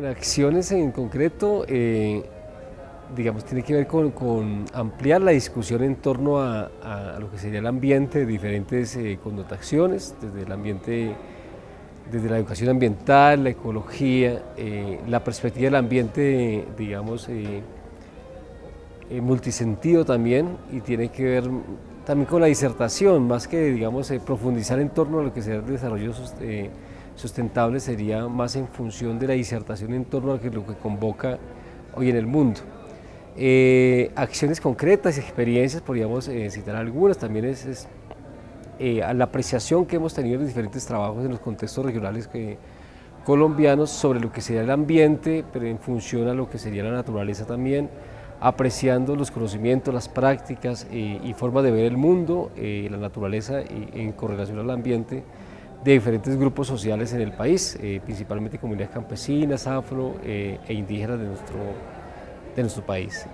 Bueno, acciones en concreto, eh, digamos, tiene que ver con, ampliar la discusión en torno a, lo que sería el ambiente, diferentes eh, connotaciones, desde el ambiente, desde la educación ambiental, la ecología, eh, la perspectiva del ambiente, digamos, multisentido también, y tiene que ver también con la disertación, más que, digamos, profundizar en torno a lo que sería el desarrollo sostenible sustentable sería más en función de la disertación en torno a lo que convoca hoy en el mundo. Eh, acciones concretas, y experiencias, podríamos eh, citar algunas, también es, eh, a la apreciación que hemos tenido en diferentes trabajos en los contextos regionales colombianos sobre lo que sería el ambiente, pero en función a lo que sería la naturaleza también, apreciando los conocimientos, las prácticas y formas de ver el mundo, la naturaleza en correlación al ambiente de diferentes grupos sociales en el país, eh, principalmente comunidades campesinas, afro eh, e indígenas de nuestro, de nuestro país.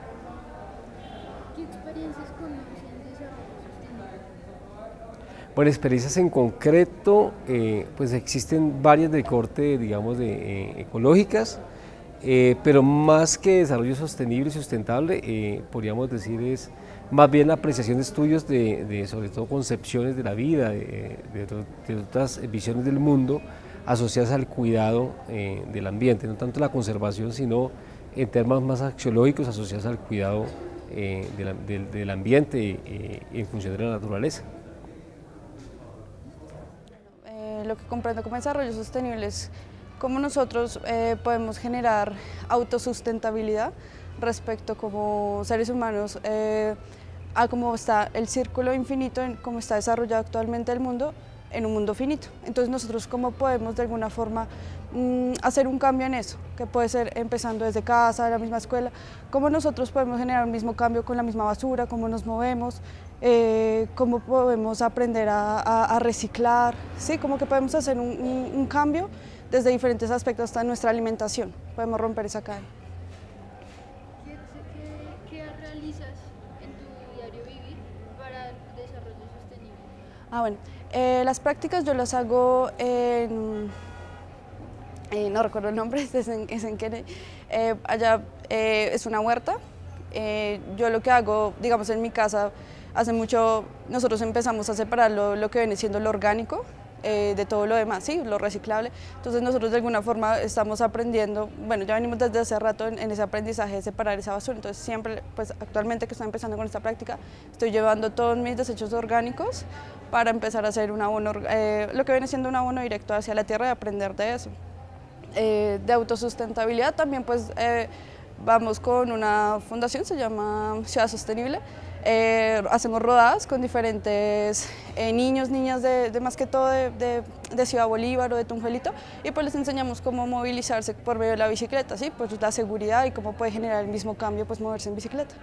¿Qué experiencias conocen desarrollo sostenible? Bueno, experiencias en concreto, eh, pues existen varias de corte, digamos, de, ecológicas, pero más que desarrollo sostenible y sustentable, podríamos decir es más bien la apreciación de estudios de, sobre todo concepciones de la vida, de, otras visiones del mundo asociadas al cuidado eh, del ambiente, no tanto la conservación, sino en términos más axiológicos asociados al cuidado eh, del, ambiente eh, en función de la naturaleza. lo que comprendo como desarrollo sostenible es cómo nosotros podemos generar autosustentabilidad, respecto como seres humanos eh, a cómo está el círculo infinito, en cómo está desarrollado actualmente el mundo, en un mundo finito. Entonces nosotros cómo podemos de alguna forma mm, hacer un cambio en eso, que puede ser empezando desde casa, de la misma escuela, cómo nosotros podemos generar un mismo cambio con la misma basura, cómo nos movemos, eh, cómo podemos aprender a, reciclar, ¿sí? cómo que podemos hacer un, un cambio desde diferentes aspectos hasta nuestra alimentación, podemos romper esa cadena. Ah, bueno. Eh, las prácticas yo las hago en... Eh, no recuerdo el nombre, es en, es eh, allá es una huerta. yo lo que hago, digamos, en mi casa, hace mucho... Nosotros empezamos a separar lo que viene siendo lo orgánico eh, de todo lo demás, sí, lo reciclable. Entonces nosotros de alguna forma estamos aprendiendo, bueno, ya venimos desde hace rato en, ese aprendizaje de separar esa basura, entonces siempre, pues actualmente que estoy empezando con esta práctica, estoy llevando todos mis desechos orgánicos para empezar a hacer un abono, eh, lo que viene siendo un abono directo hacia la tierra y aprender de eso. Eh, de autosustentabilidad también pues vamos con una fundación, se llama Ciudad Sostenible, eh, hacemos rodadas con diferentes eh, niños, niñas de, más que todo de, de, Ciudad Bolívar o de Tunjuelito y pues les enseñamos cómo movilizarse por medio de la bicicleta, ¿sí? pues la seguridad y cómo puede generar el mismo cambio pues moverse en bicicleta.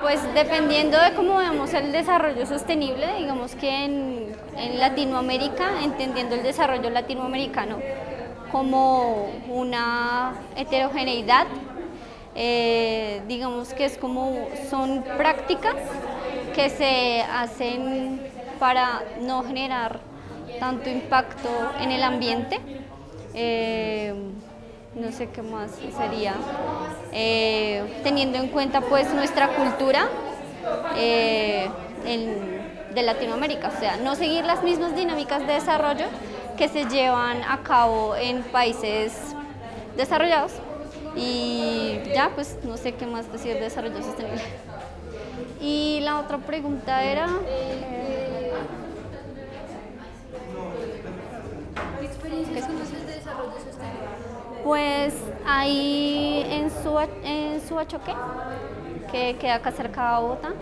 Pues dependiendo de cómo vemos el desarrollo sostenible, digamos que en Latinoamérica, entendiendo el desarrollo latinoamericano como una heterogeneidad eh, digamos que es como son prácticas que se hacen para no generar tanto impacto en el ambiente. Eh, no sé qué más sería. Eh, teniendo en cuenta pues nuestra cultura de Latinoamérica, o sea, no seguir las mismas dinámicas de desarrollo que se llevan a cabo en países desarrollados, y ya, pues no sé qué más decir de desarrollo sostenible. Y la otra pregunta era... ¿Qué experiencias conoces de desarrollo sostenible? Pues ahí en, Sua, en que queda acá cerca de Bogotá,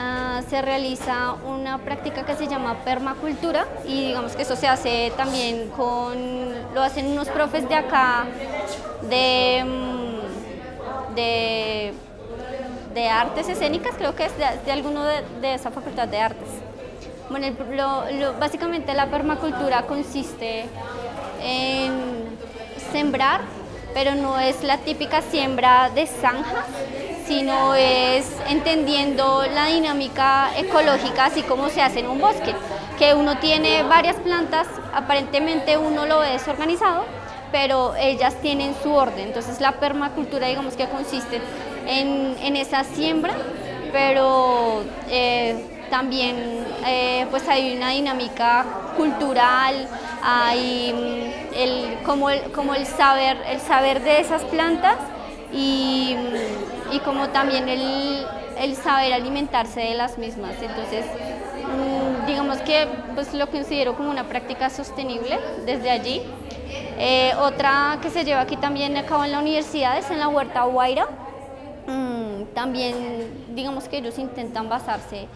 Ah, se realiza una práctica que se llama permacultura y digamos que eso se hace también con, lo hacen unos profes de acá de, mm, de, de artes escénicas, creo que es de, alguno de, esa facultad de artes. Bueno, básicamente la permacultura consiste en sembrar, pero no es la típica siembra de zanja sino es entendiendo la dinámica ecológica, así como se hace en un bosque, que uno tiene varias plantas, aparentemente uno lo ve desorganizado, pero ellas tienen su orden. Entonces la permacultura digamos que consiste en, esa siembra, pero eh, también eh, pues hay una dinámica cultural, hay mm, como, como el, saber, el saber de esas plantas y, como también el, saber alimentarse de las mismas. Entonces, mm, digamos que pues, lo considero como una práctica sostenible desde allí. Eh, otra que se lleva aquí también a cabo en la universidad es en la huerta Guaira. Mm, también digamos que ellos intentan basarse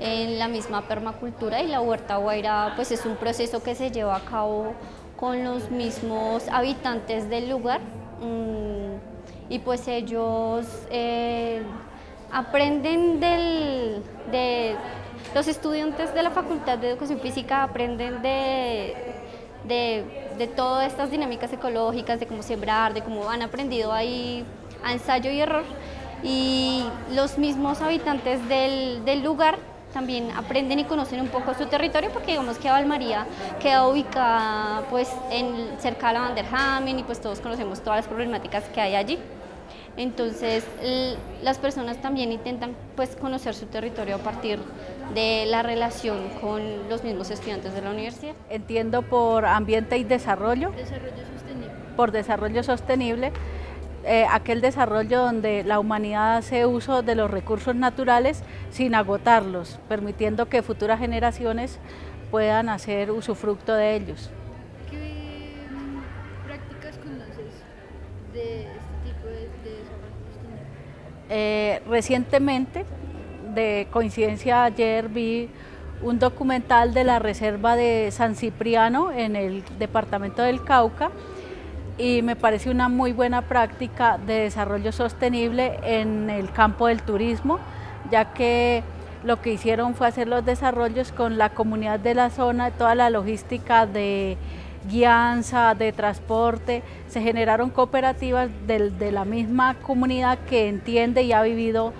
en la misma permacultura y la huerta Guaira pues es un proceso que se lleva a cabo con los mismos habitantes del lugar. Mm, y pues ellos eh, aprenden de, los estudiantes de la Facultad de Educación Física aprenden de, de, todas estas dinámicas ecológicas, de cómo sembrar, de cómo han aprendido ahí a ensayo y error y los mismos habitantes del, lugar también aprenden y conocen un poco su territorio porque digamos que Valmaría queda ubicada pues en, cerca de la Vanderhamen, y pues todos conocemos todas las problemáticas que hay allí. Entonces las personas también intentan pues, conocer su territorio a partir de la relación con los mismos estudiantes de la universidad. Entiendo por ambiente y desarrollo. Desarrollo sostenible. Por desarrollo sostenible. Eh, aquel desarrollo donde la humanidad hace uso de los recursos naturales sin agotarlos, permitiendo que futuras generaciones puedan hacer usufructo de ellos. ¿Qué mm, prácticas conoces de eh, recientemente, de coincidencia ayer vi un documental de la Reserva de San Cipriano en el departamento del Cauca y me parece una muy buena práctica de desarrollo sostenible en el campo del turismo, ya que lo que hicieron fue hacer los desarrollos con la comunidad de la zona, toda la logística de guianza, de transporte, se generaron cooperativas de, la misma comunidad que entiende y ha vivido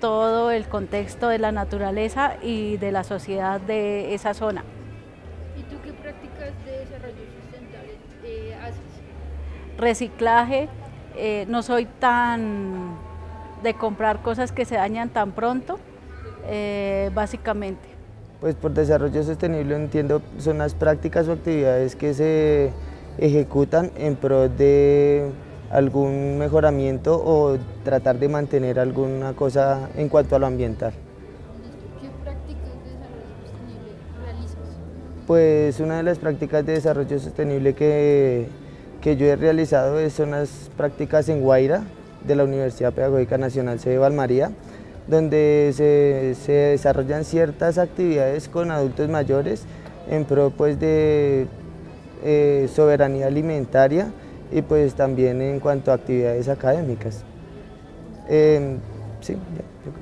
todo el contexto de la naturaleza y de la sociedad de esa zona. ¿Y tú qué prácticas de desarrollo sustentable eh, haces? Reciclaje, eh, no soy tan de comprar cosas que se dañan tan pronto, eh, básicamente. Pues por desarrollo sostenible entiendo son las prácticas o actividades que se ejecutan en pro de algún mejoramiento o tratar de mantener alguna cosa en cuanto a lo ambiental. ¿Qué prácticas de desarrollo sostenible realizas? Pues una de las prácticas de desarrollo sostenible que, yo he realizado son las prácticas en Guaira de la Universidad Pedagógica Nacional de Valmaría donde se, se desarrollan ciertas actividades con adultos mayores en pro pues, de eh, soberanía alimentaria y pues también en cuanto a actividades académicas. Eh, sí,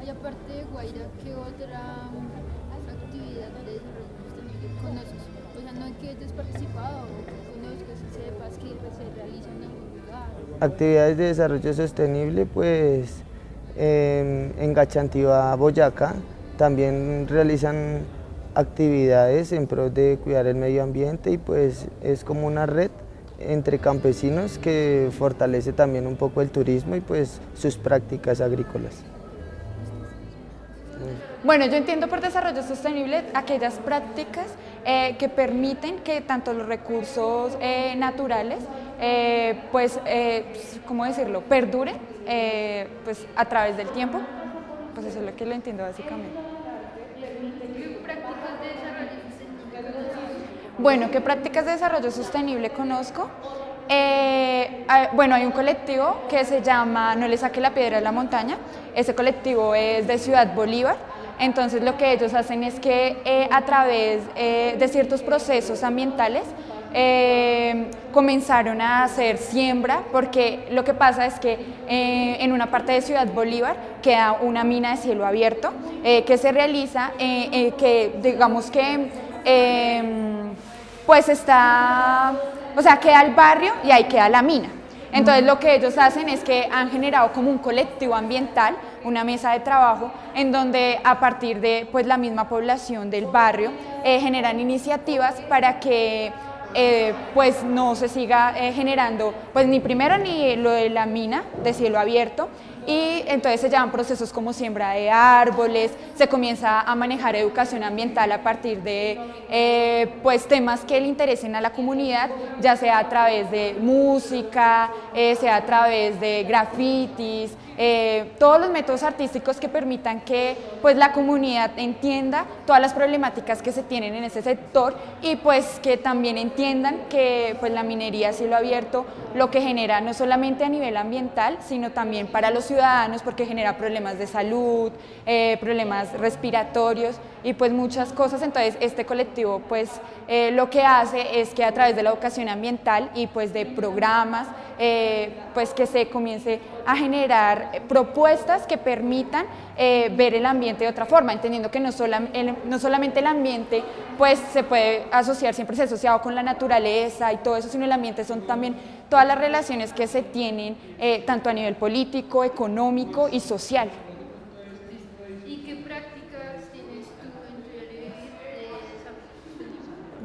Y aparte de Guaira, ¿qué otra actividad de desarrollo sostenible conoces? O sea, no hay que hayas participado o que conozcas y sepas que se realizan en algún lugar. Actividades de desarrollo sostenible, pues en Gachantiba, Boyaca, también realizan actividades en pro de cuidar el medio ambiente y pues es como una red entre campesinos que fortalece también un poco el turismo y pues sus prácticas agrícolas. Bueno, yo entiendo por desarrollo sostenible aquellas prácticas eh, que permiten que tanto los recursos eh, naturales eh, pues, eh, ¿cómo decirlo?, perdure eh, pues, a través del tiempo. Pues eso es lo que lo entiendo básicamente. Bueno, ¿qué prácticas de desarrollo sostenible conozco? bueno, hay un colectivo que se llama No le saque la piedra de la montaña. Ese colectivo es de Ciudad Bolívar. Entonces lo que ellos hacen es que eh, a través eh, de ciertos procesos ambientales eh, comenzaron a hacer siembra, porque lo que pasa es que en una parte de Ciudad Bolívar queda una mina de cielo abierto que se realiza, que digamos que em, pues está, o sea, queda el barrio y ahí queda la mina. Entonces lo que ellos hacen es que han generado como un colectivo ambiental una mesa de trabajo en donde a partir de pues, la misma población del barrio eh, generan iniciativas para que eh, pues no se siga eh, generando, pues ni primero ni lo de la mina de cielo abierto y entonces se llevan procesos como siembra de árboles, se comienza a manejar educación ambiental a partir de pues temas que le interesen a la comunidad, ya sea a través de música, sea a través de grafitis, eh, todos los métodos artísticos que permitan que pues, la comunidad entienda todas las problemáticas que se tienen en ese sector y pues que también entiendan que pues, la minería a cielo abierto lo que genera no solamente a nivel ambiental, sino también para los ciudadanos porque genera problemas de salud, eh, problemas respiratorios, y pues muchas cosas. Entonces este colectivo pues eh, lo que hace es que a través de la educación ambiental y pues de programas eh, pues que se comience a generar propuestas que permitan eh, ver el ambiente de otra forma, entendiendo que no, no solamente el ambiente pues se puede asociar, siempre se ha asociado con la naturaleza y todo eso, sino el ambiente son también todas las relaciones que se tienen tanto a nivel político, económico y social.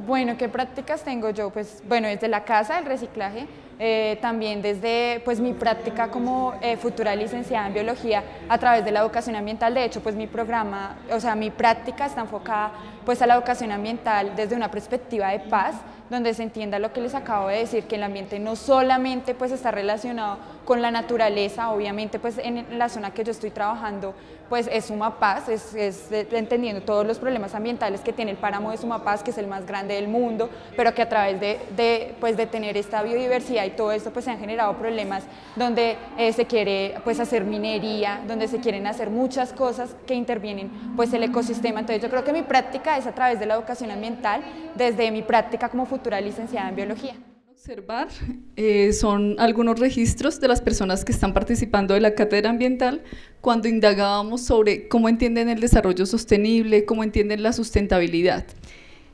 Bueno, ¿qué prácticas tengo yo? Pues bueno, desde la casa, el reciclaje, eh, también desde pues mi práctica como eh, futura licenciada en biología a través de la educación ambiental. De hecho, pues mi programa, o sea, mi práctica está enfocada pues a la educación ambiental desde una perspectiva de paz, donde se entienda lo que les acabo de decir, que el ambiente no solamente pues está relacionado con la naturaleza, obviamente pues en la zona que yo estoy trabajando pues es Sumapaz, es, es, eh, entendiendo todos los problemas ambientales que tiene el páramo de Sumapaz, que es el más grande del mundo, pero que a través de, pues de tener esta biodiversidad y todo esto, pues se han generado problemas donde eh, se quiere pues hacer minería, donde se quieren hacer muchas cosas que intervienen pues el ecosistema. Entonces yo creo que mi práctica es a través de la educación ambiental, desde mi práctica como futura licenciada en biología observar eh, son algunos registros de las personas que están participando de la cátedra ambiental cuando indagábamos sobre cómo entienden el desarrollo sostenible, cómo entienden la sustentabilidad.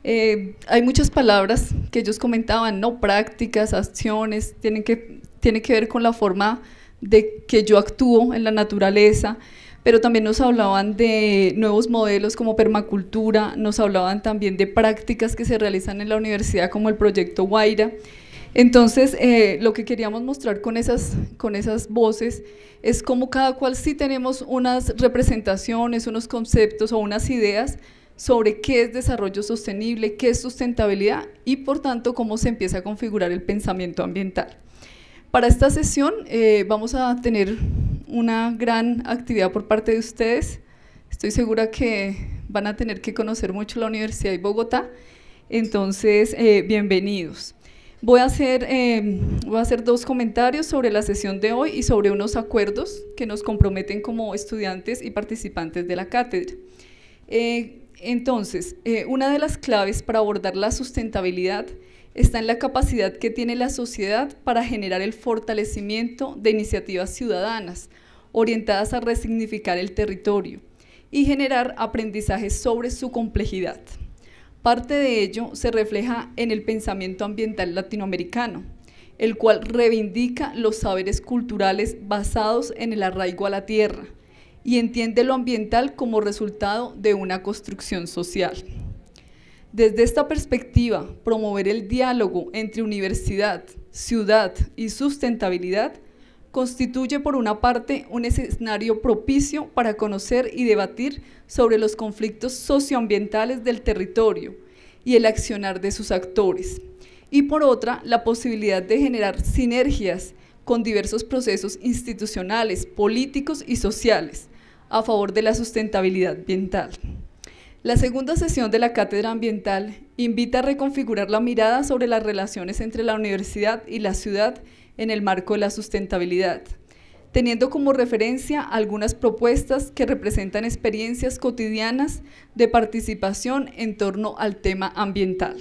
Eh, hay muchas palabras que ellos comentaban, no prácticas, acciones, tienen que, tienen que ver con la forma de que yo actúo en la naturaleza, pero también nos hablaban de nuevos modelos como permacultura, nos hablaban también de prácticas que se realizan en la universidad como el proyecto Guaira entonces, eh, lo que queríamos mostrar con esas, voces es cómo cada cual sí tenemos unas representaciones, unos conceptos o unas ideas sobre qué es desarrollo sostenible, qué es sustentabilidad y, por tanto, cómo se empieza a configurar el pensamiento ambiental. Para esta sesión eh, vamos a tener una gran actividad por parte de ustedes. Estoy segura que van a tener que conocer mucho la Universidad de Bogotá. Entonces, eh, bienvenidos. Voy a, hacer, eh, a hacer dos comentarios sobre la sesión de hoy y sobre unos acuerdos que nos comprometen como estudiantes y participantes de la cátedra. Eh, entonces, eh, una de las claves para abordar la sustentabilidad está en la capacidad que tiene la sociedad para generar el fortalecimiento de iniciativas ciudadanas orientadas a resignificar el territorio y generar aprendizajes sobre su complejidad. Parte de ello se refleja en el pensamiento ambiental latinoamericano, el cual reivindica los saberes culturales basados en el arraigo a la tierra y entiende lo ambiental como resultado de una construcción social. Desde esta perspectiva, promover el diálogo entre universidad, ciudad y sustentabilidad constituye por una parte un escenario propicio para conocer y debatir sobre los conflictos socioambientales del territorio y el accionar de sus actores, y por otra la posibilidad de generar sinergias con diversos procesos institucionales, políticos y sociales a favor de la sustentabilidad ambiental. La segunda sesión de la Cátedra Ambiental invita a reconfigurar la mirada sobre las relaciones entre la universidad y la ciudad en el marco de la sustentabilidad, teniendo como referencia algunas propuestas que representan experiencias cotidianas de participación en torno al tema ambiental.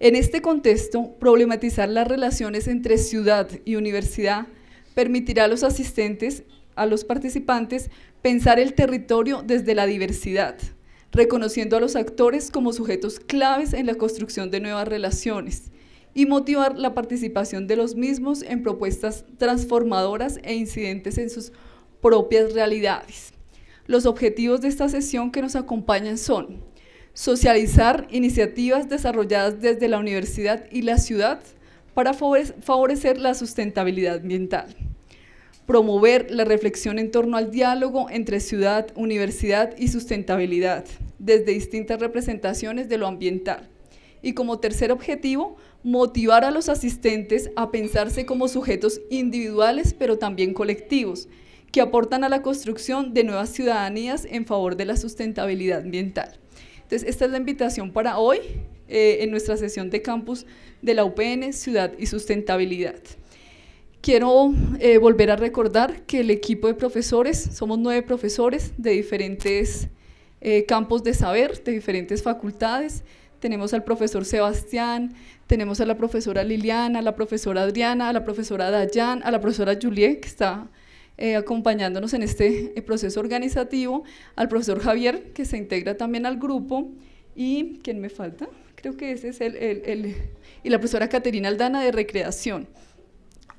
En este contexto, problematizar las relaciones entre ciudad y universidad permitirá a los asistentes, a los participantes, pensar el territorio desde la diversidad, reconociendo a los actores como sujetos claves en la construcción de nuevas relaciones y motivar la participación de los mismos en propuestas transformadoras e incidentes en sus propias realidades. Los objetivos de esta sesión que nos acompañan son socializar iniciativas desarrolladas desde la universidad y la ciudad para favorecer la sustentabilidad ambiental, promover la reflexión en torno al diálogo entre ciudad, universidad y sustentabilidad desde distintas representaciones de lo ambiental. Y como tercer objetivo, motivar a los asistentes a pensarse como sujetos individuales pero también colectivos, que aportan a la construcción de nuevas ciudadanías en favor de la sustentabilidad ambiental. Entonces, esta es la invitación para hoy eh, en nuestra sesión de campus de la UPN, Ciudad y Sustentabilidad. Quiero eh, volver a recordar que el equipo de profesores, somos nueve profesores de diferentes eh, campos de saber, de diferentes facultades, tenemos al profesor Sebastián, tenemos a la profesora Liliana, a la profesora Adriana, a la profesora Dayan, a la profesora Juliet, que está eh, acompañándonos en este eh, proceso organizativo, al profesor Javier, que se integra también al grupo, y ¿quién me falta? Creo que ese es el, y la profesora Caterina Aldana de Recreación.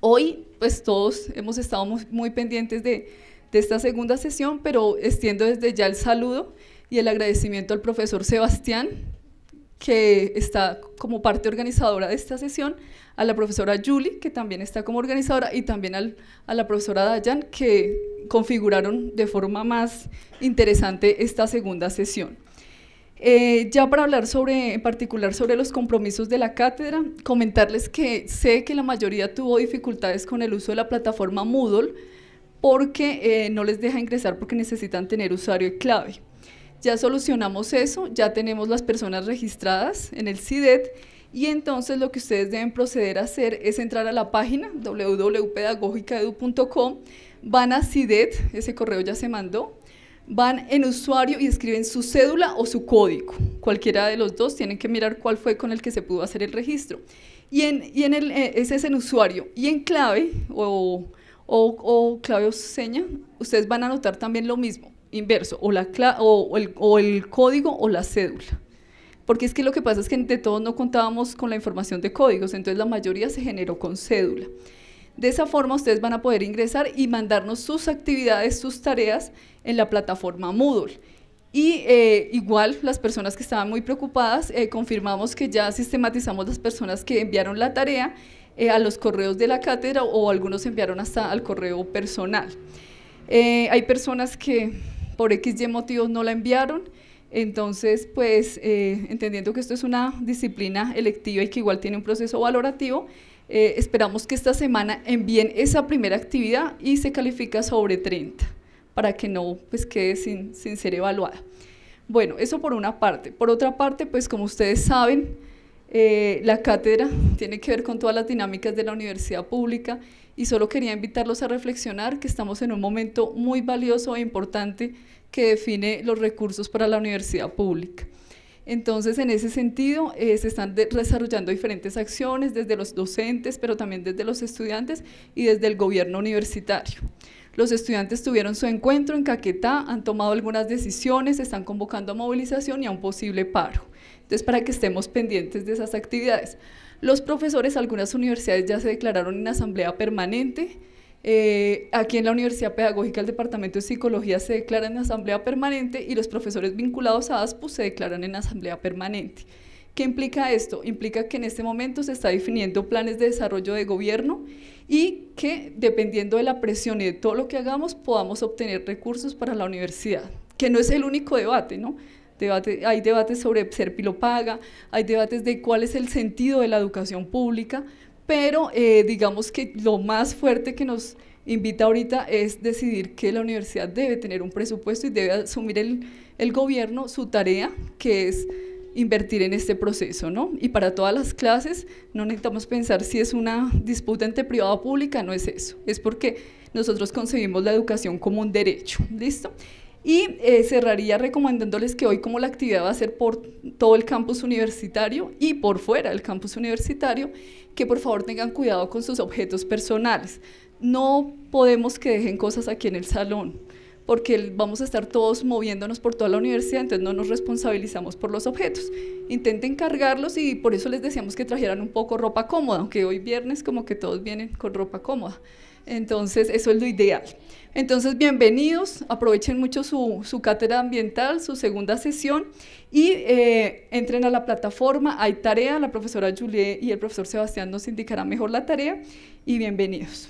Hoy, pues todos hemos estado muy, pendientes de, de esta segunda sesión, pero extiendo desde ya el saludo y el agradecimiento al profesor Sebastián, que está como parte organizadora de esta sesión, a la profesora Julie, que también está como organizadora, y también a la profesora Dayan, que configuraron de forma más interesante esta segunda sesión. Eh, ya para hablar sobre, en particular sobre los compromisos de la cátedra, comentarles que sé que la mayoría tuvo dificultades con el uso de la plataforma Moodle porque eh, no les deja ingresar porque necesitan tener usuario clave ya solucionamos eso, ya tenemos las personas registradas en el CIDET y entonces lo que ustedes deben proceder a hacer es entrar a la página www.pedagogicaedu.com, van a CIDET, ese correo ya se mandó, van en usuario y escriben su cédula o su código, cualquiera de los dos, tienen que mirar cuál fue con el que se pudo hacer el registro. Y, en, y en el, eh, ese es en usuario. Y en clave o, o, o clave o seña, ustedes van a anotar también lo mismo inverso, o, la o, el, o el código o la cédula. Porque es que lo que pasa es que de todos no contábamos con la información de códigos, entonces la mayoría se generó con cédula. De esa forma ustedes van a poder ingresar y mandarnos sus actividades, sus tareas en la plataforma Moodle. Y eh, igual las personas que estaban muy preocupadas, eh, confirmamos que ya sistematizamos las personas que enviaron la tarea eh, a los correos de la cátedra o algunos enviaron hasta al correo personal. hay personas que por X motivos no la enviaron. Entonces, pues eh, entendiendo que esto es una disciplina electiva y que igual tiene un proceso valorativo, eh, esperamos que esta semana envíen esa primera actividad y se califica sobre 30 para que no pues, quede sin, sin ser evaluada. Bueno, eso por una parte. Por otra parte, pues como ustedes saben, eh, la cátedra tiene que ver con todas las dinámicas de la universidad pública y solo quería invitarlos a reflexionar que estamos en un momento muy valioso e importante que define los recursos para la universidad pública. Entonces, en ese sentido, eh, se están desarrollando diferentes acciones desde los docentes, pero también desde los estudiantes y desde el gobierno universitario. Los estudiantes tuvieron su encuentro en Caquetá, han tomado algunas decisiones, están convocando a movilización y a un posible paro. Entonces, para que estemos pendientes de esas actividades. Los profesores, algunas universidades ya se declararon en asamblea permanente. Eh, aquí en la Universidad Pedagógica, el Departamento de Psicología se declara en asamblea permanente y los profesores vinculados a ASPU se declaran en asamblea permanente. ¿Qué implica esto? Implica que en este momento se está definiendo planes de desarrollo de gobierno y que dependiendo de la presión y de todo lo que hagamos podamos obtener recursos para la universidad, que no es el único debate, ¿no? hay debates sobre ser pilopaga, hay debates de cuál es el sentido de la educación pública, pero eh, digamos que lo más fuerte que nos invita ahorita es decidir que la universidad debe tener un presupuesto y debe asumir el, gobierno su tarea, que es invertir en este proceso, ¿no? Y para todas las clases no necesitamos pensar si es una disputa entre privada o pública, no es eso, es porque nosotros concebimos la educación como un derecho, ¿listo? Y eh, cerraría recomendándoles que hoy como la actividad va a ser por todo el campus universitario y por fuera del campus universitario, que por favor tengan cuidado con sus objetos personales. No podemos que dejen cosas aquí en el salón porque vamos a estar todos moviéndonos por toda la universidad, entonces no nos responsabilizamos por los objetos. Intenten cargarlos y por eso les decíamos que trajeran un poco ropa cómoda, aunque hoy viernes como que todos vienen con ropa cómoda. Entonces eso es lo ideal. Entonces, bienvenidos, aprovechen mucho su, cátedra ambiental, su segunda sesión, y eh, entren a la plataforma, hay tarea, la profesora Julie y el profesor Sebastián nos indicarán mejor la tarea, y bienvenidos.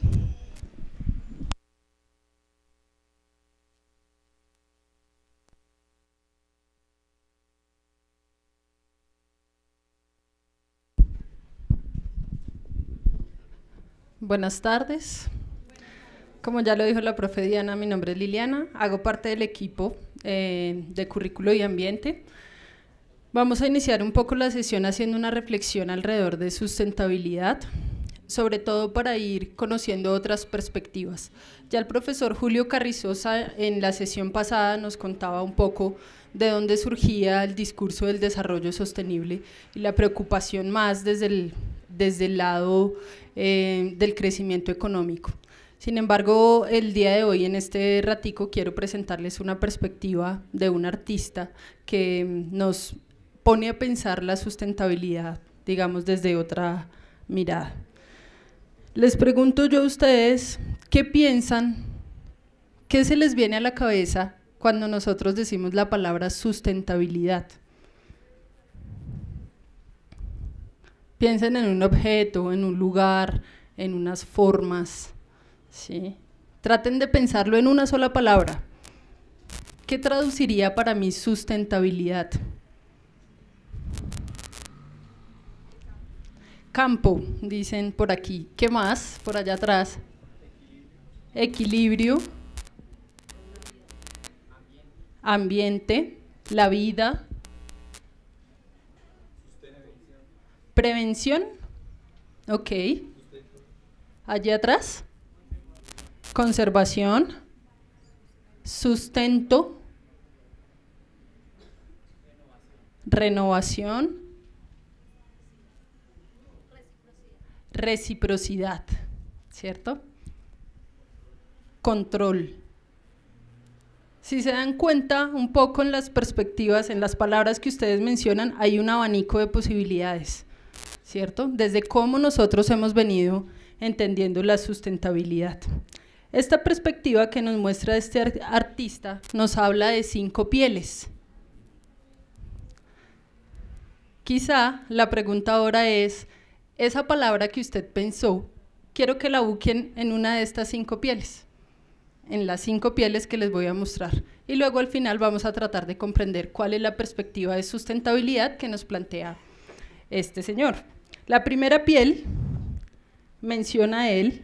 Buenas tardes. Como ya lo dijo la profe Diana, mi nombre es Liliana, hago parte del equipo eh, de Currículo y Ambiente. Vamos a iniciar un poco la sesión haciendo una reflexión alrededor de sustentabilidad, sobre todo para ir conociendo otras perspectivas. Ya el profesor Julio Carrizosa en la sesión pasada nos contaba un poco de dónde surgía el discurso del desarrollo sostenible y la preocupación más desde el, lado eh, del crecimiento económico. Sin embargo, el día de hoy, en este ratico, quiero presentarles una perspectiva de un artista que mm, nos pone a pensar la sustentabilidad, digamos, desde otra mirada. Les pregunto yo a ustedes, ¿qué piensan? ¿Qué se les viene a la cabeza cuando nosotros decimos la palabra sustentabilidad? Piensen en un objeto, en un lugar, en unas formas. Sí. Traten de pensarlo en una sola palabra. ¿Qué traduciría para mí sustentabilidad? Campo, dicen por aquí. ¿Qué más? Por allá atrás. Equilibrio. Ambiente. La vida. Prevención. Ok. Allí atrás conservación, sustento, renovación, reciprocidad, ¿cierto? Control. Si se dan cuenta un poco en las perspectivas, en las palabras que ustedes mencionan, hay un abanico de posibilidades, ¿cierto? Desde cómo nosotros hemos venido entendiendo la sustentabilidad. Esta perspectiva que nos muestra este artista nos habla de cinco pieles. Quizá la pregunta ahora es, esa palabra que usted pensó, quiero que la busquen en una de estas cinco pieles, en las cinco pieles que les voy a mostrar. Y luego al final vamos a tratar de comprender cuál es la perspectiva de sustentabilidad que nos plantea este señor. La primera piel menciona él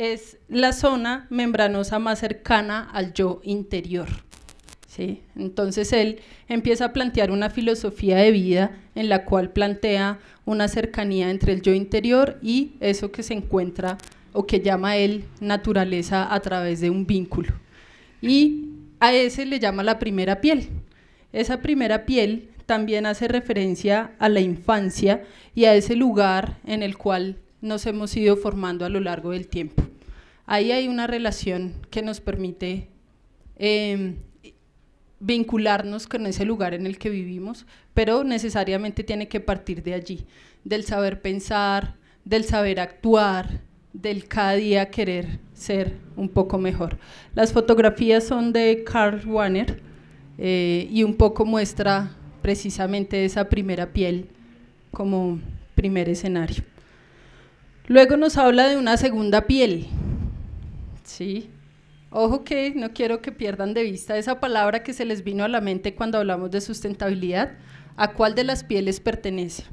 es la zona membranosa más cercana al yo interior. ¿sí? Entonces él empieza a plantear una filosofía de vida en la cual plantea una cercanía entre el yo interior y eso que se encuentra o que llama él naturaleza a través de un vínculo. Y a ese le llama la primera piel. Esa primera piel también hace referencia a la infancia y a ese lugar en el cual nos hemos ido formando a lo largo del tiempo. Ahí hay una relación que nos permite em, vincularnos con ese lugar en el que vivimos, pero necesariamente tiene que partir de allí, del saber pensar, del saber actuar, del cada día querer ser un poco mejor. Las fotografías son de Carl Warner eh, y un poco muestra precisamente esa primera piel como primer escenario. Luego nos habla de una segunda piel, Sí. Ojo que no quiero que pierdan de vista esa palabra que se les vino a la mente cuando hablamos de sustentabilidad, a cuál de las pieles pertenece.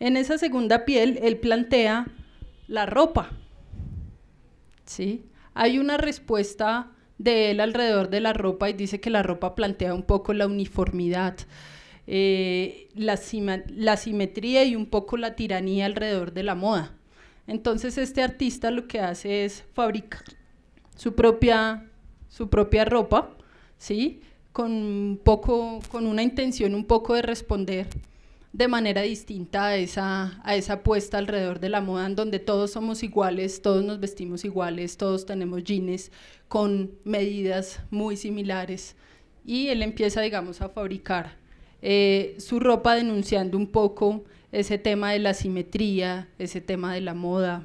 En esa segunda piel, él plantea la ropa. ¿Sí? Hay una respuesta de él alrededor de la ropa y dice que la ropa plantea un poco la uniformidad, eh, la, la simetría y un poco la tiranía alrededor de la moda. Entonces este artista lo que hace es fabricar su propia, su propia ropa, ¿sí? Con, poco, con una intención un poco de responder de manera distinta a esa, a apuesta alrededor de la moda, en donde todos somos iguales, todos nos vestimos iguales, todos tenemos jeans con medidas muy similares. Y él empieza, digamos, a fabricar eh, su ropa denunciando un poco ese tema de la simetría, ese tema de la moda,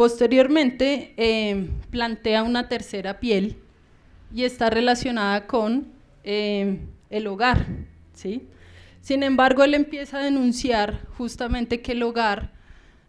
Posteriormente em, plantea una tercera piel y está relacionada con em, el hogar. ¿sí? Sin embargo, él empieza a denunciar justamente que el hogar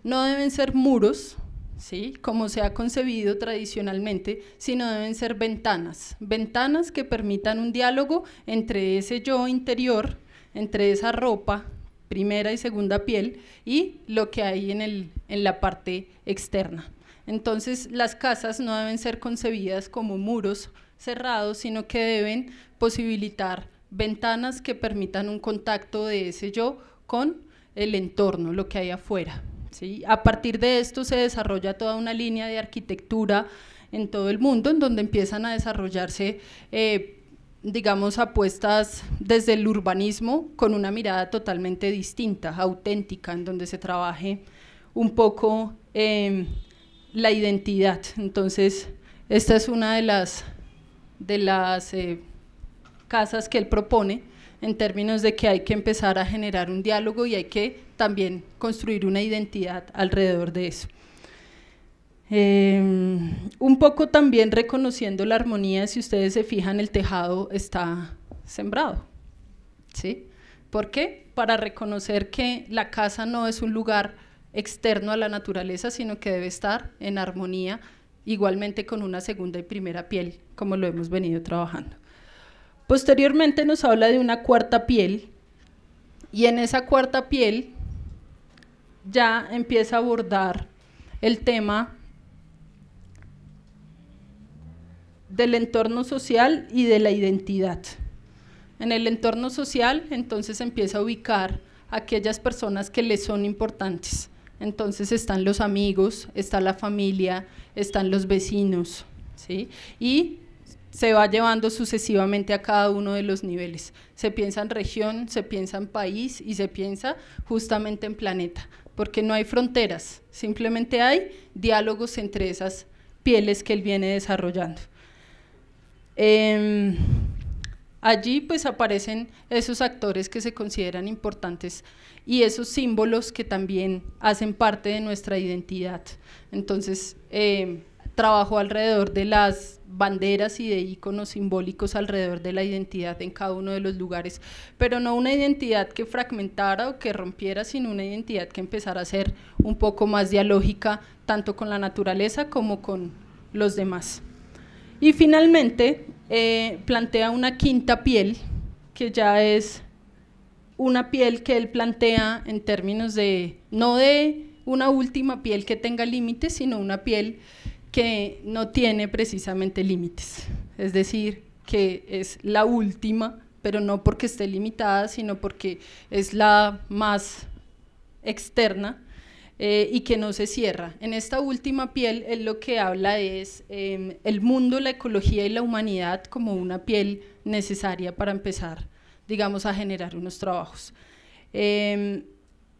no deben ser muros, ¿sí? como se ha concebido tradicionalmente, sino deben ser ventanas, ventanas que permitan un diálogo entre ese yo interior, entre esa ropa primera y segunda piel y lo que hay en, el, en la parte externa. Entonces las casas no deben ser concebidas como muros cerrados, sino que deben posibilitar ventanas que permitan un contacto de ese yo con el entorno, lo que hay afuera. ¿sí? A partir de esto se desarrolla toda una línea de arquitectura en todo el mundo, en donde empiezan a desarrollarse eh, digamos, apuestas desde el urbanismo con una mirada totalmente distinta, auténtica, en donde se trabaje un poco em, la identidad. Entonces, esta es una de las, de las eh, casas que él propone en términos de que hay que empezar a generar un diálogo y hay que también construir una identidad alrededor de eso. Em, un poco también reconociendo la armonía, si ustedes se fijan, el tejado está sembrado. ¿Sí? ¿Por qué? Para reconocer que la casa no es un lugar externo a la naturaleza, sino que debe estar en armonía igualmente con una segunda y primera piel, como lo hemos venido trabajando. Posteriormente nos habla de una cuarta piel y en esa cuarta piel ya empieza a abordar el tema del entorno social y de la identidad. En el entorno social, entonces empieza a ubicar aquellas personas que le son importantes. Entonces están los amigos, está la familia, están los vecinos, ¿sí? Y se va llevando sucesivamente a cada uno de los niveles. Se piensa en región, se piensa en país y se piensa justamente en planeta, porque no hay fronteras, simplemente hay diálogos entre esas pieles que él viene desarrollando. Em, allí pues aparecen esos actores que se consideran importantes y esos símbolos que también hacen parte de nuestra identidad. Entonces, em, trabajo alrededor de las banderas y de iconos simbólicos alrededor de la identidad en cada uno de los lugares, pero no una identidad que fragmentara o que rompiera, sino una identidad que empezara a ser un poco más dialógica, tanto con la naturaleza como con los demás. Y finalmente eh, plantea una quinta piel, que ya es una piel que él plantea en términos de, no de una última piel que tenga límites, sino una piel que no tiene precisamente límites. Es decir, que es la última, pero no porque esté limitada, sino porque es la más externa eh, y que no se cierra. En esta última piel, él lo que habla es em, el mundo, la ecología y la humanidad como una piel necesaria para empezar, digamos, a generar unos trabajos. Em,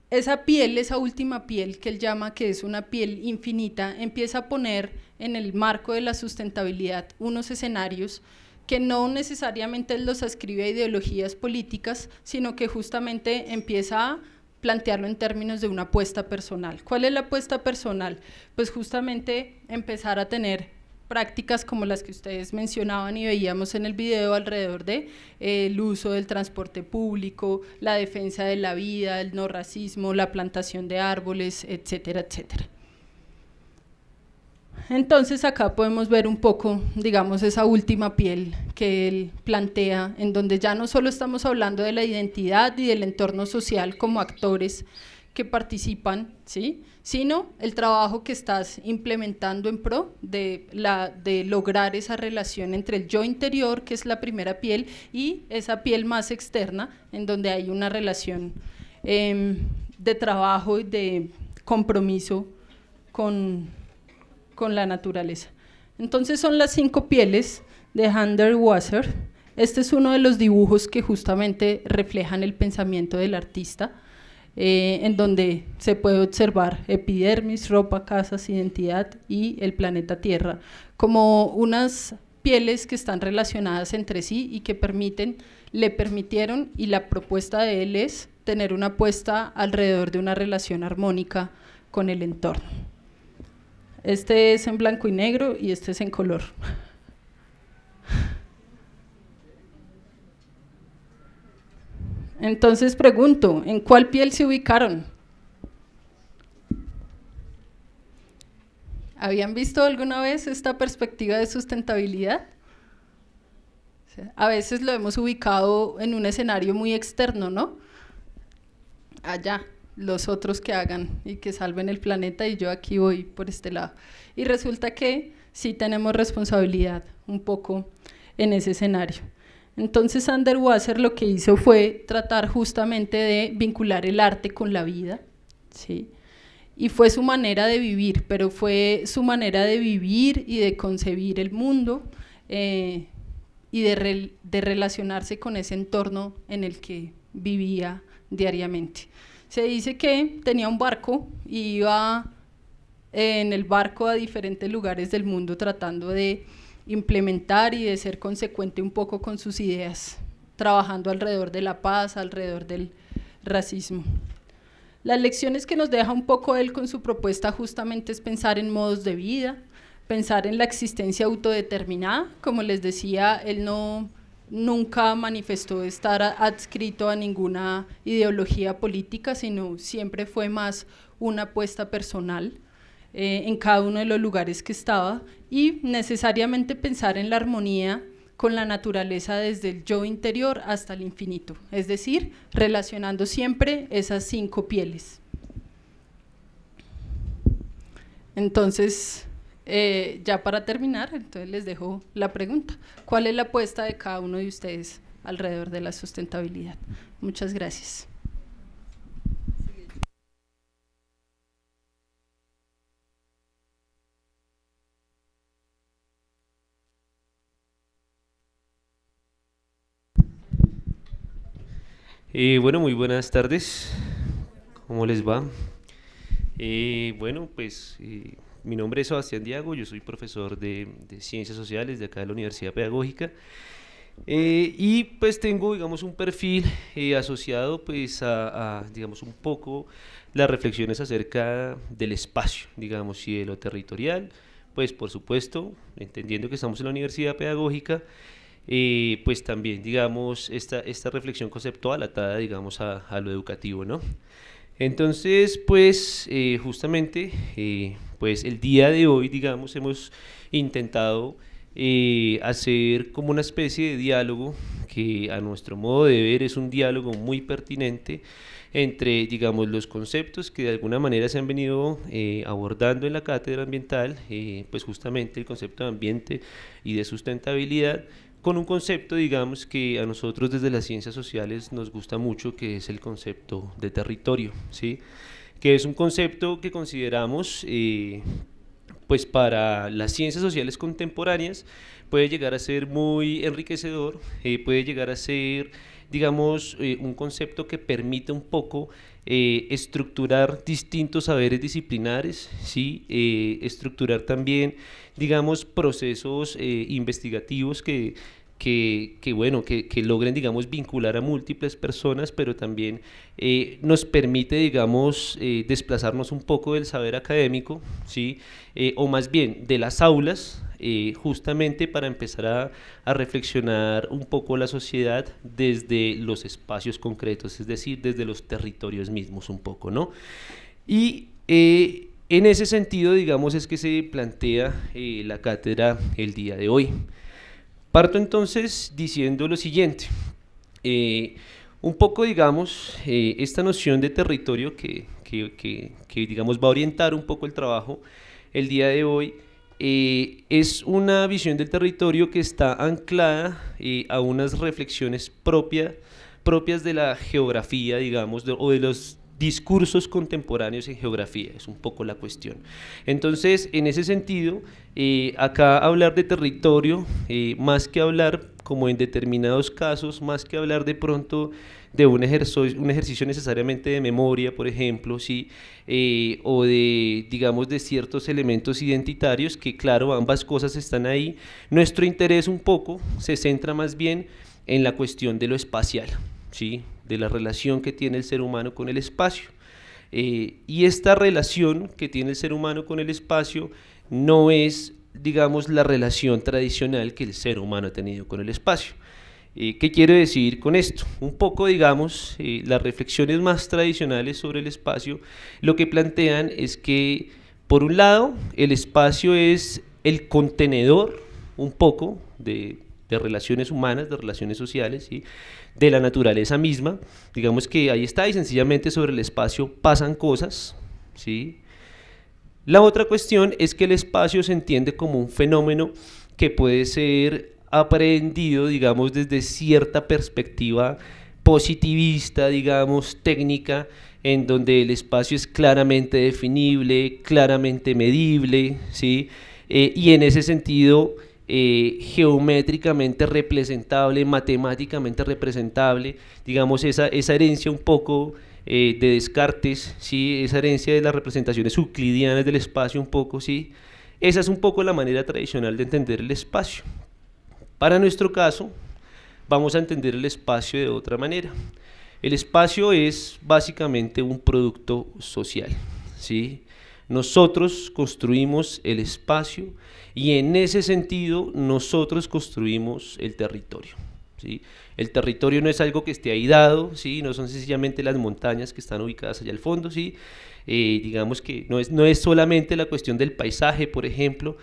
esa piel, esa última piel que él llama que es una piel infinita, empieza a poner en el marco de la sustentabilidad unos escenarios que no necesariamente los ascribe a ideologías políticas, sino que justamente empieza a plantearlo en términos de una apuesta personal. ¿Cuál es la apuesta personal? Pues justamente empezar a tener prácticas como las que ustedes mencionaban y veíamos en el video alrededor del eh, uso del transporte público, la defensa de la vida, el no racismo, la plantación de árboles, etcétera, etcétera. Entonces acá podemos ver un poco, digamos, esa última piel que él plantea, en donde ya no solo estamos hablando de la identidad y del entorno social como actores que participan, ¿sí? sino el trabajo que estás implementando en pro de, lograr esa relación entre el yo interior, que es la primera piel, y esa piel más externa, en donde hay una relación em, de trabajo y de compromiso con con la naturaleza. Entonces son las cinco pieles de Hander Wasser. Este es uno de los dibujos que justamente reflejan el pensamiento del artista, eh, en donde se puede observar epidermis, ropa, casas, identidad y el planeta Tierra, como unas pieles que están relacionadas entre sí y que permiten, le permitieron, y la propuesta de él es tener una apuesta alrededor de una relación armónica con el entorno. Este es en blanco y negro y este es en color. Entonces pregunto, ¿en cuál piel se ubicaron? ¿Habían visto alguna vez esta perspectiva de sustentabilidad? A veces lo hemos ubicado en un escenario muy externo, ¿no? Allá, los otros que hagan y que salven el planeta y yo aquí voy por este lado. Y resulta que sí tenemos responsabilidad un poco en ese escenario. Entonces Sander Wasser lo que hizo fue tratar justamente de vincular el arte con la vida, ¿sí? Y fue su manera de vivir, pero fue su manera de vivir y de concebir el mundo eh, y de relacionarse con ese entorno en el que vivía diariamente. Se dice que tenía un barco y iba en el barco a diferentes lugares del mundo tratando de implementar y de ser consecuente un poco con sus ideas, trabajando alrededor de la paz, alrededor del racismo. Las lecciones que nos deja un poco él con su propuesta justamente es pensar en modos de vida, pensar en la existencia autodeterminada, como les decía, él no nunca manifestó estar adscrito a ninguna ideología política, sino siempre fue más una apuesta personal eh, en cada uno de los lugares que estaba y necesariamente pensar en la armonía con la naturaleza desde el yo interior hasta el infinito, es decir, relacionando siempre esas cinco pieles. Entonces, eh, ya para terminar, entonces les dejo la pregunta. ¿Cuál es la apuesta de cada uno de ustedes alrededor de la sustentabilidad? Muchas gracias. Eh, bueno, muy buenas tardes. ¿Cómo les va? Eh, bueno, pues eh, mi nombre es Sebastián Diago, yo soy profesor de, Ciencias Sociales de acá de la Universidad Pedagógica. Eh, y pues tengo, digamos, un perfil eh, asociado pues a, digamos, un poco las reflexiones acerca del espacio, digamos, y de lo territorial. Pues por supuesto, entendiendo que estamos en la Universidad Pedagógica, eh, pues también, digamos, esta, esta reflexión conceptual atada, digamos, a, a lo educativo, ¿no? Entonces, pues justamente pues el día de hoy, digamos, hemos intentado eh, hacer como una especie de diálogo que a nuestro modo de ver es un diálogo muy pertinente entre, digamos, los conceptos que de alguna manera se han venido eh, abordando en la cátedra ambiental, eh, pues justamente el concepto de ambiente y de sustentabilidad, con un concepto, digamos, que a nosotros desde las ciencias sociales nos gusta mucho, que es el concepto de territorio, ¿sí? que es un concepto que consideramos eh, pues para las ciencias sociales contemporáneas puede llegar a ser muy enriquecedor, eh, puede llegar a ser, digamos, eh, un concepto que permite un poco estructurar distintos saberes disciplinares, ¿sí? estructurar también, digamos, procesos investigativos que que, bueno, que, logren, digamos, vincular a múltiples personas, pero también eh, nos permite, digamos, eh, desplazarnos un poco del saber académico, ¿sí? Eh, o más bien de las aulas, justamente para empezar a, a, reflexionar un poco la sociedad desde los espacios concretos, es decir, desde los territorios mismos un poco, ¿no? Y... en ese sentido, digamos, es que se plantea la cátedra el día de hoy. Parto entonces diciendo lo siguiente. Eh, un poco, digamos, eh, esta noción de territorio que, digamos, va a orientar un poco el trabajo el día de hoy, eh, es una visión del territorio que está anclada a unas reflexiones propias propias de la geografía, digamos, o de los discursos contemporáneos en geografía, es un poco la cuestión. Entonces, en ese sentido, eh, acá hablar de territorio, eh, más que hablar, como en determinados casos, más que hablar de pronto de un ejercicio, un ejercicio necesariamente de memoria, por ejemplo, ¿sí? Eh, o de, digamos, de ciertos elementos identitarios, que claro, ambas cosas están ahí, nuestro interés un poco se centra más bien en la cuestión de lo espacial, ¿sí? de la relación que tiene el ser humano con el espacio. Eh, y esta relación que tiene el ser humano con el espacio no es, digamos, la relación tradicional que el ser humano ha tenido con el espacio. Eh, ¿Qué quiero decir con esto? Un poco, digamos, eh, las reflexiones más tradicionales sobre el espacio lo que plantean es que, por un lado, el espacio es el contenedor, un poco, de, relaciones humanas, de relaciones sociales, ¿sí? de la naturaleza misma. Digamos que ahí está y sencillamente sobre el espacio pasan cosas, ¿sí? La otra cuestión es que el espacio se entiende como un fenómeno que puede ser aprendido, digamos, desde cierta perspectiva positivista, digamos, técnica, en donde el espacio es claramente definible, claramente medible, ¿sí? Eh, y en ese sentido eh, geométricamente representable, matemáticamente representable, digamos, esa, herencia un poco eh, de Descartes, ¿sí? esa herencia de las representaciones euclidianas del espacio un poco, ¿sí? esa es un poco la manera tradicional de entender el espacio. Para nuestro caso, vamos a entender el espacio de otra manera. El espacio es básicamente un producto social. ¿sí? Nosotros construimos el espacio y en ese sentido, nosotros construimos el territorio. ¿sí? El territorio no es algo que esté ahí dado, ¿sí? no son sencillamente las montañas que están ubicadas allá al fondo. ¿sí? Eh, digamos que no es, no es solamente la cuestión del paisaje, por ejemplo,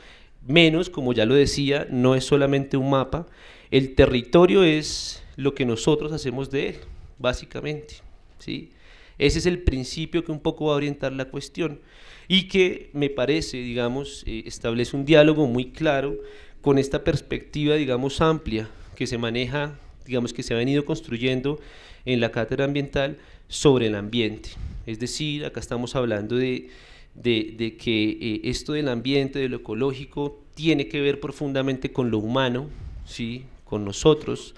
menos, como ya lo decía, no es solamente un mapa. El territorio es lo que nosotros hacemos de él, básicamente. ¿sí? Ese es el principio que un poco va a orientar la cuestión y que me parece, digamos, eh, establece un diálogo muy claro con esta perspectiva, digamos, amplia que se maneja, digamos, que se ha venido construyendo en la cátedra ambiental sobre el ambiente. Es decir, acá estamos hablando de, que eh, esto del ambiente, de lo ecológico, tiene que ver profundamente con lo humano, ¿sí? con nosotros.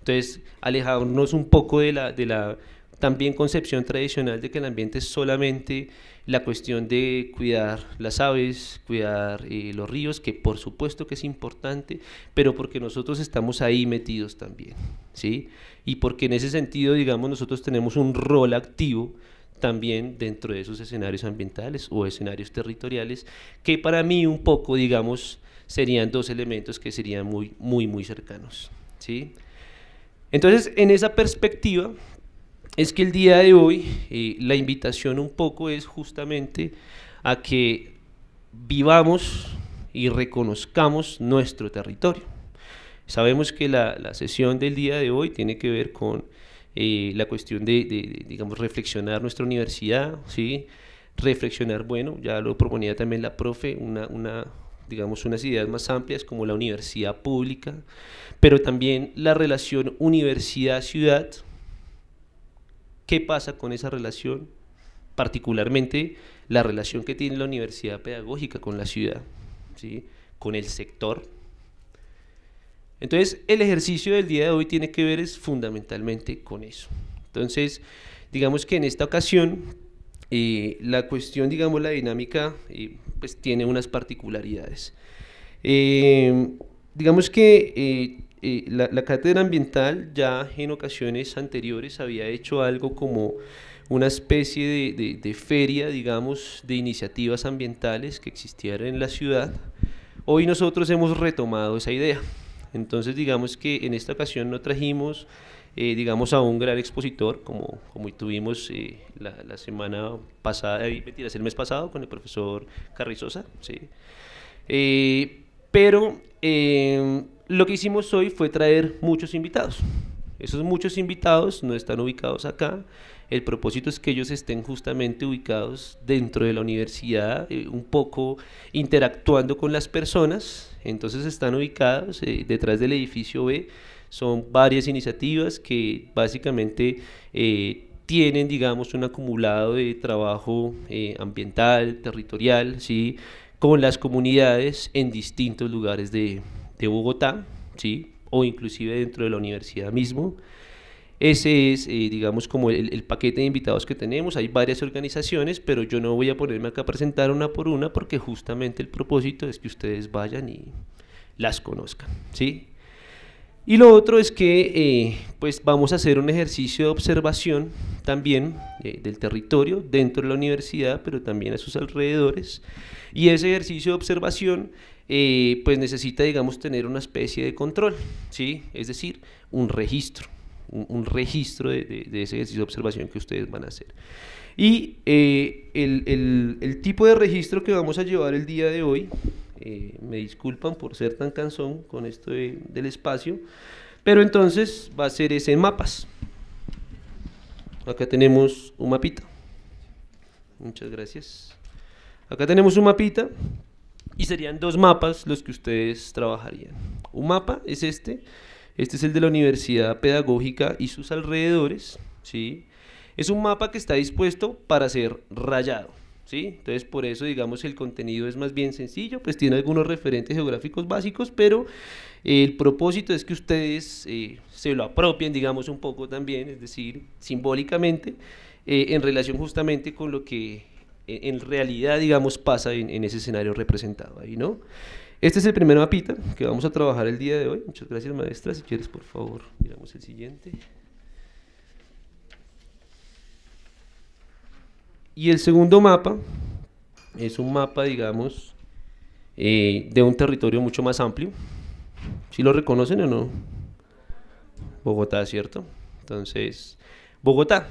Entonces, alejarnos un poco de la, de la también concepción tradicional de que el ambiente es solamente la cuestión de cuidar las aves, cuidar eh, los ríos, que por supuesto que es importante, pero porque nosotros estamos ahí metidos también, ¿sí? Y porque en ese sentido, digamos, nosotros tenemos un rol activo también dentro de esos escenarios ambientales o escenarios territoriales, que para mí un poco, digamos, serían dos elementos que serían muy, muy, muy cercanos, ¿sí? Entonces, en esa perspectiva, es que el día de hoy eh, la invitación un poco es justamente a que vivamos y reconozcamos nuestro territorio. Sabemos que la, sesión del día de hoy tiene que ver con eh, la cuestión de, digamos, reflexionar nuestra universidad, ¿sí? reflexionar, bueno, ya lo proponía también la profe, una, una, digamos, unas ideas más amplias como la universidad pública, pero también la relación universidad-ciudad, qué pasa con esa relación, particularmente la relación que tiene la universidad pedagógica con la ciudad, con el sector. Entonces, el ejercicio del día de hoy tiene que ver es fundamentalmente con eso. Entonces, digamos que en esta ocasión, eh, la cuestión, digamos, la dinámica, eh, pues tiene unas particularidades. Eh, digamos que la, la, cátedra ambiental ya en ocasiones anteriores había hecho algo como una especie de, feria, digamos, de iniciativas ambientales que existieran en la ciudad. Hoy nosotros hemos retomado esa idea. Entonces, digamos que en esta ocasión no trajimos, eh, digamos, a un gran expositor, como, como tuvimos eh, la, semana pasada, eh, mentiras, el mes pasado con el profesor Carrizosa, ¿sí? pero lo que hicimos hoy fue traer muchos invitados. Esos muchos invitados no están ubicados acá. El propósito es que ellos estén justamente ubicados dentro de la universidad, eh, un poco interactuando con las personas. Entonces están ubicados eh, detrás del edificio B. Son varias iniciativas que básicamente eh, tienen, digamos, un acumulado de trabajo ambiental, territorial, ¿sí? con las comunidades en distintos lugares de, de Bogotá, ¿sí? o inclusive dentro de la universidad mismo. Ese es, eh, digamos, como el, paquete de invitados que tenemos. Hay varias organizaciones, pero yo no voy a ponerme acá a presentar una por una porque justamente el propósito es que ustedes vayan y las conozcan, ¿sí? Y lo otro es que, eh, pues, vamos a hacer un ejercicio de observación también eh, del territorio dentro de la universidad, pero también a sus alrededores. Y ese ejercicio de observación eh, pues necesita, digamos, tener una especie de control, ¿sí? Es decir, un registro, un, registro de, ese ejercicio de observación que ustedes van a hacer. Y eh, el, tipo de registro que vamos a llevar el día de hoy, eh, me disculpan por ser tan cansón con esto del espacio, pero entonces va a ser ese en mapas. Acá tenemos un mapita. Muchas gracias. Acá tenemos un mapita y serían dos mapas los que ustedes trabajarían. Un mapa es este, este es el de la Universidad Pedagógica y sus alrededores, ¿sí? Es un mapa que está dispuesto para ser rayado, ¿sí? Entonces por eso digamos el contenido es más bien sencillo, pues tiene algunos referentes geográficos básicos, pero el propósito es que ustedes eh, se lo apropien digamos un poco también, es decir, simbólicamente, eh, en relación justamente con lo que en realidad, digamos, pasa en, ese escenario representado ahí, ¿no? Este es el primer mapita que vamos a trabajar el día de hoy. Muchas gracias, maestra. Si quieres, por favor, miramos el siguiente. Y el segundo mapa es un mapa, digamos, eh, de un territorio mucho más amplio. ¿Si lo reconocen o no? Bogotá, ¿cierto? Entonces, Bogotá,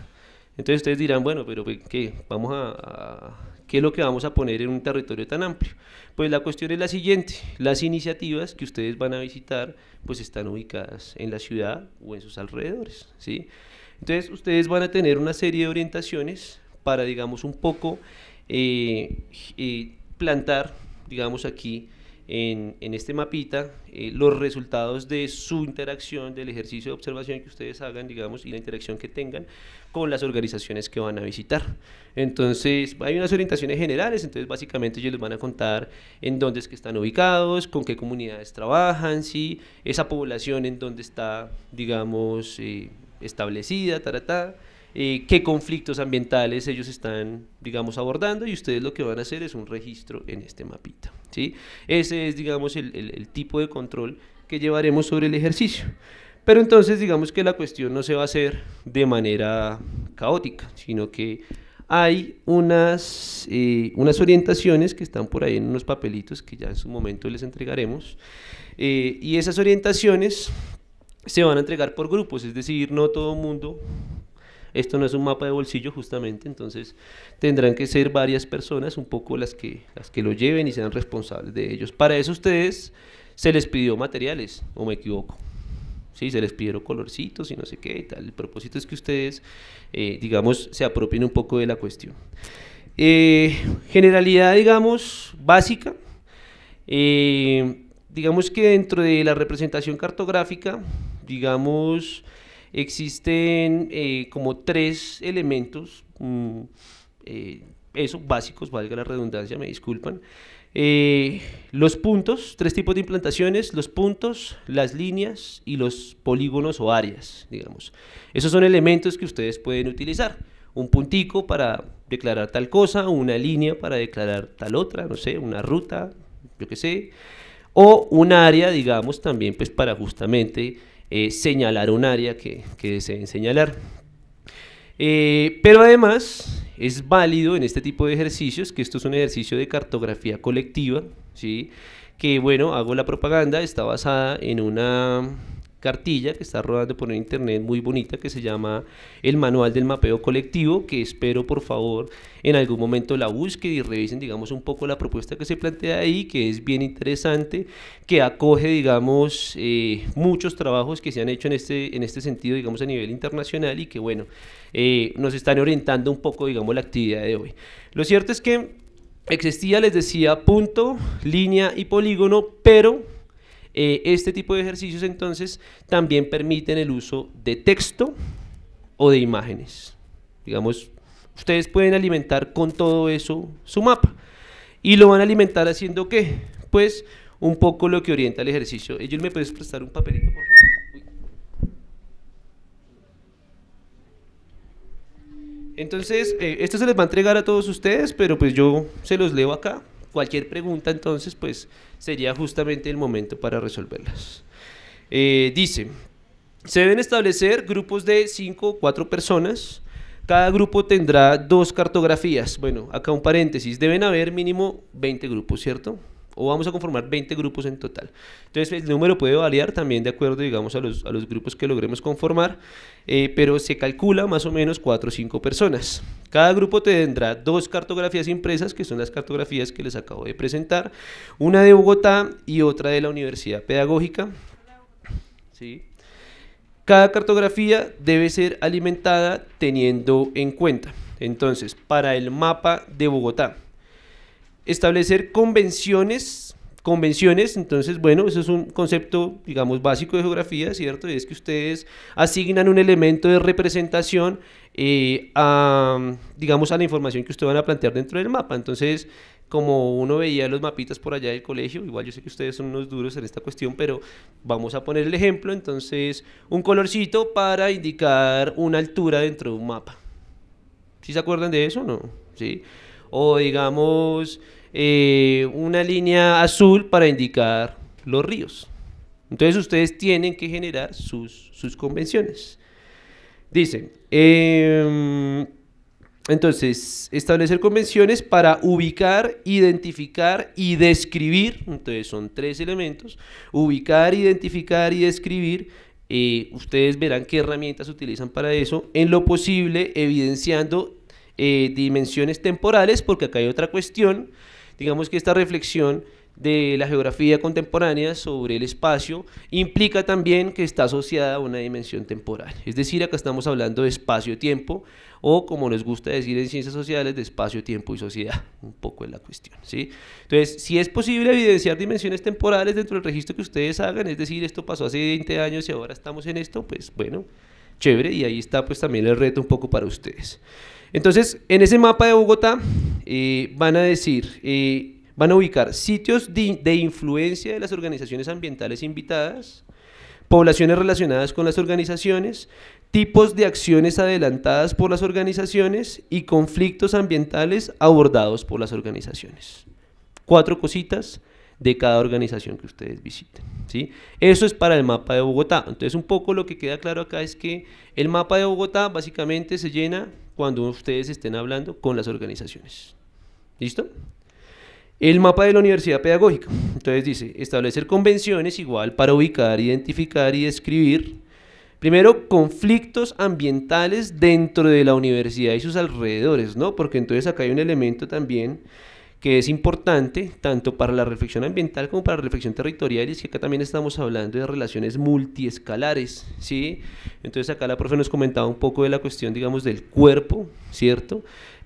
entonces ustedes dirán, bueno, pero pues, ¿qué? Vamos a, ¿Qué es lo que vamos a poner en un territorio tan amplio? Pues la cuestión es la siguiente. Las iniciativas que ustedes van a visitar, pues están ubicadas en la ciudad o en sus alrededores, ¿sí? Entonces ustedes van a tener una serie de orientaciones para, digamos, un poco eh, eh, plantar, digamos, aquí en, este mapita eh, los resultados de su interacción, del ejercicio de observación que ustedes hagan, digamos, y la interacción que tengan con las organizaciones que van a visitar. Entonces, hay unas orientaciones generales, entonces básicamente ellos les van a contar en dónde es que están ubicados, con qué comunidades trabajan, si esa población en dónde está, digamos, eh, establecida, taratá. Eh, qué conflictos ambientales ellos están, digamos, abordando y ustedes lo que van a hacer es un registro en este mapita. ¿sí? Ese es, digamos, el, el, tipo de control que llevaremos sobre el ejercicio. Pero entonces digamos que la cuestión no se va a hacer de manera caótica, sino que hay unas, eh, unas orientaciones que están por ahí en unos papelitos que ya en su momento les entregaremos. Eh, y esas orientaciones se van a entregar por grupos, es decir, no todo el mundo esto no es un mapa de bolsillo justamente, entonces tendrán que ser varias personas un poco las que, las que lo lleven y sean responsables de ellos. Para eso ustedes se les pidió materiales, o me equivoco. Sí, se les pidieron colorcitos y no sé qué tal. El propósito es que ustedes, eh, digamos, se apropien un poco de la cuestión. Eh, generalidad, digamos, básica. Eh, digamos que dentro de la representación cartográfica, digamos, existen eh, como tres elementos, mm, eh, eso, básicos, valga la redundancia, me disculpan. Eh, los puntos, tres tipos de implantaciones, los puntos, las líneas y los polígonos o áreas, digamos. Esos son elementos que ustedes pueden utilizar. Un puntico para declarar tal cosa, una línea para declarar tal otra, no sé, una ruta, yo qué sé. O un área, digamos, también pues para justamente eh, señalar un área que, deseen señalar. Eh, pero además es válido en este tipo de ejercicios, que esto es un ejercicio de cartografía colectiva, ¿sí? que bueno, hago la propaganda, está basada en una cartilla que está rodando por internet muy bonita que se llama El Manual del Mapeo Colectivo, que espero por favor en algún momento la busquen y revisen, digamos, un poco la propuesta que se plantea ahí, que es bien interesante, que acoge, digamos, eh, muchos trabajos que se han hecho en este, en este sentido, digamos, a nivel internacional y que, bueno, eh, nos están orientando un poco, digamos, la actividad de hoy. Lo cierto es que existía, les decía, punto, línea y polígono, pero eh, este tipo de ejercicios entonces también permiten el uso de texto o de imágenes. Digamos, ustedes pueden alimentar con todo eso su mapa. ¿Y lo van a alimentar haciendo qué? Pues un poco lo que orienta el ejercicio. Ellos me puedes prestar un papelito, por favor. Entonces, eh, esto se les va a entregar a todos ustedes, pero pues yo se los leo acá cualquier pregunta, entonces, pues sería justamente el momento para resolverlas. Eh, dice, se deben establecer grupos de 5 o 4 personas. Cada grupo tendrá dos cartografías. Bueno, acá un paréntesis. Deben haber mínimo 20 grupos, ¿cierto? o vamos a conformar 20 grupos en total. Entonces el número puede variar también de acuerdo, digamos, a los, grupos que logremos conformar, eh, pero se calcula más o menos 4 o 5 personas. Cada grupo tendrá dos cartografías impresas, que son las cartografías que les acabo de presentar, una de Bogotá y otra de la Universidad Pedagógica. Cada cartografía debe ser alimentada teniendo en cuenta. Entonces, para el mapa de Bogotá, establecer convenciones, convenciones, entonces, bueno, eso es un concepto, digamos, básico de geografía, ¿cierto? es que ustedes asignan un elemento de representación eh, a, digamos, a la información que ustedes van a plantear dentro del mapa. Entonces, como uno veía los mapitas por allá del colegio, igual yo sé que ustedes son unos duros en esta cuestión, pero vamos a poner el ejemplo, entonces, un colorcito para indicar una altura dentro de un mapa. ¿Sí se acuerdan de eso? No, ¿sí? O digamos, eh, una línea azul para indicar los ríos. Entonces ustedes tienen que generar sus, convenciones. dicen em, entonces, establecer convenciones para ubicar, identificar y describir, entonces son tres elementos, ubicar, identificar y describir, eh, ustedes verán qué herramientas utilizan para eso, en lo posible evidenciando eh, dimensiones temporales, porque acá hay otra cuestión, digamos que esta reflexión de la geografía contemporánea sobre el espacio implica también que está asociada a una dimensión temporal. Es decir, acá estamos hablando de espacio-tiempo o como nos gusta decir en ciencias sociales, de espacio, tiempo y sociedad. Un poco es la cuestión. ¿sí? Entonces, si es posible evidenciar dimensiones temporales dentro del registro que ustedes hagan, es decir, esto pasó hace 20 años y ahora estamos en esto, pues bueno, chévere. Y ahí está pues también el reto un poco para ustedes. Entonces, en ese mapa de Bogotá eh, van a decir, eh, van a ubicar sitios de, de, influencia de las organizaciones ambientales invitadas, poblaciones relacionadas con las organizaciones, tipos de acciones adelantadas por las organizaciones y conflictos ambientales abordados por las organizaciones. Cuatro cositas de cada organización que ustedes visiten. ¿sí? Eso es para el mapa de Bogotá. Entonces un poco lo que queda claro acá es que el mapa de Bogotá básicamente se llena cuando ustedes estén hablando con las organizaciones. ¿Listo? El mapa de la universidad pedagógica. Entonces dice, establecer convenciones igual para ubicar, identificar y describir. Primero, conflictos ambientales dentro de la universidad y sus alrededores, ¿no? Porque entonces acá hay un elemento también que es importante tanto para la reflexión ambiental como para la reflexión territorial, y es que acá también estamos hablando de relaciones multiescalares, ¿sí? Entonces acá la profe nos comentaba un poco de la cuestión, digamos, del cuerpo, ¿cierto?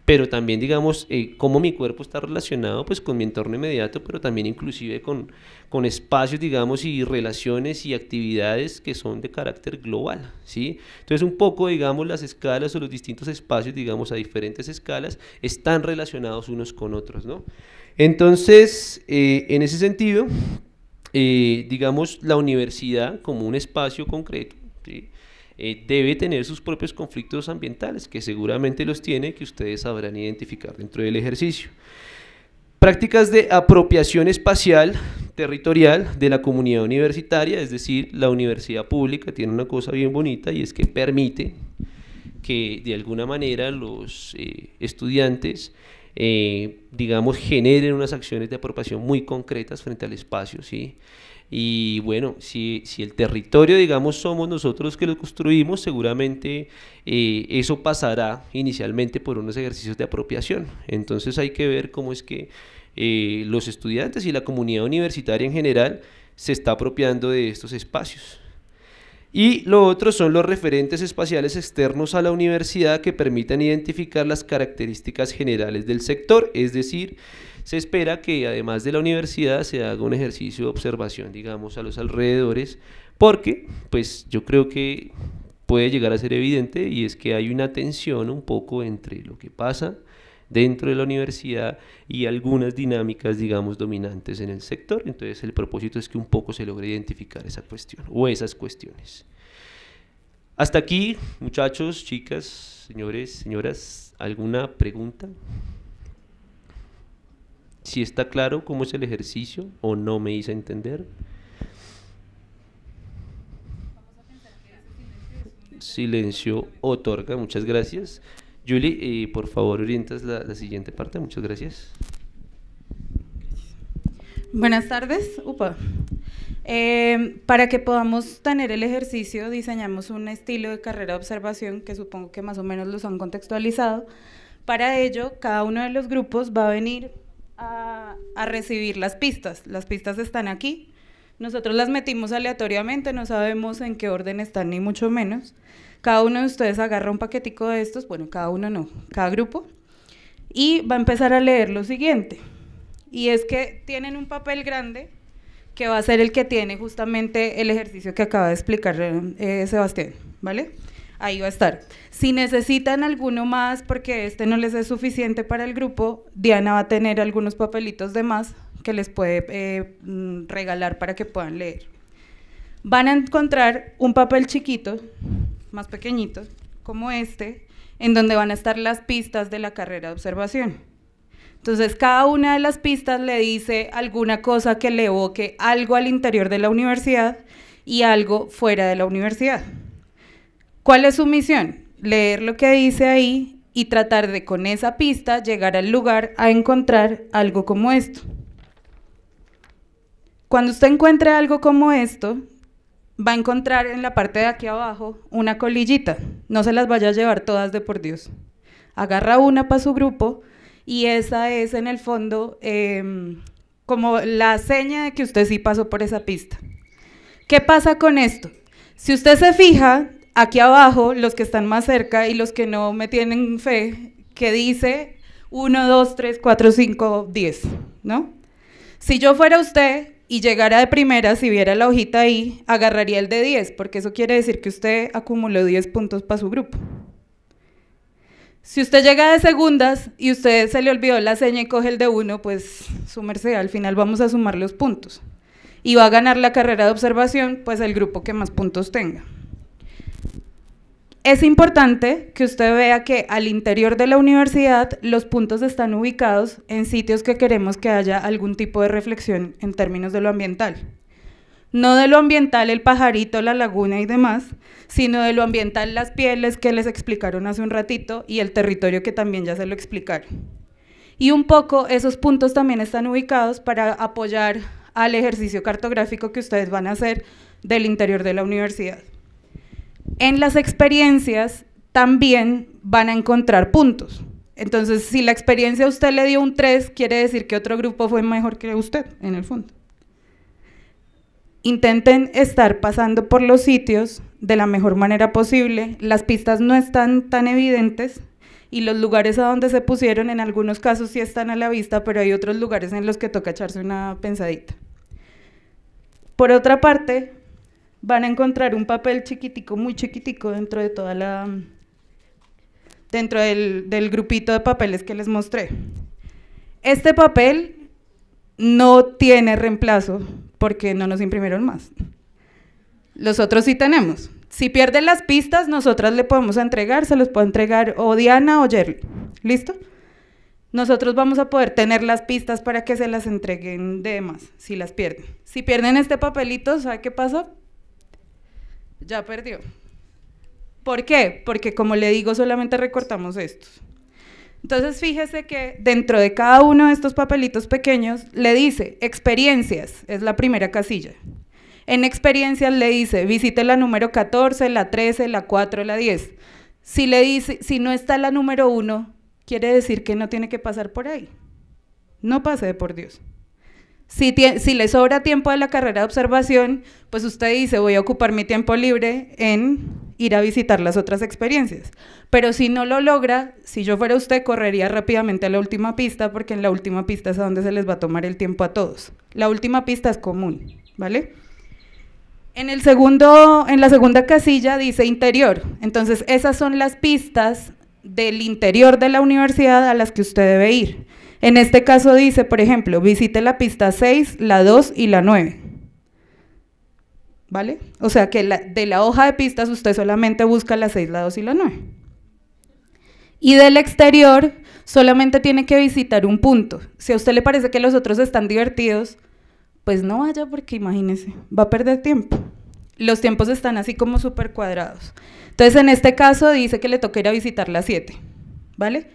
pero también, digamos, eh, cómo mi cuerpo está relacionado pues con mi entorno inmediato, pero también inclusive con, con espacios, digamos, y relaciones y actividades que son de carácter global, ¿sí? Entonces, un poco, digamos, las escalas o los distintos espacios, digamos, a diferentes escalas, están relacionados unos con otros, ¿no? Entonces, eh, en ese sentido, eh, digamos, la universidad como un espacio concreto, ¿sí? Eh, debe tener sus propios conflictos ambientales, que seguramente los tiene, que ustedes sabrán identificar dentro del ejercicio. Prácticas de apropiación espacial territorial de la comunidad universitaria, es decir, la universidad pública tiene una cosa bien bonita y es que permite que de alguna manera los eh, estudiantes, eh, digamos, generen unas acciones de apropiación muy concretas frente al espacio, ¿sí? Y bueno, si, el territorio, digamos, somos nosotros que lo construimos, seguramente eh, eso pasará inicialmente por unos ejercicios de apropiación. Entonces hay que ver cómo es que eh, los estudiantes y la comunidad universitaria en general se está apropiando de estos espacios. Y lo otro son los referentes espaciales externos a la universidad que permitan identificar las características generales del sector, es decir, se espera que además de la universidad se haga un ejercicio de observación, digamos, a los alrededores, porque pues yo creo que puede llegar a ser evidente y es que hay una tensión un poco entre lo que pasa dentro de la universidad y algunas dinámicas, digamos, dominantes en el sector. Entonces el propósito es que un poco se logre identificar esa cuestión o esas cuestiones. Hasta aquí, muchachos, chicas, señores, señoras, ¿alguna pregunta? si está claro cómo es el ejercicio o no me hice entender. Silencio otorga, muchas gracias. Julie, eh, por favor, orientas la, siguiente parte, muchas gracias. Buenas tardes, Upa. Eh, para que podamos tener el ejercicio, diseñamos un estilo de carrera de observación que supongo que más o menos los han contextualizado. Para ello, cada uno de los grupos va a venir a, recibir las pistas. Las pistas están aquí. Nosotros las metimos aleatoriamente, no sabemos en qué orden están ni mucho menos. Cada uno de ustedes agarra un paquetico de estos, bueno, cada uno no, cada grupo, y va a empezar a leer lo siguiente. Y es que tienen un papel grande que va a ser el que tiene justamente el ejercicio que acaba de explicar eh, Sebastián, ¿vale? ahí va a estar. Si necesitan alguno más, porque este no les es suficiente para el grupo, Diana va a tener algunos papelitos de más que les puede eh, mm, regalar para que puedan leer. Van a encontrar un papel chiquito, más pequeñito, como este, en donde van a estar las pistas de la carrera de observación. Entonces, cada una de las pistas le dice alguna cosa que le evoque algo al interior de la universidad y algo fuera de la universidad. ¿Cuál es su misión? Leer lo que dice ahí y tratar de con esa pista llegar al lugar a encontrar algo como esto. Cuando usted encuentre algo como esto, va a encontrar en la parte de aquí abajo una colillita. No se las vaya a llevar todas de por Dios. Agarra una para su grupo y esa es en el fondo em, como la seña de que usted sí pasó por esa pista. ¿Qué pasa con esto? Si usted se fija, aquí abajo, los que están más cerca y los que no me tienen fe, que dice 1, 2, 3, 4, 5, 10, ¿no? Si yo fuera usted y llegara de primera, si viera la hojita ahí, agarraría el de 10, porque eso quiere decir que usted acumuló 10 puntos para su grupo. Si usted llega de segundas y usted se le olvidó la seña y coge el de 1, pues sumerse, al final vamos a sumar los puntos. Y va a ganar la carrera de observación, pues el grupo que más puntos tenga. Es importante que usted vea que al interior de la universidad los puntos están ubicados en sitios que queremos que haya algún tipo de reflexión en términos de lo ambiental. No de lo ambiental el pajarito, la laguna y demás, sino de lo ambiental las pieles que les explicaron hace un ratito y el territorio que también ya se lo explicaron. Y un poco esos puntos también están ubicados para apoyar al ejercicio cartográfico que ustedes van a hacer del interior de la universidad en las experiencias también van a encontrar puntos. Entonces, si la experiencia a usted le dio un 3, quiere decir que otro grupo fue mejor que usted, en el fondo. Intenten estar pasando por los sitios de la mejor manera posible. Las pistas no están tan evidentes y los lugares a donde se pusieron en algunos casos sí están a la vista, pero hay otros lugares en los que toca echarse una pensadita. Por otra parte, van a encontrar un papel chiquitico, muy chiquitico dentro de toda la dentro del, del grupito de papeles que les mostré. Este papel no tiene reemplazo porque no nos imprimieron más. Los otros sí tenemos. Si pierden las pistas, nosotras le podemos entregar, se los puede entregar o Diana o Jerry. ¿Listo? Nosotros vamos a poder tener las pistas para que se las entreguen de más, si las pierden. Si pierden este papelito, ¿sabe qué pasó? Ya perdió. ¿Por qué? Porque como le digo, solamente recortamos estos. Entonces fíjese que dentro de cada uno de estos papelitos pequeños le dice experiencias, es la primera casilla. En experiencias le dice visite la número 14, la 13, la 4, la 10. Si le dice, si no está la número 1, quiere decir que no tiene que pasar por ahí. No pase por Dios. Si, le sobra tiempo de la carrera de observación, pues usted dice, voy a ocupar mi tiempo libre en ir a visitar las otras experiencias. Pero si no lo logra, si yo fuera usted, correría rápidamente a la última pista, porque en la última pista es a donde se les va a tomar el tiempo a todos. La última pista es común, ¿vale? En, en la segunda casilla dice interior. Entonces, esas son las pistas del interior de la universidad a las que usted debe ir. En este caso dice, por ejemplo, visite la pista 6, la 2 y la 9. ¿Vale? O sea que de la hoja de pistas usted solamente busca la 6, la 2 y la 9. Y del exterior solamente tiene que visitar un punto. Si a usted le parece que los otros están divertidos, pues no vaya porque imagínese, va a perder tiempo. Los tiempos están así como súper cuadrados. Entonces en este caso dice que le toca ir a visitar la 7, ¿vale?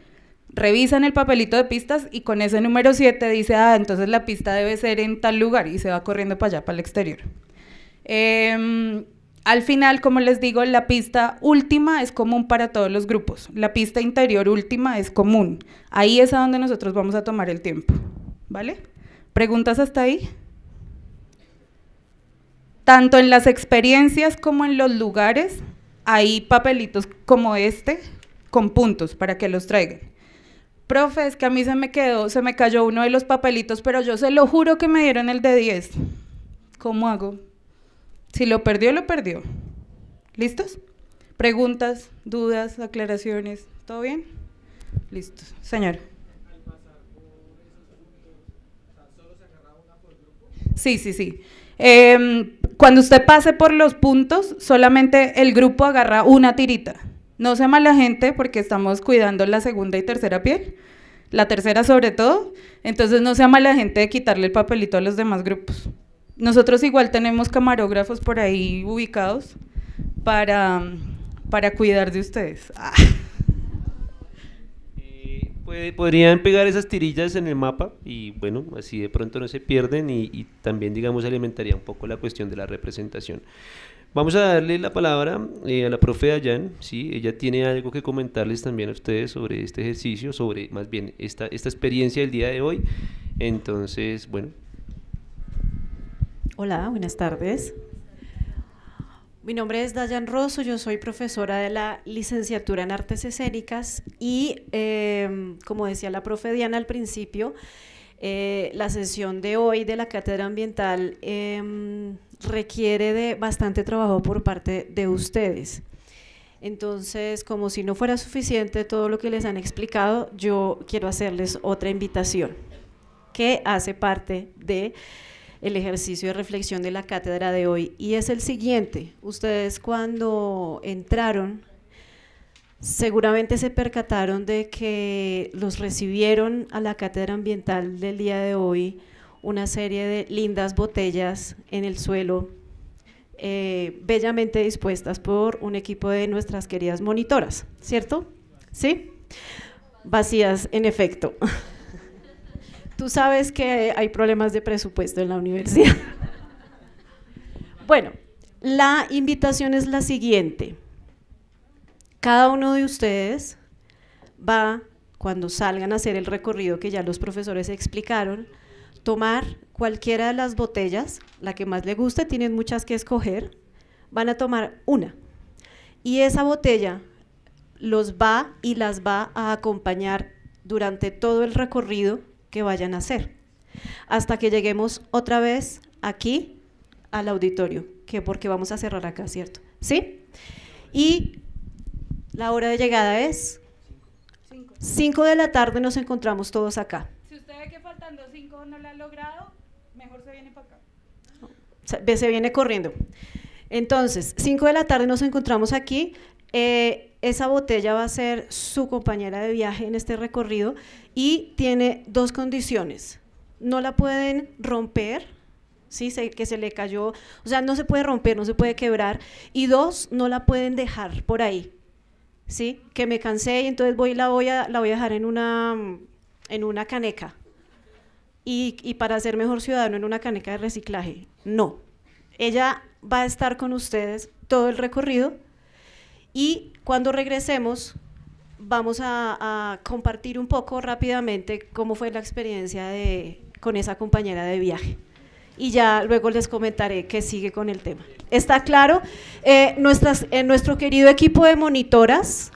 revisan el papelito de pistas y con ese número 7 dice, ah, entonces la pista debe ser en tal lugar y se va corriendo para allá, para el exterior. Em, al final, como les digo, la pista última es común para todos los grupos. La pista interior última es común. Ahí es a donde nosotros vamos a tomar el tiempo. ¿Vale? ¿Preguntas hasta ahí? Tanto en las experiencias como en los lugares hay papelitos como este con puntos para que los traigan profes, es que a mí se me quedó, se me cayó uno de los papelitos, pero yo se lo juro que me dieron el de 10. ¿Cómo hago? Si lo perdió, lo perdió. ¿Listos? Preguntas, dudas, aclaraciones, ¿todo bien? Listo. Señor. Sí, sí, sí. Em, cuando usted pase por los puntos, solamente el grupo agarra una tirita. No sea mala gente porque estamos cuidando la segunda y tercera piel, la tercera sobre todo, entonces no se mala gente de quitarle el papelito a los demás grupos. Nosotros igual tenemos camarógrafos por ahí ubicados para, para cuidar de ustedes. Eh, podrían pegar esas tirillas en el mapa y bueno, así de pronto no se pierden y, y, también digamos alimentaría un poco la cuestión de la representación. Vamos a darle la palabra eh, a la profe Dayan, ¿sí? ella tiene algo que comentarles también a ustedes sobre este ejercicio, sobre más bien esta, esta experiencia del día de hoy. Entonces, bueno. Hola, buenas tardes. Mi nombre es Dayan Rosso, yo soy profesora de la licenciatura en artes escénicas y, eh, como decía la profe Diana al principio, eh, la sesión de hoy de la Cátedra Ambiental em, requiere de bastante trabajo por parte de ustedes. Entonces, como si no fuera suficiente todo lo que les han explicado, yo quiero hacerles otra invitación que hace parte de el ejercicio de reflexión de la cátedra de hoy y es el siguiente. Ustedes cuando entraron Seguramente se percataron de que los recibieron a la cátedra ambiental del día de hoy una serie de lindas botellas en el suelo, eh, bellamente dispuestas por un equipo de nuestras queridas monitoras, ¿cierto? ¿Sí? Vacías, en efecto. Tú sabes que hay problemas de presupuesto en la universidad. bueno, la invitación es la siguiente. Cada uno de ustedes va, cuando salgan a hacer el recorrido que ya los profesores explicaron, tomar cualquiera de las botellas, la que más le guste, tienen muchas que escoger, van a tomar una. Y esa botella los va y las va a acompañar durante todo el recorrido que vayan a hacer, hasta que lleguemos otra vez aquí al auditorio, que porque vamos a cerrar acá, ¿cierto? ¿Sí? Y la hora de llegada es 5 de la tarde nos encontramos todos acá. Si usted ve que faltando 5 no la ha logrado, mejor se viene para acá. Se, viene corriendo. Entonces, 5 de la tarde nos encontramos aquí. Eh, esa botella va a ser su compañera de viaje en este recorrido y tiene dos condiciones. No la pueden romper, ¿sí? que se le cayó, o sea, no se puede romper, no se puede quebrar. Y dos, no la pueden dejar por ahí ¿sí? Que me cansé y entonces voy la voy a, la voy a dejar en una, una caneca. Y, para ser mejor ciudadano en una caneca de reciclaje. No. Ella va a estar con ustedes todo el recorrido y cuando regresemos vamos a, compartir un poco rápidamente cómo fue la experiencia de, con esa compañera de viaje y ya luego les comentaré qué sigue con el tema. ¿Está claro? Eh, nuestras, eh, nuestro querido equipo de monitoras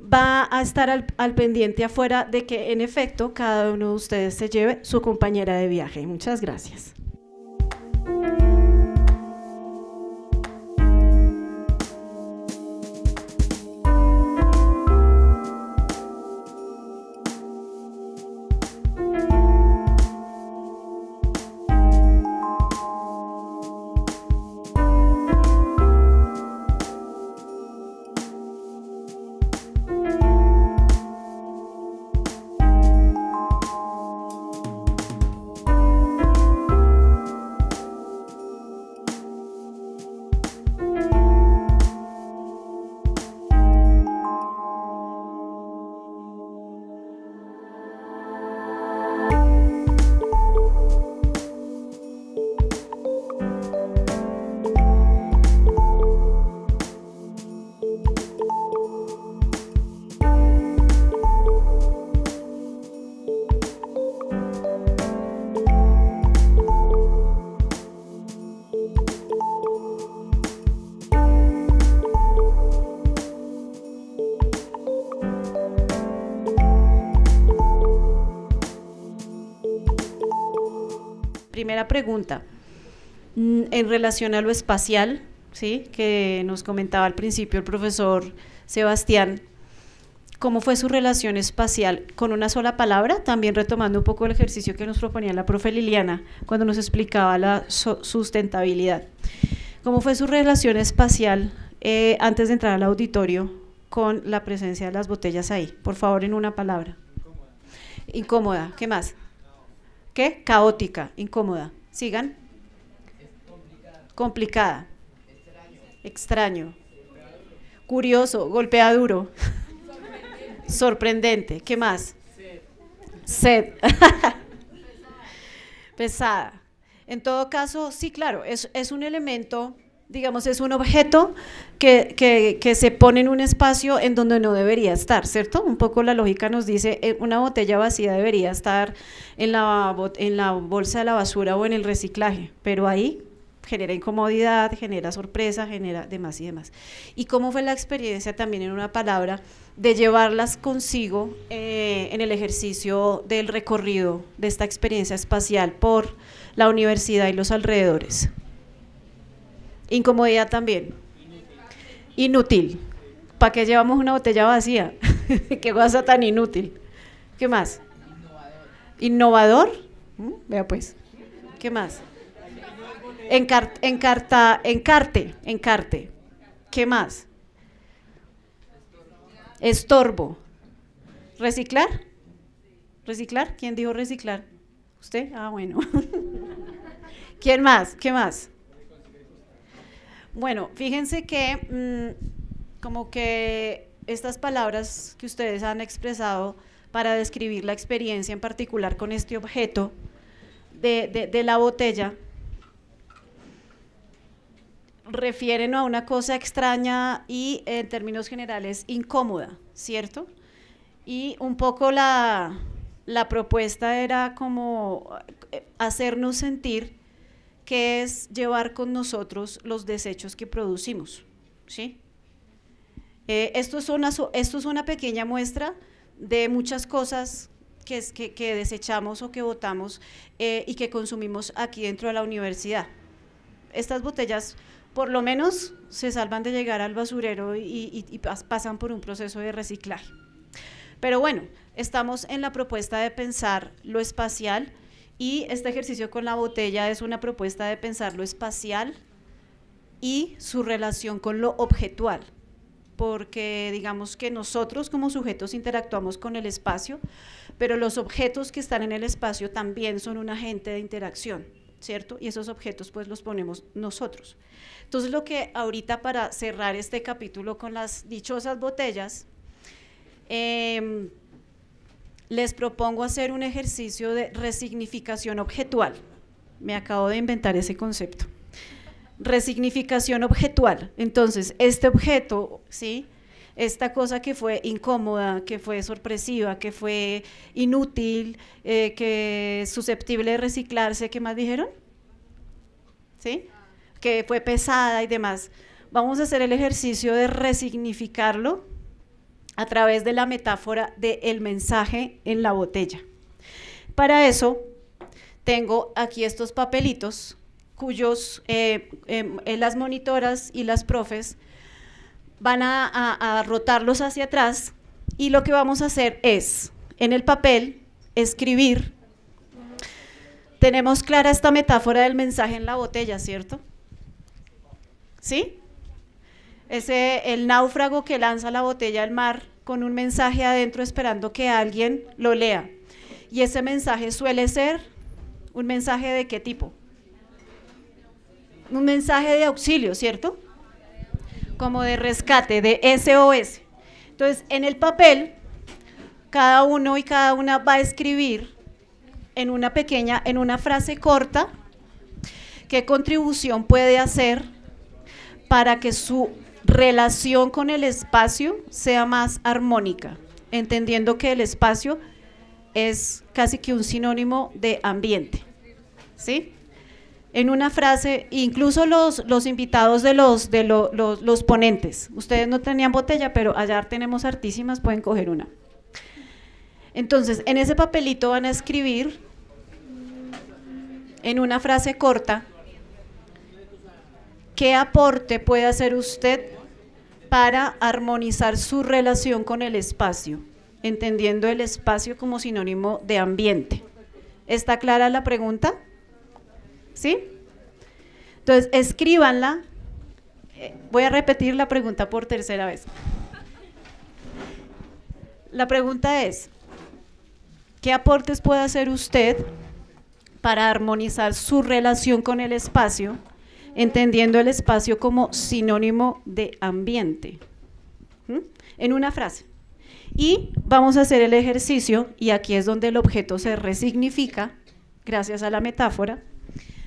va a estar al, al, pendiente afuera de que en efecto cada uno de ustedes se lleve su compañera de viaje. Muchas gracias. pregunta, mm, en relación a lo espacial, ¿sí? que nos comentaba al principio el profesor Sebastián, ¿cómo fue su relación espacial? Con una sola palabra, también retomando un poco el ejercicio que nos proponía la profe Liliana cuando nos explicaba la sustentabilidad. ¿Cómo fue su relación espacial eh, antes de entrar al auditorio con la presencia de las botellas ahí? Por favor, en una palabra. Incómoda. ¿Qué más? ¿Qué? Caótica, incómoda. Sigan. Complicada. Extraño. Curioso, golpea duro. Sorprendente. ¿Qué más? Sed. Pesada. En todo caso, sí, claro, es, es un elemento digamos, es un objeto que, que, se pone en un espacio en donde no debería estar, ¿cierto? Un poco la lógica nos dice, eh, una botella vacía debería estar en la, en la bolsa de la basura o en el reciclaje, pero ahí genera incomodidad, genera sorpresa, genera demás y demás. ¿Y cómo fue la experiencia también en una palabra de llevarlas consigo eh, en el ejercicio del recorrido de esta experiencia espacial por la universidad y los alrededores? Incomodidad también. Inútil. ¿Para qué llevamos una botella vacía? qué cosa tan inútil. ¿Qué más? Innovador. ¿Mm? Vea pues. ¿Qué más? en encarta, encarte, encarte. ¿Qué más? Estorbo. ¿Reciclar? ¿Reciclar? ¿Quién dijo reciclar? ¿Usted? Ah, bueno. ¿Quién más? ¿Qué más? Bueno, fíjense que mm, como que estas palabras que ustedes han expresado para describir la experiencia en particular con este objeto de, la botella refieren a una cosa extraña y en términos generales incómoda, ¿cierto? Y un poco la, la propuesta era como eh, hacernos sentir que es llevar con nosotros los desechos que producimos. ¿sí? Eh, esto, es una, pequeña muestra de muchas cosas que, que, desechamos o que botamos eh, y que consumimos aquí dentro de la universidad. Estas botellas por lo menos se salvan de llegar al basurero y pasan por un proceso de reciclaje. Pero bueno, estamos en la propuesta de pensar lo espacial, y este ejercicio con la botella es una propuesta de pensar lo espacial y su relación con lo objetual, porque digamos que nosotros como sujetos interactuamos con el espacio, pero los objetos que están en el espacio también son un agente de interacción, ¿cierto? Y esos objetos pues los ponemos nosotros. Entonces lo que ahorita para cerrar este capítulo con las dichosas botellas, em, les propongo hacer un ejercicio de resignificación objetual. Me acabo de inventar ese concepto. Resignificación objetual. Entonces, este objeto, ¿sí? Esta cosa que fue incómoda, que fue sorpresiva, que fue inútil, eh, que susceptible de reciclarse, ¿qué más dijeron? ¿Sí? Que fue pesada y demás. Vamos a hacer el ejercicio de resignificarlo a través de la metáfora del el mensaje en la botella. Para eso tengo aquí estos papelitos cuyos eh, em, eh, las monitoras y las profes van a, a rotarlos hacia atrás y lo que vamos a hacer es en el papel escribir. Tenemos clara esta metáfora del mensaje en la botella, ¿cierto? ¿Sí? Es el náufrago que lanza la botella al mar con un mensaje adentro esperando que alguien lo lea. Y ese mensaje suele ser un mensaje de qué tipo? Un mensaje de auxilio, ¿cierto? Como de rescate, de SOS. Entonces, en el papel, cada uno y cada una va a escribir en una pequeña, en una frase corta, qué contribución puede hacer para que su relación con el espacio sea más armónica, entendiendo que el espacio es casi que un sinónimo de ambiente. ¿Sí? En una frase, incluso los, los invitados de, los, de los, los ponentes, ustedes no tenían botella, pero allá tenemos artísimas, pueden coger una. Entonces, en ese papelito van a escribir, en una frase corta, ¿Qué aporte puede hacer usted para armonizar su relación con el espacio, entendiendo el espacio como sinónimo de ambiente? ¿Está clara la pregunta? ¿Sí? Entonces, escríbanla. Eh, voy a repetir la pregunta por tercera vez. La pregunta es, ¿qué aportes puede hacer usted para armonizar su relación con el espacio? entendiendo el espacio como sinónimo de ambiente. ¿Mm? En una frase. Y vamos a hacer el ejercicio, y aquí es donde el objeto se resignifica, gracias a la metáfora,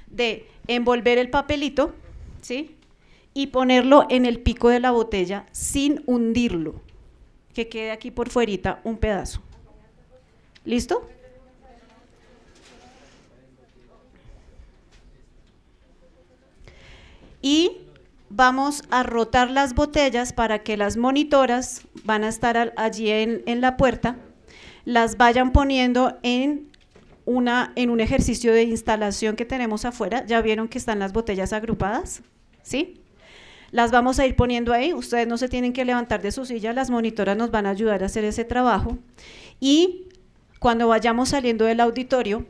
de envolver el papelito, ¿sí? Y ponerlo en el pico de la botella sin hundirlo. Que quede aquí por fuerita un pedazo. ¿Listo? y vamos a rotar las botellas para que las monitoras van a estar allí en, la puerta, las vayan poniendo en, una, en un ejercicio de instalación que tenemos afuera. Ya vieron que están las botellas agrupadas, ¿sí? Las vamos a ir poniendo ahí, ustedes no se tienen que levantar de su silla, las monitoras nos van a ayudar a hacer ese trabajo. Y cuando vayamos saliendo del auditorio,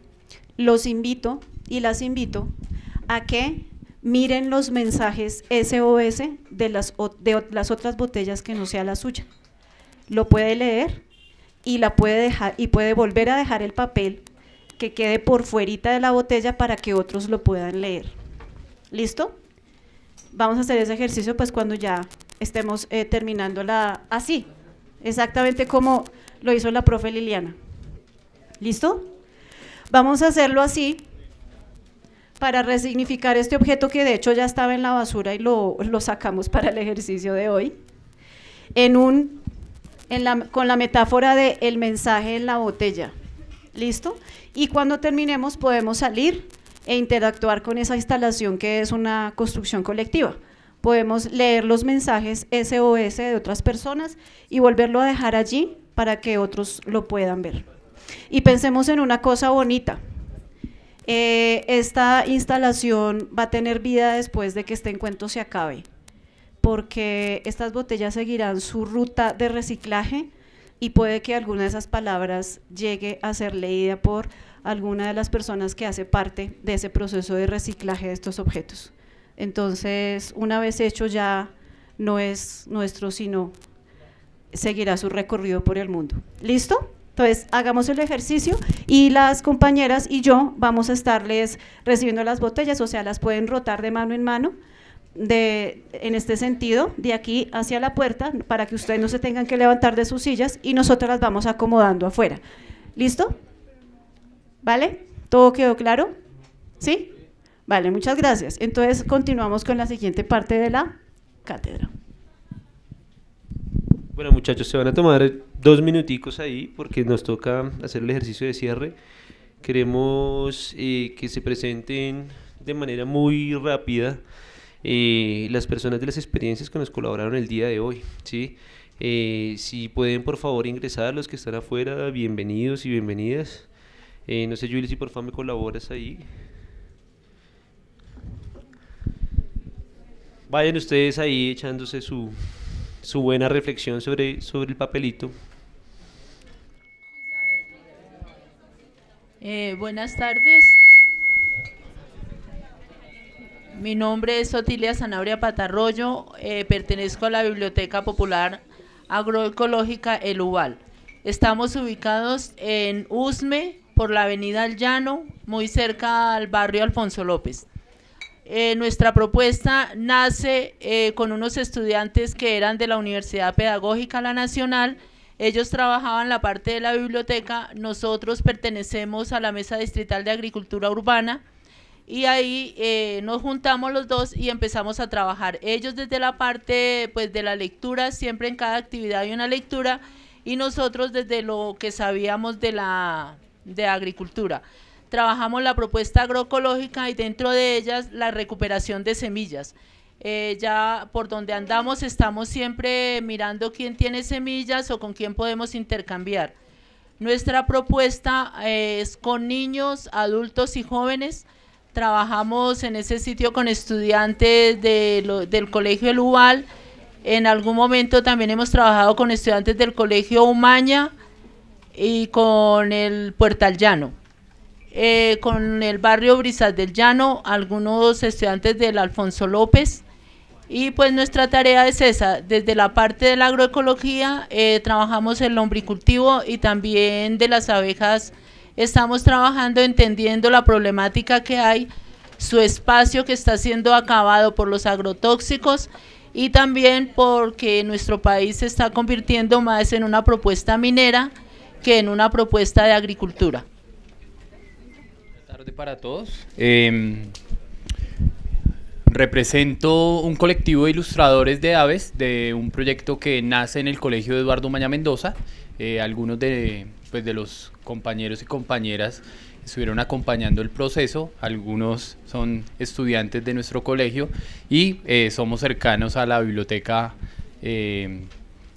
los invito y las invito a que miren los mensajes SOS de las, de las otras botellas que no sea la suya. Lo puede leer y, la puede dejar, y puede volver a dejar el papel que quede por fuerita de la botella para que otros lo puedan leer. ¿Listo? Vamos a hacer ese ejercicio pues cuando ya estemos eh, terminando la... Así, exactamente como lo hizo la profe Liliana. ¿Listo? Vamos a hacerlo así para resignificar este objeto que de hecho ya estaba en la basura y lo, sacamos para el ejercicio de hoy, en un, con la metáfora de el mensaje en la botella. ¿Listo? Y cuando terminemos podemos salir e interactuar con esa instalación que es una construcción colectiva. Podemos leer los mensajes SOS de otras personas y volverlo a dejar allí para que otros lo puedan ver. Y pensemos en una cosa bonita, eh, esta instalación va a tener vida después de que este encuentro se acabe, porque estas botellas seguirán su ruta de reciclaje y puede que alguna de esas palabras llegue a ser leída por alguna de las personas que hace parte de ese proceso de reciclaje de estos objetos. Entonces, una vez hecho ya no es nuestro, sino seguirá su recorrido por el mundo. ¿Listo? Entonces, hagamos el ejercicio y las compañeras y yo vamos a estarles recibiendo las botellas, o sea, las pueden rotar de mano en mano. De, en este sentido, de aquí hacia la puerta, para que ustedes no se tengan que levantar de sus sillas y nosotros las vamos acomodando afuera. ¿Listo? ¿Vale? ¿Todo quedó claro? ¿Sí? Vale, muchas gracias. Entonces continuamos con la siguiente parte de la cátedra. Bueno muchachos, se van a tomar dos minuticos ahí porque nos toca hacer el ejercicio de cierre. Queremos eh, que se presenten de manera muy rápida eh, las personas de las experiencias que nos colaboraron el día de hoy. ¿sí? Eh, si pueden por favor ingresar los que están afuera, bienvenidos y bienvenidas. no sé, Julie, si por favor me colaboras ahí. Vayan ustedes ahí echándose su, su buena reflexión sobre, sobre el papelito. Eh, buenas tardes. Mi nombre es Otilia Zanabria Patarroyo, eh, pertenezco a la Biblioteca Popular Agroecológica El Ubal. Estamos ubicados en Usme, por la Avenida El Llano, muy cerca al barrio Alfonso López. Eh, nuestra propuesta nace con unos estudiantes que eran de la Universidad Pedagógica La Nacional, ellos trabajaban la parte de la biblioteca, nosotros pertenecemos a la Mesa Distrital de Agricultura Urbana y ahí eh, nos juntamos los dos y empezamos a trabajar. Ellos desde la parte pues de la lectura, siempre en cada actividad hay una lectura y nosotros desde lo que sabíamos de la de agricultura. Trabajamos la propuesta agroecológica y dentro de ellas la recuperación de semillas. Eh, ya por donde andamos estamos siempre mirando quién tiene semillas o con quién podemos intercambiar. Nuestra propuesta eh, es con niños, adultos y jóvenes. Trabajamos en ese sitio con estudiantes del Colegio El Ubal. En algún momento también hemos trabajado con estudiantes del Colegio Umaña y con el Puerta Llano. Eh, con el barrio Brisas del Llano, algunos estudiantes del Alfonso López y pues nuestra tarea es esa, desde la parte de la agroecología eh, trabajamos el lombricultivo y también de las abejas estamos trabajando entendiendo la problemática que hay, su espacio que está siendo acabado por los agrotóxicos y también porque nuestro país se está convirtiendo más en una propuesta minera que en una propuesta de agricultura. Buenas tardes para todos. Em, Represento un colectivo de ilustradores de aves de un proyecto que nace en el Colegio eh, de Eduardo Maña Mendoza. algunos pues, de, los compañeros y compañeras estuvieron acompañando el proceso, algunos son estudiantes de nuestro colegio y eh, somos cercanos a la biblioteca eh,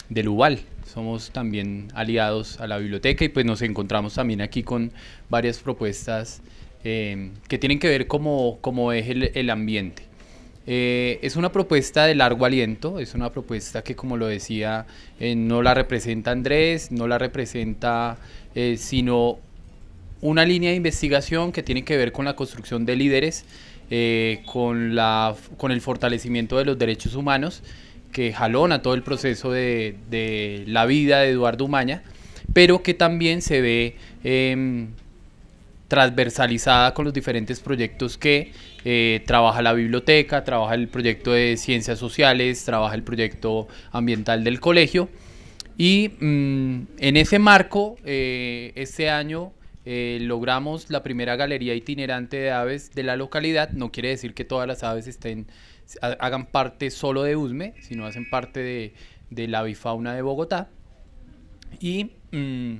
del UBAL. Somos también aliados a la biblioteca y pues nos encontramos también aquí con varias propuestas que tienen que ver como, como es el ambiente. Eh, es una propuesta de largo aliento, es una propuesta que, como lo decía, eh, no la representa Andrés, no la representa, eh, sino una línea de investigación que tiene que ver con la construcción de líderes, con, la, con el fortalecimiento de los derechos humanos, que jalona todo el proceso de, de la vida de Eduardo Umaña, pero que también se ve em, transversalizada con los diferentes proyectos que eh, trabaja la biblioteca, trabaja el proyecto de ciencias sociales, trabaja el proyecto ambiental del colegio. Y mm, en ese marco, eh, este año eh, logramos la primera galería itinerante de aves de la localidad. No quiere decir que todas las aves estén, hagan parte solo de USME, sino hacen parte de, la bifauna de Bogotá. Y mm,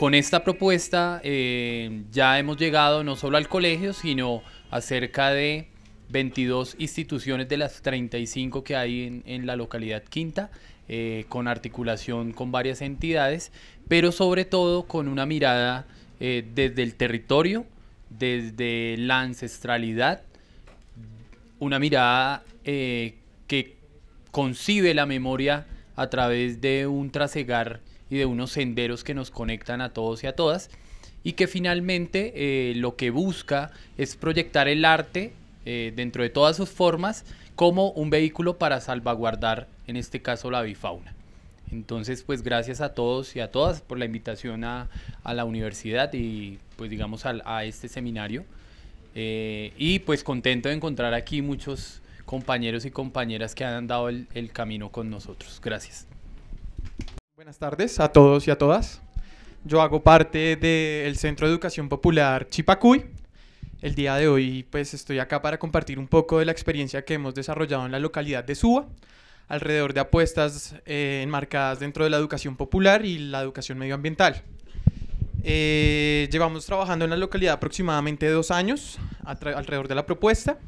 con esta propuesta eh, ya hemos llegado no solo al colegio, sino a cerca de 22 instituciones de las 35 que hay en, la localidad Quinta, eh, con articulación con varias entidades, pero sobre todo con una mirada eh, desde el territorio, desde la ancestralidad, una mirada que concibe la memoria a través de un trasegar y de unos senderos que nos conectan a todos y a todas y que finalmente eh, lo que busca es proyectar el arte eh, dentro de todas sus formas como un vehículo para salvaguardar, en este caso, la bifauna. Entonces, pues gracias a todos y a todas por la invitación a, la universidad y pues digamos a, este seminario. Eh, y pues contento de encontrar aquí muchos compañeros y compañeras que han dado el camino con nosotros. Gracias. Buenas tardes a todos y a todas. Yo hago parte del Centro de Educación Popular Chipacuy. El día de hoy pues estoy acá para compartir un poco de la experiencia que hemos desarrollado en la localidad de Suba alrededor de apuestas eh, enmarcadas dentro de la educación popular y la educación medioambiental. Eh, llevamos trabajando en la localidad aproximadamente dos años alrededor de la propuesta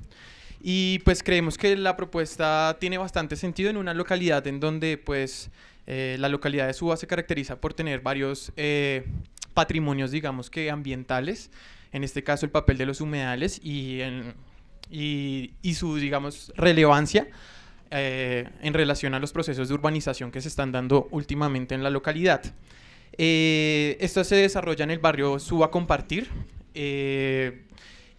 y pues creemos que la propuesta tiene bastante sentido en una localidad en donde pues eh, la localidad de Suba se caracteriza por tener varios eh, patrimonios, digamos que ambientales, en este caso el papel de los humedales y, en, y, su, digamos, relevancia eh, en relación a los procesos de urbanización que se están dando últimamente en la localidad. esto se desarrolla en el barrio Suba Compartir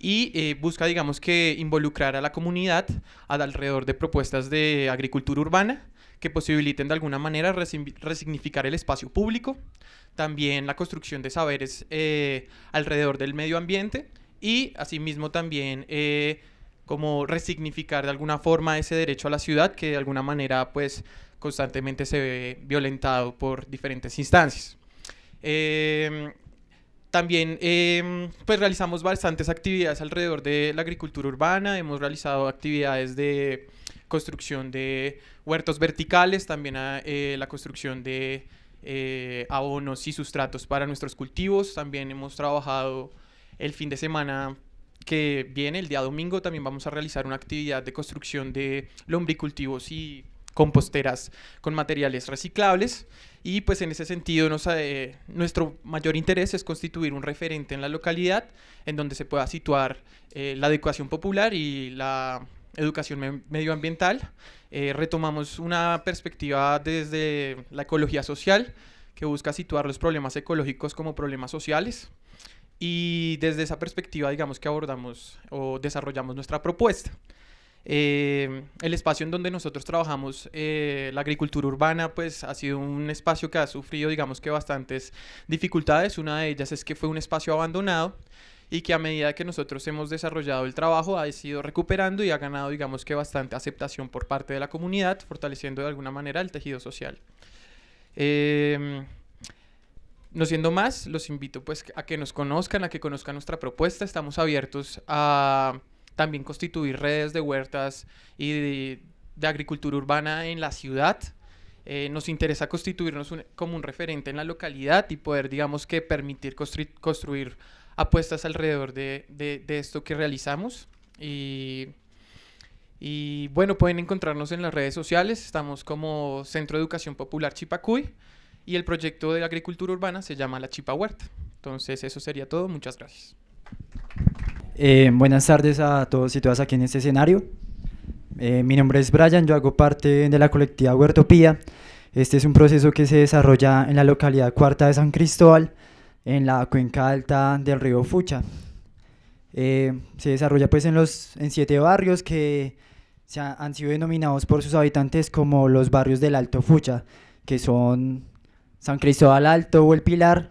y eh, busca, digamos, que involucrar a la comunidad alrededor de propuestas de agricultura urbana que posibiliten de alguna manera resignificar el espacio público, también la construcción de saberes eh, alrededor del medio ambiente y asimismo también eh, como resignificar de alguna forma ese derecho a la ciudad que de alguna manera pues constantemente se ve violentado por diferentes instancias. Eh, también em, pues realizamos bastantes actividades alrededor de la agricultura urbana, hemos realizado actividades de construcción de huertos verticales, también ah, eh, la construcción de eh, abonos y sustratos para nuestros cultivos, también hemos trabajado el fin de semana que viene, el día domingo, también vamos a realizar una actividad de construcción de lombricultivos y composteras con materiales reciclables. Y pues en ese sentido eh, nuestro mayor interés es constituir un referente en la localidad en donde se pueda situar eh, la educación popular y la educación medioambiental. Eh, retomamos una perspectiva desde la ecología social que busca situar los problemas ecológicos como problemas sociales. Y desde esa perspectiva digamos que abordamos o desarrollamos nuestra propuesta. Eh, el espacio en donde nosotros trabajamos, eh, la agricultura urbana, pues ha sido un espacio que ha sufrido, digamos que bastantes dificultades. Una de ellas es que fue un espacio abandonado y que a medida que nosotros hemos desarrollado el trabajo ha sido recuperando y ha ganado, digamos que bastante aceptación por parte de la comunidad, fortaleciendo de alguna manera el tejido social. Em, no siendo más, los invito pues a que nos conozcan, a que conozcan nuestra propuesta. Estamos abiertos a también constituir redes de huertas y de, agricultura urbana en la ciudad. Eh, nos interesa constituirnos como un referente en la localidad y poder, digamos, que permitir construir apuestas alrededor de, esto que realizamos. Y, y, bueno, pueden encontrarnos en las redes sociales. Estamos como Centro de Educación Popular Chipacuy y el proyecto de agricultura urbana se llama La Chipa Huerta. Entonces, eso sería todo. Muchas gracias. Eh, buenas tardes a todos y todas aquí en este escenario. Eh, mi nombre es Brian, yo hago parte de la colectiva Huertopía. Este es un proceso que se desarrolla en la localidad cuarta de San Cristóbal, en la cuenca alta del río Fucha. Eh, se desarrolla pues en, los, en siete barrios que se han sido denominados por sus habitantes como los barrios del Alto Fucha, que son San Cristóbal Alto o El Pilar,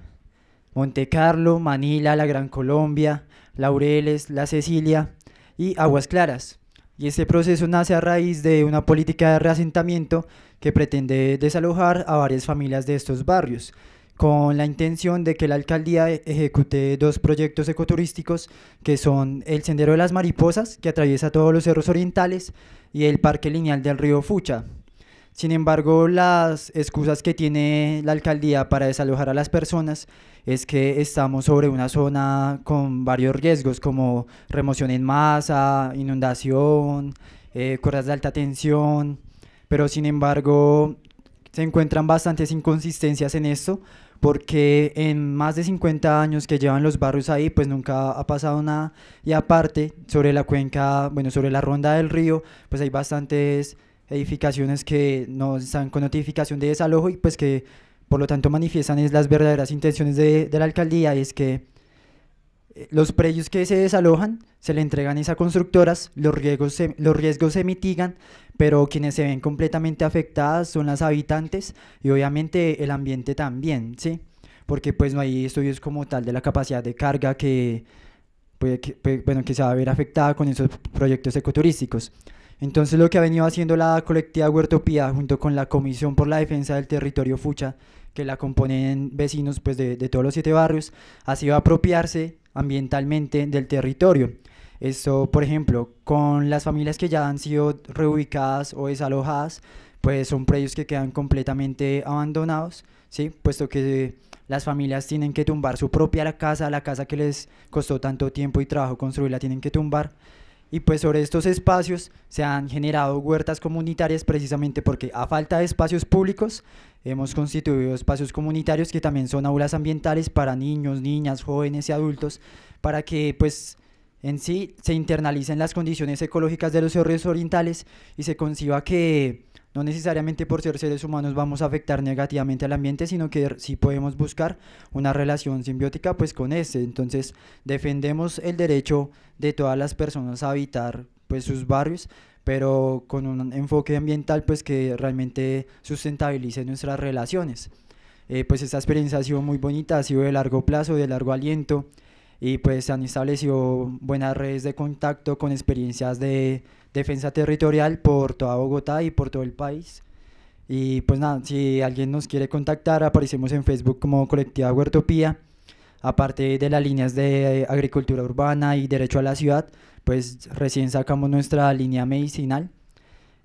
Monte Carlo, Manila, La Gran Colombia, Laureles, La Cecilia y Aguas Claras. Y este proceso nace a raíz de una política de reasentamiento que pretende desalojar a varias familias de estos barrios, con la intención de que la alcaldía e-, ejecute dos proyectos ecoturísticos que son el Sendero de las Mariposas, que atraviesa todos los cerros orientales, y el Parque Lineal del Río Fucha, sin embargo, las excusas que tiene la alcaldía para desalojar a las personas es que estamos sobre una zona con varios riesgos como remoción en masa, inundación, eh, de alta tensión, pero sin embargo se encuentran bastantes inconsistencias en esto porque en más de 50 años que llevan los barrios ahí, pues nunca ha pasado nada. Y aparte, sobre la cuenca, bueno, sobre la ronda del río, pues hay bastantes edificaciones que no están con notificación de desalojo y pues que por lo tanto manifiestan es las verdaderas intenciones de, la alcaldía, es que eh, los predios que se desalojan se le entregan a constructoras, los riesgos, se, los riesgos se mitigan, pero quienes se ven completamente afectadas son las habitantes y obviamente el ambiente también, ¿sí? Porque pues no hay estudios como tal de la capacidad de carga que, bueno, que se va a ver afectada con esos proyectos ecoturísticos. Entonces lo que ha venido haciendo la colectiva Huertopía junto con la Comisión por la Defensa del Territorio Fucha, que la componen vecinos pues, de, de todos los siete barrios, ha sido apropiarse ambientalmente del territorio. Esto, por ejemplo, con las familias que ya han sido reubicadas o desalojadas, pues son predios que quedan completamente abandonados, ¿sí? puesto que las familias tienen que tumbar su propia casa, la casa que les costó tanto tiempo y trabajo construirla, tienen que tumbar y pues sobre estos espacios se han generado huertas comunitarias precisamente porque a falta de espacios públicos hemos constituido espacios comunitarios que también son aulas ambientales para niños, niñas, jóvenes y adultos para que pues en sí se internalicen las condiciones ecológicas de los cerros orientales y se conciba que no necesariamente por ser seres humanos vamos a afectar negativamente al ambiente, sino que si podemos buscar una relación simbiótica pues con ese Entonces defendemos el derecho de todas las personas a habitar pues sus barrios, pero con un enfoque ambiental pues que realmente sustentabilice nuestras relaciones. Eh, pues esta experiencia ha sido muy bonita, ha sido de largo plazo, de largo aliento y pues se han establecido buenas redes de contacto con experiencias de defensa territorial por toda Bogotá y por todo el país. Y pues nada, si alguien nos quiere contactar, aparecemos en Facebook como Colectiva Huertopía. Aparte de las líneas de agricultura urbana y derecho a la ciudad, pues recién sacamos nuestra línea medicinal.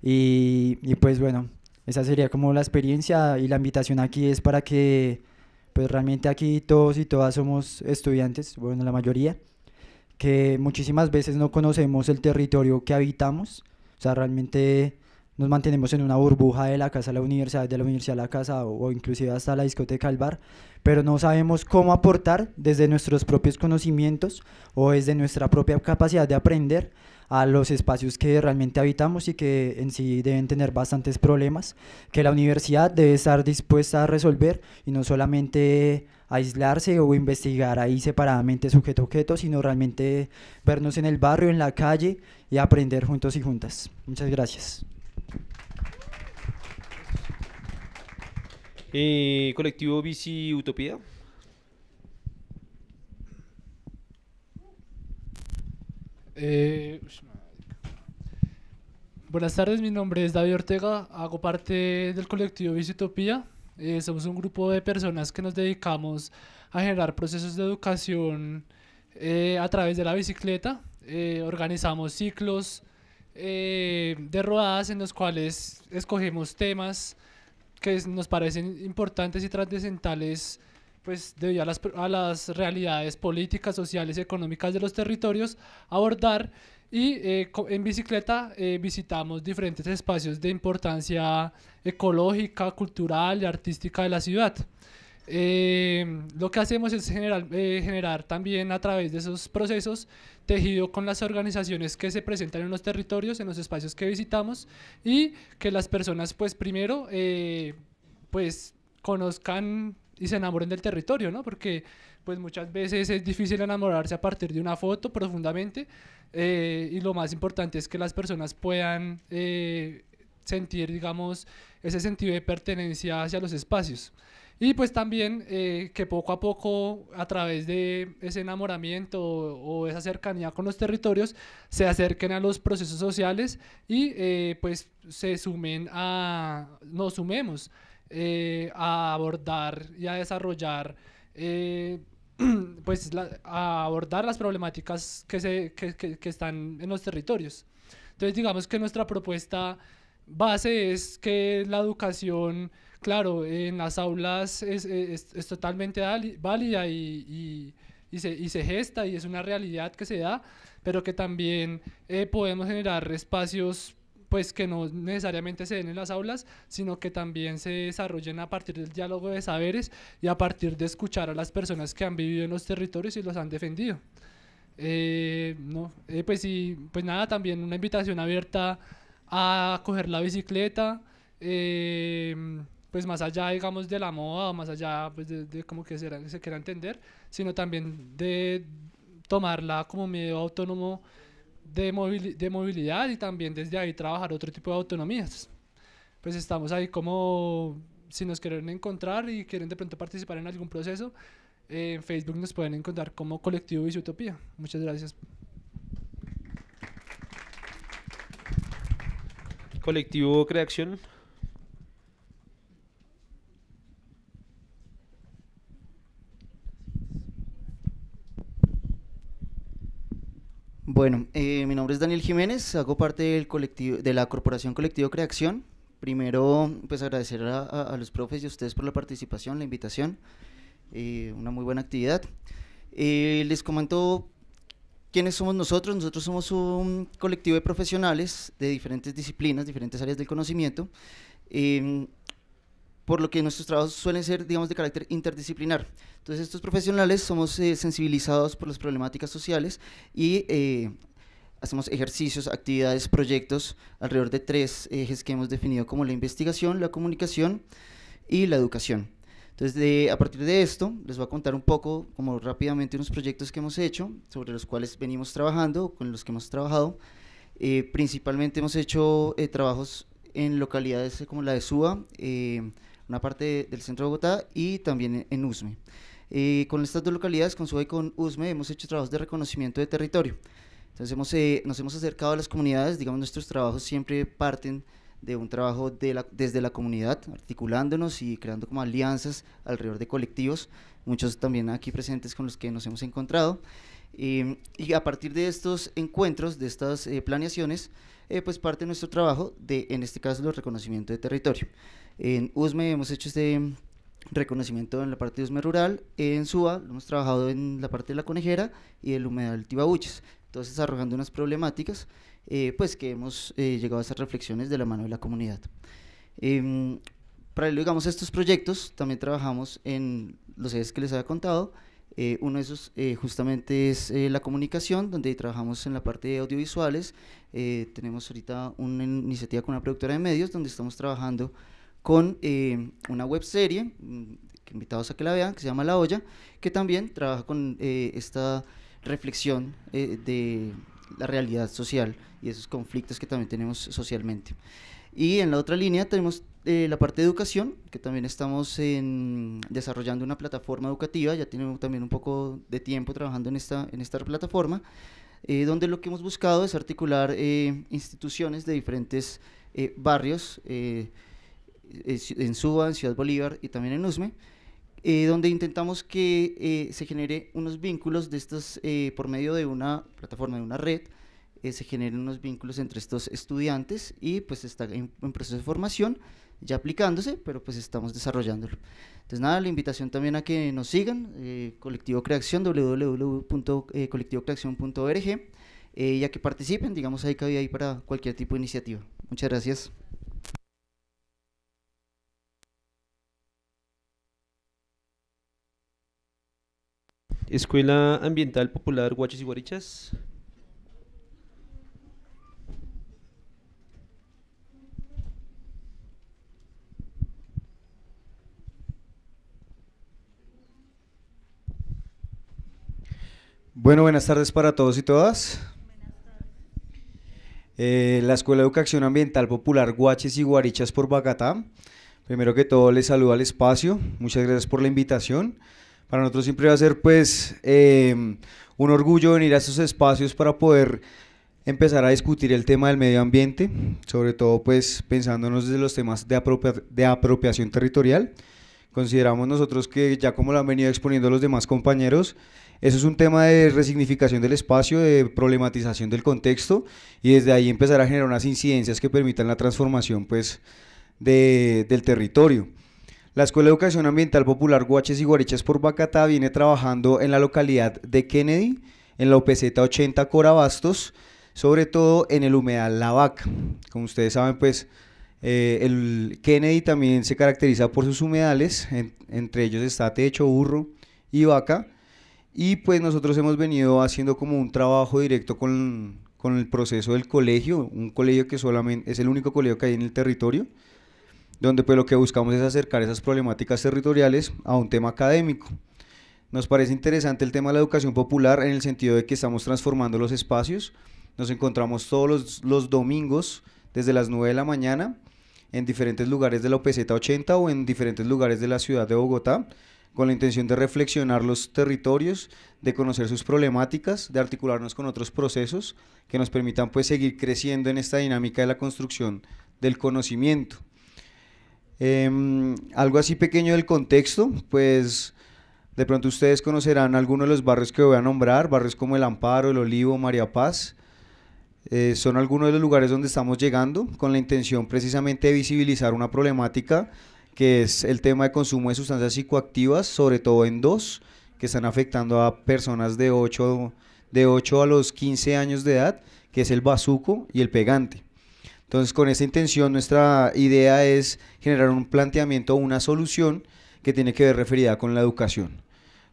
Y, pues bueno, esa sería como la experiencia y la invitación aquí es para que pues realmente aquí todos y todas somos estudiantes, bueno, la mayoría que muchísimas veces no conocemos el territorio que habitamos, o sea, realmente nos mantenemos en una burbuja de la casa a la universidad, de la universidad a la casa o, o inclusive hasta la discoteca, al bar, pero no sabemos cómo aportar desde nuestros propios conocimientos o desde nuestra propia capacidad de aprender a los espacios que realmente habitamos y que en sí deben tener bastantes problemas que la universidad debe estar dispuesta a resolver y no solamente aislarse o investigar ahí separadamente sujeto a objeto, sino realmente vernos en el barrio, en la calle y aprender juntos y juntas. Muchas gracias. Eh, colectivo Bici Utopía. Eh, buenas tardes, mi nombre es David Ortega, hago parte del colectivo Visitopía. Eh, somos un grupo de personas que nos dedicamos a generar procesos de educación eh, a través de la bicicleta. organizamos ciclos de rodadas en los cuales escogemos temas que nos parecen importantes y trascendentales pues debido a las, a las realidades políticas, sociales y económicas de los territorios, abordar y eh, en bicicleta eh, visitamos diferentes espacios de importancia ecológica, cultural y artística de la ciudad. Eh, lo que hacemos es generar, generar también a través de esos procesos tejido con las organizaciones que se presentan en los territorios, en los espacios que visitamos y que las personas pues primero pues conozcan y se enamoren del territorio, ¿no? Porque pues muchas veces es difícil enamorarse a partir de una foto profundamente eh, y lo más importante es que las personas puedan eh, sentir, digamos, ese sentido de pertenencia hacia los espacios. Y pues también eh, que poco a poco, a través de ese enamoramiento o, esa cercanía con los territorios, se acerquen a los procesos sociales y pues se sumen a, nos sumemos eh, a abordar y a desarrollar, eh, pues a abordar las problemáticas que, se, que, que, están en los territorios. Entonces digamos que nuestra propuesta base es que la educación, claro, en las aulas es, es, es totalmente válida y, y, se, y, se, gesta y es una realidad que se da, pero que también eh, podemos generar espacios pues que no necesariamente se den en las aulas, sino que también se desarrollen a partir del diálogo de saberes y a partir de escuchar a las personas que han vivido en los territorios y los han defendido. Eh, no, eh, pues pues nada, también una invitación abierta a coger la bicicleta, eh, pues más allá, digamos, de la moda, más allá, pues, de, cómo como que se quiera entender, sino también de tomarla como medio autónomo de, de movilidad y también desde ahí trabajar otro tipo de autonomías. Pues estamos ahí como si nos quieren encontrar y quieren de pronto participar en algún proceso, eh, en Facebook nos pueden encontrar como Colectivo Visutopía. Muchas gracias. Colectivo Creación. Bueno, eh, mi nombre es Daniel Jiménez, hago parte del colectivo, de la Corporación Colectivo Creación. Primero, pues agradecer a, a, los profes y a ustedes por la participación, la invitación, eh, una muy buena actividad. Eh, les comento quiénes somos nosotros. Nosotros somos un colectivo de profesionales de diferentes disciplinas, diferentes áreas del conocimiento por lo que nuestros trabajos suelen ser, digamos, de carácter interdisciplinar. Entonces, estos profesionales somos eh, sensibilizados por las problemáticas sociales y eh, hacemos ejercicios, actividades, proyectos alrededor de tres ejes que hemos definido como la investigación, la comunicación y la educación. Entonces, a partir de esto, les voy a contar un poco, como rápidamente, unos proyectos que hemos hecho, sobre los cuales venimos trabajando, con los que hemos trabajado. Eh, principalmente hemos hecho trabajos en localidades como la de Suba, eh, una parte del centro de Bogotá y también en Usme. Eh, con estas dos localidades, con Suba y con Usme, hemos hecho trabajos de reconocimiento de territorio. Entonces hemos, eh, nos hemos acercado a las comunidades, digamos, nuestros trabajos siempre parten de un trabajo de la, desde la comunidad, articulándonos y creando como alianzas alrededor de colectivos, muchos también aquí presentes con los que nos hemos encontrado. Eh, y a partir de estos encuentros, de estas planeaciones, pues parte nuestro trabajo de, en este caso, los reconocimiento de territorio. En USME hemos hecho este reconocimiento en la parte de USME rural, en SUA hemos trabajado en la parte de la conejera y el humedal Tibabuches. Entonces, arrojando unas problemáticas, eh, pues que hemos eh, llegado a esas reflexiones de la mano de la comunidad. Eh, para digamos, estos proyectos, también trabajamos en los ejes que les había contado. Eh, uno de esos justamente es la comunicación, donde trabajamos en la parte de audiovisuales. tenemos ahorita una iniciativa con una productora de medios, donde estamos trabajando con eh, una web serie, mm, que invitados a que la vean, que se llama La Olla, que también trabaja con eh, esta reflexión eh, de la realidad social y esos conflictos que también tenemos socialmente. Y en la otra línea tenemos la parte de educación, que también estamos desarrollando una plataforma educativa, ya tenemos también un poco de tiempo trabajando en esta, en esta plataforma, donde lo que hemos buscado es articular instituciones de diferentes barrios eh, en Suba, en Ciudad Bolívar y también en Usme, eh, donde intentamos que eh, se genere unos vínculos de estos, por medio de una plataforma, de una red, se generen unos vínculos entre estos estudiantes y pues está en, proceso de formación, ya aplicándose, pero pues estamos desarrollándolo. Entonces nada, la invitación también a que nos sigan, Colectivo Creación, www.colectivocreación.org, y a que participen, digamos, hay cabida ahí para cualquier tipo de iniciativa. Muchas gracias. Escuela Ambiental Popular Guaches y Guarichas. Bueno, buenas tardes para todos y todas. Eh, la Escuela de Educación Ambiental Popular Guaches y Guarichas por Bagatá. Primero que todo, les saludo al espacio. Muchas gracias por la invitación. Para nosotros siempre va a ser pues eh, un orgullo venir a estos espacios para poder empezar a discutir el tema del medio ambiente, sobre todo pues pensándonos desde los temas de, apropiación territorial. Consideramos nosotros que ya como lo han venido exponiendo los demás compañeros, eso es un tema de resignificación del espacio, de problematización del contexto y desde ahí empezar a generar unas incidencias que permitan la transformación pues del territorio. La Escuela de Educación Ambiental Popular Guaches y guarechas por Bacatá viene trabajando en la localidad de Kennedy, en la OPZ 80 Corabastos, sobre todo en el humedal La Vaca. Como ustedes saben, pues eh, el Kennedy también se caracteriza por sus humedales, entre ellos está Techo, Burro y Vaca. Y pues nosotros hemos venido haciendo como un trabajo directo con, con el proceso del colegio, un colegio que solamente es el único colegio que hay en el territorio donde pues lo que buscamos es acercar esas problemáticas territoriales a un tema académico. Nos parece interesante el tema de la educación popular en el sentido de que estamos transformando los espacios. Nos encontramos todos los, domingos desde las 9 de la mañana en diferentes lugares de la OPZ 80 o en diferentes lugares de la ciudad de Bogotá, con la intención de reflexionar los territorios, de conocer sus problemáticas, de articularnos con otros procesos que nos permitan pues seguir creciendo en esta dinámica de la construcción del conocimiento. Em, algo así pequeño del contexto, pues de pronto ustedes conocerán algunos de los barrios que voy a nombrar, barrios como El Amparo, El Olivo, María Paz. Eh, son algunos de los lugares donde estamos llegando con la intención precisamente de visibilizar una problemática que es el tema de consumo de sustancias psicoactivas, sobre todo en dos, que están afectando a personas de 8, de 8 a los 15 años de edad, que es el bazuco y el pegante. Entonces, con esa intención, nuestra idea es generar un planteamiento, una solución que tiene que ver referida con la educación.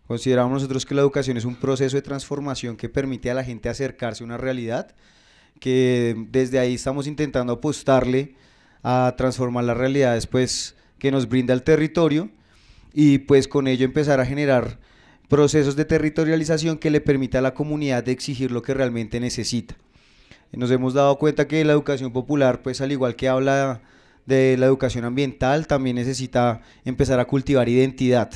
Consideramos nosotros que la educación es un proceso de transformación que permite a la gente acercarse a una realidad, que desde ahí estamos intentando apostarle a transformar la realidad después que nos brinda el territorio y pues con ello empezar a generar procesos de territorialización que le permita a la comunidad exigir lo que realmente necesita nos hemos dado cuenta que la educación popular, pues al igual que habla de la educación ambiental, también necesita empezar a cultivar identidad.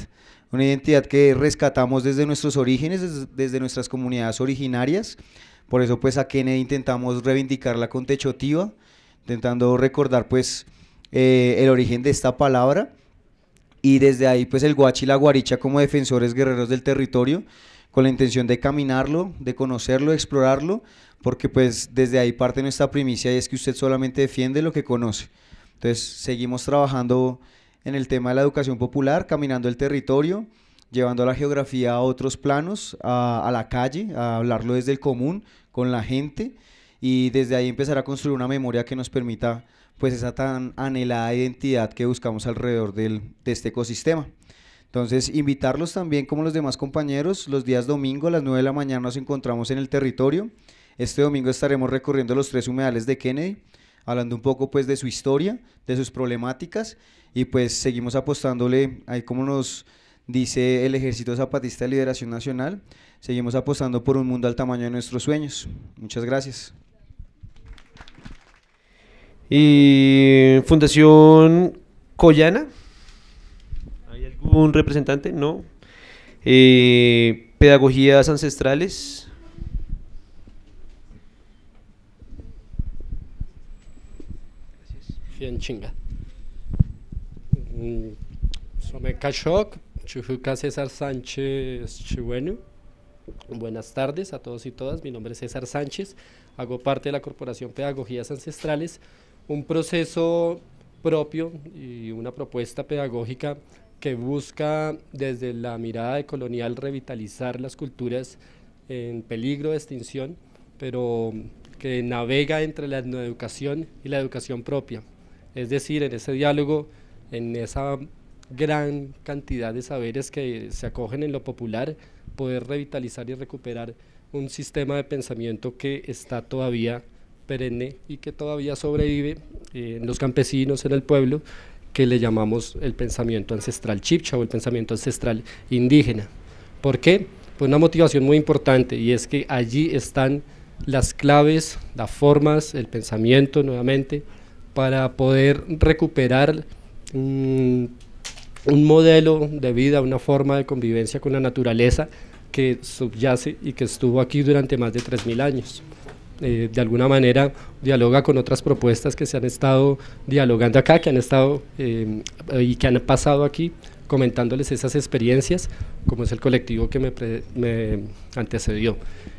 Una identidad que rescatamos desde nuestros orígenes, desde nuestras comunidades originarias. Por eso pues a Kennedy intentamos reivindicarla con Techotiva, intentando recordar pues eh, el origen de esta palabra. Y desde ahí pues el guachi y la guaricha como defensores guerreros del territorio con la intención de caminarlo, de conocerlo, de explorarlo, porque pues desde ahí parte nuestra primicia y es que usted solamente defiende lo que conoce. Entonces seguimos trabajando en el tema de la educación popular, caminando el territorio, llevando la geografía a otros planos, a, la calle, a hablarlo desde el común, con la gente y desde ahí empezar a construir una memoria que nos permita pues esa tan anhelada identidad que buscamos alrededor de este ecosistema. Entonces, invitarlos también como los demás compañeros. Los días domingo a las 9 de la mañana nos encontramos en el territorio. Este domingo estaremos recorriendo los tres humedales de Kennedy, hablando un poco pues de su historia, de sus problemáticas y pues seguimos apostándole, ahí como nos dice el Ejército Zapatista de Liberación Nacional, seguimos apostando por un mundo al tamaño de nuestros sueños. Muchas gracias. Y Fundación Collana un representante, no. Eh, pedagogías ancestrales. Bien chinga. Mm, Chujuca César Sánchez Buenas tardes a todos y todas. Mi nombre es César Sánchez. Hago parte de la Corporación Pedagogías Ancestrales. Un proceso propio y una propuesta pedagógica que busca desde la mirada de colonial revitalizar las culturas en peligro de extinción, pero que navega entre la educación y la educación propia. Es decir, en ese diálogo, en esa gran cantidad de saberes que se acogen en lo popular, poder revitalizar y recuperar un sistema de pensamiento que está todavía perenne y que todavía sobrevive eh, en los campesinos, en el pueblo, que le llamamos el pensamiento ancestral chipcha o el pensamiento ancestral indígena. ¿Por qué? Pues una motivación muy importante y es que allí están las claves, las formas, el pensamiento nuevamente, para poder recuperar mm, un modelo de vida, una forma de convivencia con la naturaleza que subyace y que estuvo aquí durante más de 3.000 años. Eh, de alguna manera dialoga con otras propuestas que se han estado dialogando acá, que han estado eh, y que han pasado aquí, comentándoles esas experiencias, como es el colectivo que me, me antecedió.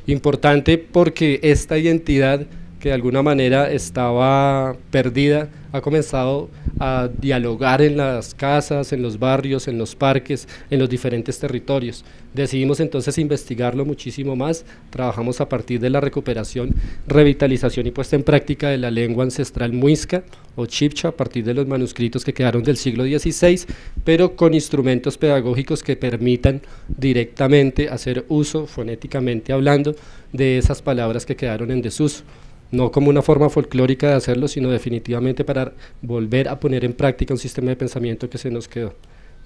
Importante porque esta identidad que de alguna manera estaba perdida, ha comenzado a dialogar en las casas, en los barrios, en los parques, en los diferentes territorios. Decidimos entonces investigarlo muchísimo más, trabajamos a partir de la recuperación, revitalización y puesta en práctica de la lengua ancestral muisca o chipcha a partir de los manuscritos que quedaron del siglo XVI, pero con instrumentos pedagógicos que permitan directamente hacer uso fonéticamente hablando de esas palabras que quedaron en desuso no como una forma folclórica de hacerlo, sino definitivamente para volver a poner en práctica un sistema de pensamiento que se nos quedó.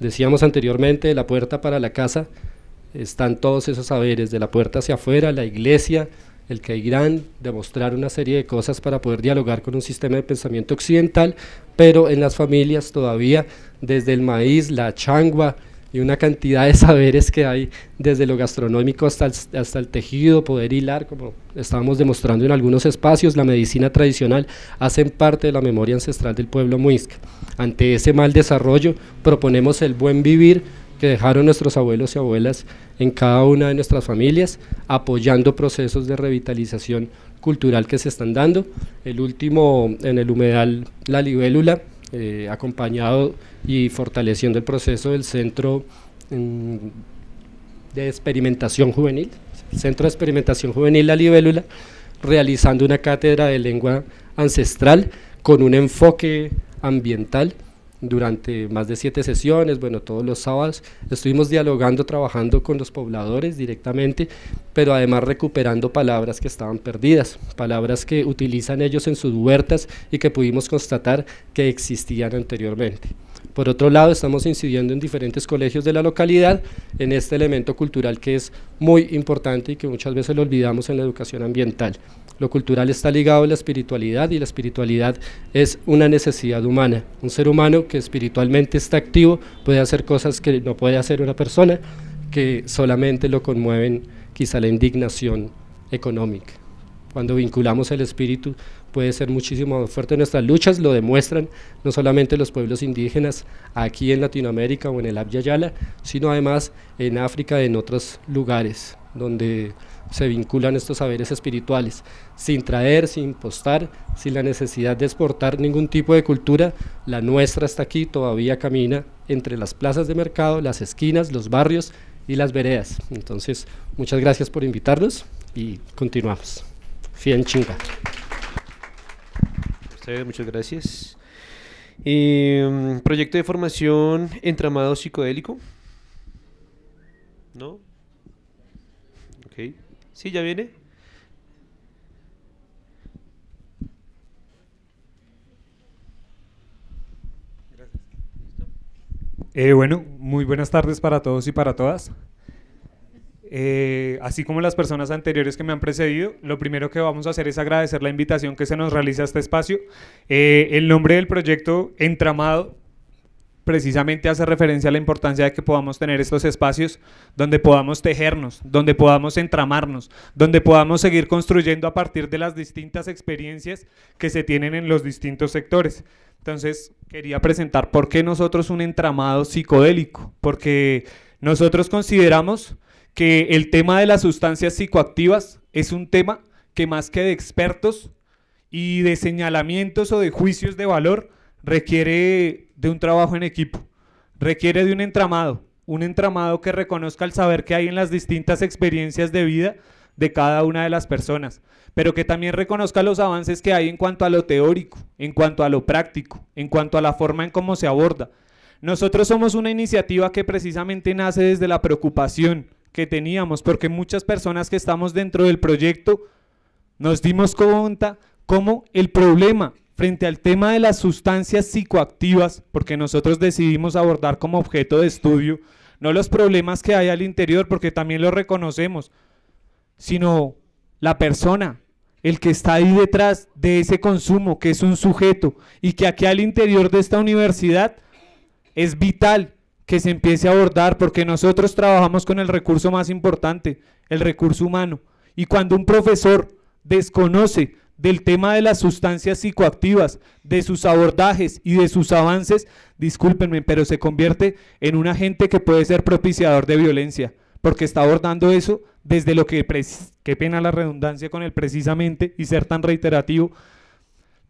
Decíamos anteriormente, la puerta para la casa, están todos esos saberes, de la puerta hacia afuera, la iglesia, el que irán demostrar una serie de cosas para poder dialogar con un sistema de pensamiento occidental, pero en las familias todavía, desde el maíz, la changua, y una cantidad de saberes que hay desde lo gastronómico hasta el, tejido, poder hilar, como estábamos demostrando en algunos espacios, la medicina tradicional hacen parte de la memoria ancestral del pueblo muisca. Ante ese mal desarrollo proponemos el buen vivir que dejaron nuestros abuelos y abuelas en cada una de nuestras familias, apoyando procesos de revitalización cultural que se están dando. El último en el humedal La Libélula eh, acompañado y fortaleciendo el proceso del Centro mm, de Experimentación Juvenil, Centro de Experimentación Juvenil La Libélula, realizando una cátedra de lengua ancestral con un enfoque ambiental durante más de siete sesiones, bueno, todos los sábados. Estuvimos dialogando, trabajando con los pobladores directamente, pero además recuperando palabras que estaban perdidas, palabras que utilizan ellos en sus huertas y que pudimos constatar que existían anteriormente. Por otro lado, estamos incidiendo en diferentes colegios de la localidad en este elemento cultural que es muy importante y que muchas veces lo olvidamos en la educación ambiental. Lo cultural está ligado a la espiritualidad y la espiritualidad es una necesidad humana. Un ser humano que espiritualmente está activo puede hacer cosas que no puede hacer una persona que solamente lo conmueven quizá la indignación económica. Cuando vinculamos el espíritu puede ser muchísimo más fuerte. Nuestras luchas lo demuestran no solamente los pueblos indígenas aquí en Latinoamérica o en el Yala, sino además en África y en otros lugares donde se vinculan estos saberes espirituales, sin traer, sin impostar, sin la necesidad de exportar ningún tipo de cultura, la nuestra está aquí, todavía camina entre las plazas de mercado, las esquinas, los barrios y las veredas. Entonces, muchas gracias por invitarnos y continuamos en chinga. Muchas gracias. Em, proyecto de formación entramado psicodélico. ¿No? ¿Sí, ya viene? Gracias. Eh, bueno, muy buenas tardes para todos y para todas. Eh, así como las personas anteriores que me han precedido, lo primero que vamos a hacer es agradecer la invitación que se nos realiza a este espacio. Eh, el nombre del proyecto, Entramado, precisamente hace referencia a la importancia de que podamos tener estos espacios donde podamos tejernos, donde podamos entramarnos, donde podamos seguir construyendo a partir de las distintas experiencias que se tienen en los distintos sectores. Entonces, quería presentar por qué nosotros un entramado psicodélico, porque nosotros consideramos que el tema de las sustancias psicoactivas es un tema que más que de expertos y de señalamientos o de juicios de valor, requiere de un trabajo en equipo, requiere de un entramado, un entramado que reconozca el saber que hay en las distintas experiencias de vida de cada una de las personas, pero que también reconozca los avances que hay en cuanto a lo teórico, en cuanto a lo práctico, en cuanto a la forma en cómo se aborda. Nosotros somos una iniciativa que precisamente nace desde la preocupación, que teníamos, porque muchas personas que estamos dentro del proyecto nos dimos cuenta cómo el problema frente al tema de las sustancias psicoactivas, porque nosotros decidimos abordar como objeto de estudio, no los problemas que hay al interior, porque también los reconocemos, sino la persona, el que está ahí detrás de ese consumo, que es un sujeto, y que aquí al interior de esta universidad es vital se empiece a abordar, porque nosotros trabajamos con el recurso más importante, el recurso humano. Y cuando un profesor desconoce del tema de las sustancias psicoactivas, de sus abordajes y de sus avances, discúlpenme, pero se convierte en un agente que puede ser propiciador de violencia, porque está abordando eso desde lo que, qué pena la redundancia con el precisamente y ser tan reiterativo,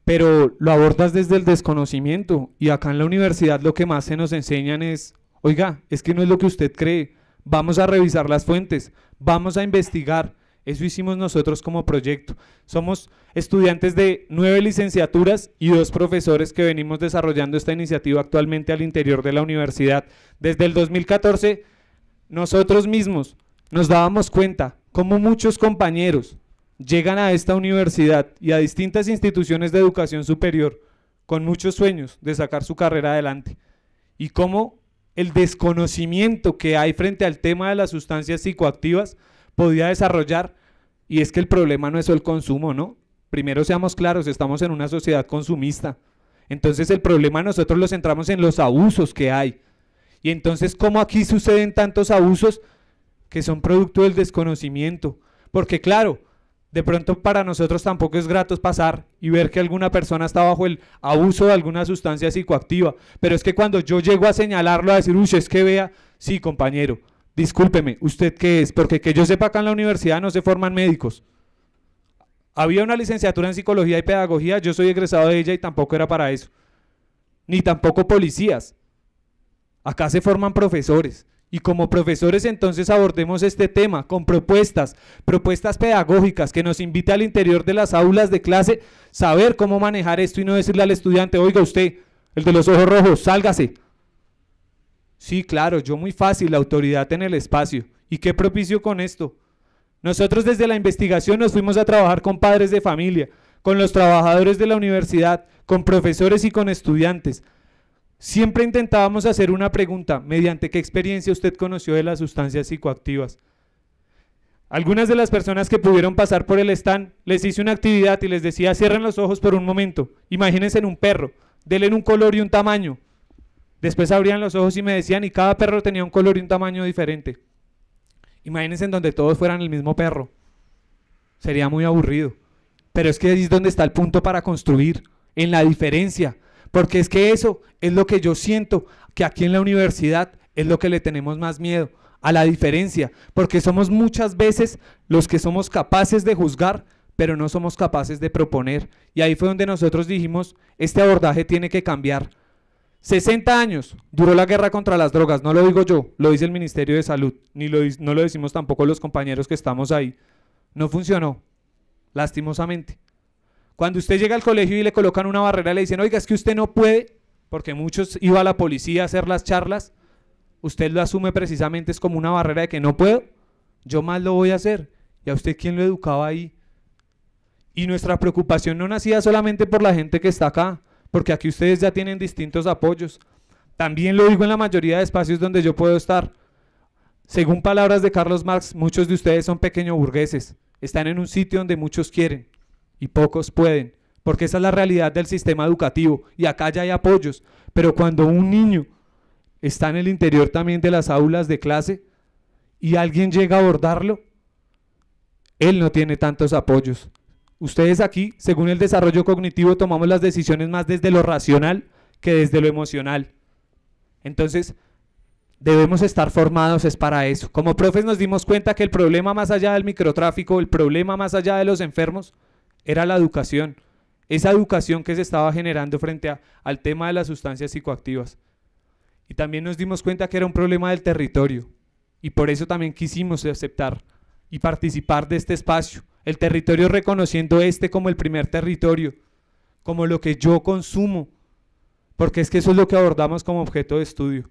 pero lo abordas desde el desconocimiento. Y acá en la universidad lo que más se nos enseñan es Oiga, es que no es lo que usted cree. Vamos a revisar las fuentes, vamos a investigar. Eso hicimos nosotros como proyecto. Somos estudiantes de nueve licenciaturas y dos profesores que venimos desarrollando esta iniciativa actualmente al interior de la universidad. Desde el 2014, nosotros mismos nos dábamos cuenta como muchos compañeros llegan a esta universidad y a distintas instituciones de educación superior con muchos sueños de sacar su carrera adelante y cómo el desconocimiento que hay frente al tema de las sustancias psicoactivas podía desarrollar. Y es que el problema no es el consumo, ¿no? Primero seamos claros, estamos en una sociedad consumista. Entonces el problema nosotros lo centramos en los abusos que hay. Y entonces, ¿cómo aquí suceden tantos abusos que son producto del desconocimiento? Porque claro, de pronto para nosotros tampoco es grato pasar y ver que alguna persona está bajo el abuso de alguna sustancia psicoactiva. Pero es que cuando yo llego a señalarlo, a decir, uy, es que vea, sí, compañero, discúlpeme, ¿usted qué es? Porque que yo sepa, acá en la universidad no se forman médicos. Había una licenciatura en psicología y pedagogía, yo soy egresado de ella y tampoco era para eso. Ni tampoco policías. Acá se forman profesores. Y como profesores entonces abordemos este tema con propuestas, propuestas pedagógicas que nos invita al interior de las aulas de clase saber cómo manejar esto y no decirle al estudiante, oiga usted, el de los ojos rojos, sálgase. Sí, claro, yo muy fácil, la autoridad en el espacio. ¿Y qué propicio con esto? Nosotros desde la investigación nos fuimos a trabajar con padres de familia, con los trabajadores de la universidad, con profesores y con estudiantes, Siempre intentábamos hacer una pregunta, mediante qué experiencia usted conoció de las sustancias psicoactivas. Algunas de las personas que pudieron pasar por el stand les hice una actividad y les decía, cierren los ojos por un momento, imagínense en un perro, denle un color y un tamaño. Después abrían los ojos y me decían, y cada perro tenía un color y un tamaño diferente. Imagínense en donde todos fueran el mismo perro. Sería muy aburrido. Pero es que ahí es donde está el punto para construir, en la diferencia. Porque es que eso es lo que yo siento, que aquí en la universidad es lo que le tenemos más miedo, a la diferencia, porque somos muchas veces los que somos capaces de juzgar, pero no somos capaces de proponer. Y ahí fue donde nosotros dijimos, este abordaje tiene que cambiar. 60 años duró la guerra contra las drogas, no lo digo yo, lo dice el Ministerio de Salud, ni lo, no lo decimos tampoco los compañeros que estamos ahí. No funcionó, lastimosamente. Cuando usted llega al colegio y le colocan una barrera, le dicen, oiga, es que usted no puede, porque muchos iba a la policía a hacer las charlas, usted lo asume precisamente es como una barrera de que no puedo, yo más lo voy a hacer. ¿Y a usted quién lo educaba ahí? Y nuestra preocupación no nacía solamente por la gente que está acá, porque aquí ustedes ya tienen distintos apoyos. También lo digo en la mayoría de espacios donde yo puedo estar. Según palabras de Carlos Marx, muchos de ustedes son pequeños burgueses, están en un sitio donde muchos quieren y pocos pueden, porque esa es la realidad del sistema educativo y acá ya hay apoyos, pero cuando un niño está en el interior también de las aulas de clase y alguien llega a abordarlo, él no tiene tantos apoyos. Ustedes aquí, según el desarrollo cognitivo, tomamos las decisiones más desde lo racional que desde lo emocional. Entonces, debemos estar formados es para eso. Como profes nos dimos cuenta que el problema más allá del microtráfico, el problema más allá de los enfermos, era la educación, esa educación que se estaba generando frente al tema de las sustancias psicoactivas. Y también nos dimos cuenta que era un problema del territorio y por eso también quisimos aceptar y participar de este espacio, el territorio reconociendo este como el primer territorio, como lo que yo consumo, porque es que eso es lo que abordamos como objeto de estudio.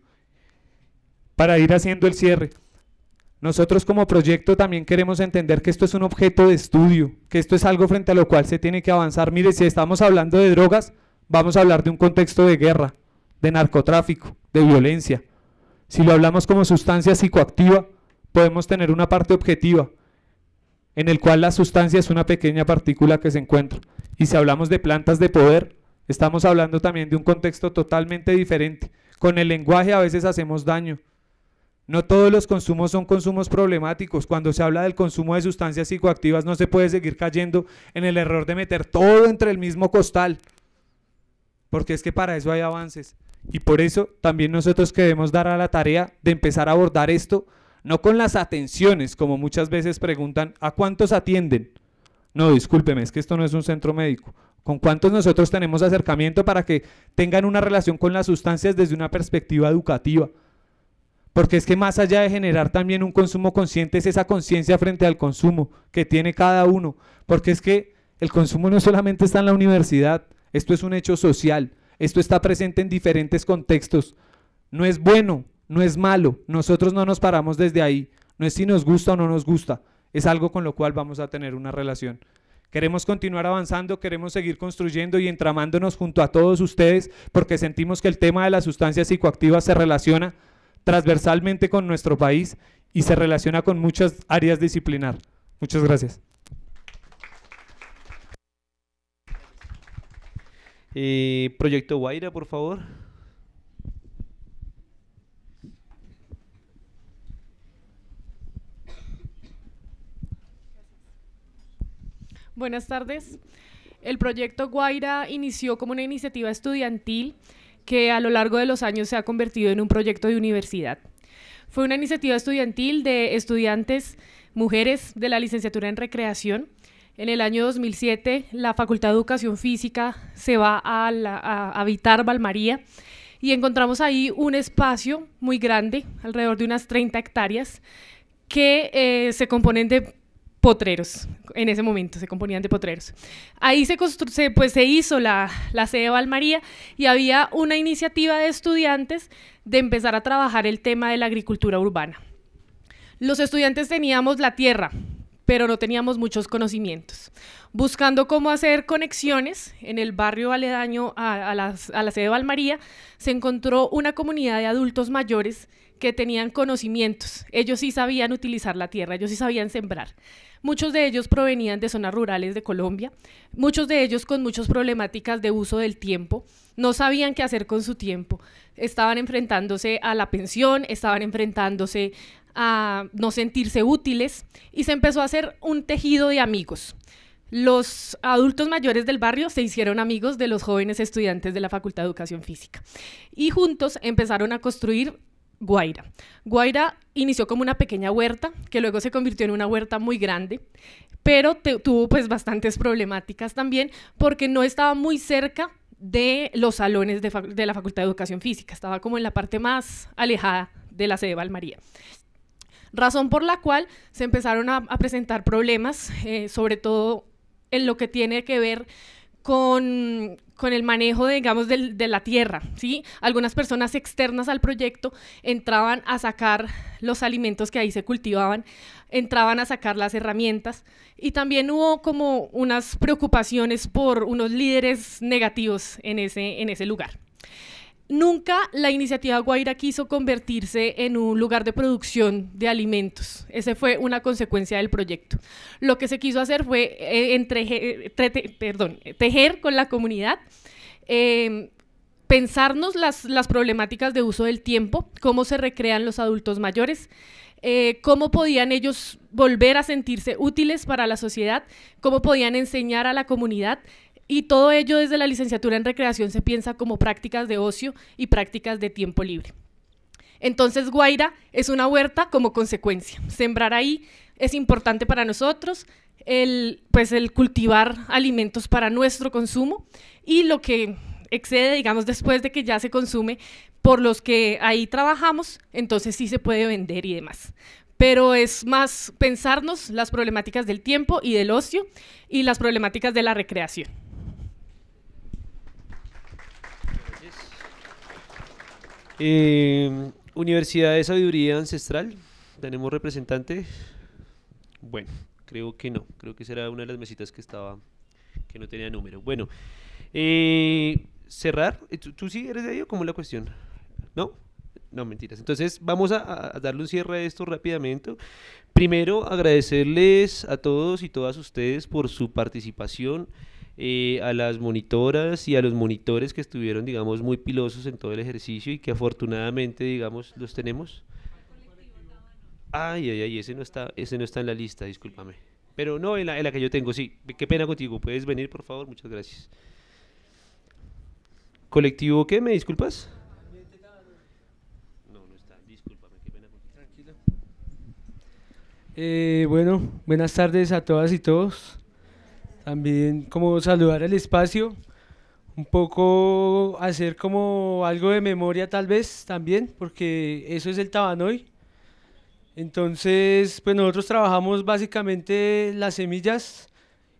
Para ir haciendo el cierre, nosotros como proyecto también queremos entender que esto es un objeto de estudio, que esto es algo frente a lo cual se tiene que avanzar. Mire, si estamos hablando de drogas, vamos a hablar de un contexto de guerra, de narcotráfico, de violencia. Si lo hablamos como sustancia psicoactiva, podemos tener una parte objetiva, en el cual la sustancia es una pequeña partícula que se encuentra. Y si hablamos de plantas de poder, estamos hablando también de un contexto totalmente diferente. Con el lenguaje a veces hacemos daño, no todos los consumos son consumos problemáticos. Cuando se habla del consumo de sustancias psicoactivas no se puede seguir cayendo en el error de meter todo entre el mismo costal, porque es que para eso hay avances. Y por eso también nosotros queremos dar a la tarea de empezar a abordar esto, no con las atenciones, como muchas veces preguntan, ¿a cuántos atienden? No, discúlpeme, es que esto no es un centro médico. ¿Con cuántos nosotros tenemos acercamiento para que tengan una relación con las sustancias desde una perspectiva educativa? Porque es que más allá de generar también un consumo consciente es esa conciencia frente al consumo que tiene cada uno. Porque es que el consumo no solamente está en la universidad, esto es un hecho social, esto está presente en diferentes contextos. No es bueno, no es malo, nosotros no nos paramos desde ahí, no es si nos gusta o no nos gusta, es algo con lo cual vamos a tener una relación. Queremos continuar avanzando, queremos seguir construyendo y entramándonos junto a todos ustedes porque sentimos que el tema de las sustancias psicoactivas se relaciona transversalmente con nuestro país y se relaciona con muchas áreas disciplinar. Muchas gracias. Eh, proyecto Guaira, por favor. Buenas tardes. El proyecto Guaira inició como una iniciativa estudiantil que a lo largo de los años se ha convertido en un proyecto de universidad. Fue una iniciativa estudiantil de estudiantes mujeres de la licenciatura en recreación. En el año 2007, la Facultad de Educación Física se va a, habitar Valmaría y encontramos ahí un espacio muy grande, alrededor de unas 30 hectáreas, que eh, se componen de potreros, en ese momento se componían de potreros. Ahí se, pues, se hizo la, sede de Valmaría y había una iniciativa de estudiantes de empezar a trabajar el tema de la agricultura urbana. Los estudiantes teníamos la tierra, pero no teníamos muchos conocimientos. Buscando cómo hacer conexiones en el barrio aledaño a, a la sede de Valmaría, se encontró una comunidad de adultos mayores que tenían conocimientos. Ellos sí sabían utilizar la tierra, ellos sí sabían sembrar. Muchos de ellos provenían de zonas rurales de Colombia, muchos de ellos con muchas problemáticas de uso del tiempo, no sabían qué hacer con su tiempo, estaban enfrentándose a la pensión, estaban enfrentándose a no sentirse útiles y se empezó a hacer un tejido de amigos. Los adultos mayores del barrio se hicieron amigos de los jóvenes estudiantes de la Facultad de Educación Física y juntos empezaron a construir Guaira. Guaira inició como una pequeña huerta, que luego se convirtió en una huerta muy grande, pero tuvo pues bastantes problemáticas también porque no estaba muy cerca de los salones de, la Facultad de Educación Física, estaba como en la parte más alejada de la sede de Valmaría. Razón por la cual se empezaron a, presentar problemas, eh, sobre todo en lo que tiene que ver con, con el manejo, de, digamos, de la tierra, ¿sí? Algunas personas externas al proyecto entraban a sacar los alimentos que ahí se cultivaban, entraban a sacar las herramientas y también hubo como unas preocupaciones por unos líderes negativos en ese lugar. Nunca la iniciativa Guaira quiso convertirse en un lugar de producción de alimentos. Esa fue una consecuencia del proyecto. Lo que se quiso hacer fue eh, perdón, tejer con la comunidad. Em, pensarnos las, problemáticas de uso del tiempo, cómo se recrean los adultos mayores, eh, cómo podían ellos volver a sentirse útiles para la sociedad, cómo podían enseñar a la comunidad y todo ello desde la licenciatura en recreación se piensa como prácticas de ocio y prácticas de tiempo libre. Entonces, Guaira es una huerta como consecuencia. Sembrar ahí es importante para nosotros, el, pues el cultivar alimentos para nuestro consumo y lo que excede, digamos, después de que ya se consume, por los que ahí trabajamos, entonces sí se puede vender y demás. Pero es más pensarnos las problemáticas del tiempo y del ocio y las problemáticas de la recreación. Em, Universidad de Sabiduría Ancestral, ¿tenemos representante? Bueno, creo que no, creo que será una de las mesitas que estaba, que no tenía número. Bueno, eh, cerrar, eh, ¿Tú, sí eres de ello? ¿Cómo es la cuestión? ¿No? No, mentiras. Entonces vamos a, a darle un cierre a esto rápidamente. Primero, agradecerles a todos y todas ustedes por su participación. Eh, a las monitoras y a los monitores que estuvieron, digamos, muy pilosos en todo el ejercicio y que afortunadamente, digamos, los tenemos. Ay, ay, ay, ese no está, ese no está en la lista, discúlpame. Pero no, en la, que yo tengo, sí. Qué pena contigo, puedes venir, por favor, muchas gracias. ¿Colectivo qué? ¿Me disculpas? Eh, bueno, buenas tardes a todas y todos. También como saludar el espacio, un poco hacer como algo de memoria tal vez también, porque eso es el Tabanoy. Entonces, pues nosotros trabajamos básicamente las semillas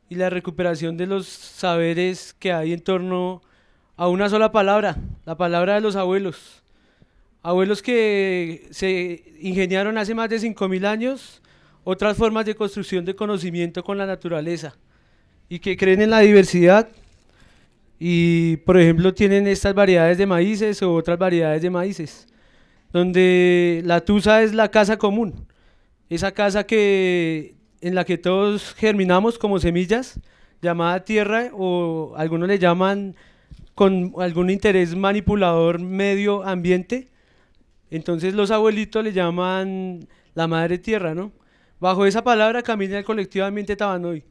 y la recuperación de los saberes que hay en torno a una sola palabra, la palabra de los abuelos. Abuelos que se ingeniaron hace más de 5.000 años otras formas de construcción de conocimiento con la naturaleza y que creen en la diversidad y por ejemplo tienen estas variedades de maíces o otras variedades de maíces, donde la tusa es la casa común, esa casa que, en la que todos germinamos como semillas, llamada tierra o algunos le llaman con algún interés manipulador medio ambiente, entonces los abuelitos le llaman la madre tierra, ¿no? Bajo esa palabra camina el colectivo Ambiente Tabanoy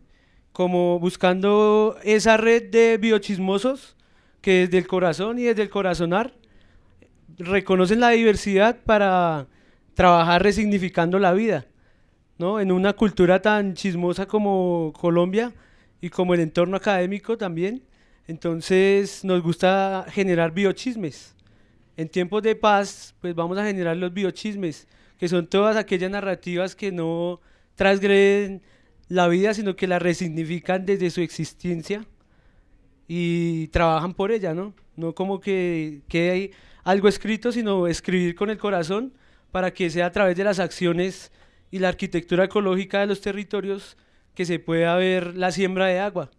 como buscando esa red de biochismosos que desde el corazón y desde el corazonar reconocen la diversidad para trabajar resignificando la vida, ¿no? En una cultura tan chismosa como Colombia y como el entorno académico también, entonces nos gusta generar biochismes. En tiempos de paz, pues vamos a generar los biochismes, que son todas aquellas narrativas que no transgreden la vida, sino que la resignifican desde su existencia y trabajan por ella, ¿no? No como que quede ahí algo escrito, sino escribir con el corazón para que sea a través de las acciones y la arquitectura ecológica de los territorios que se pueda ver la siembra de agua.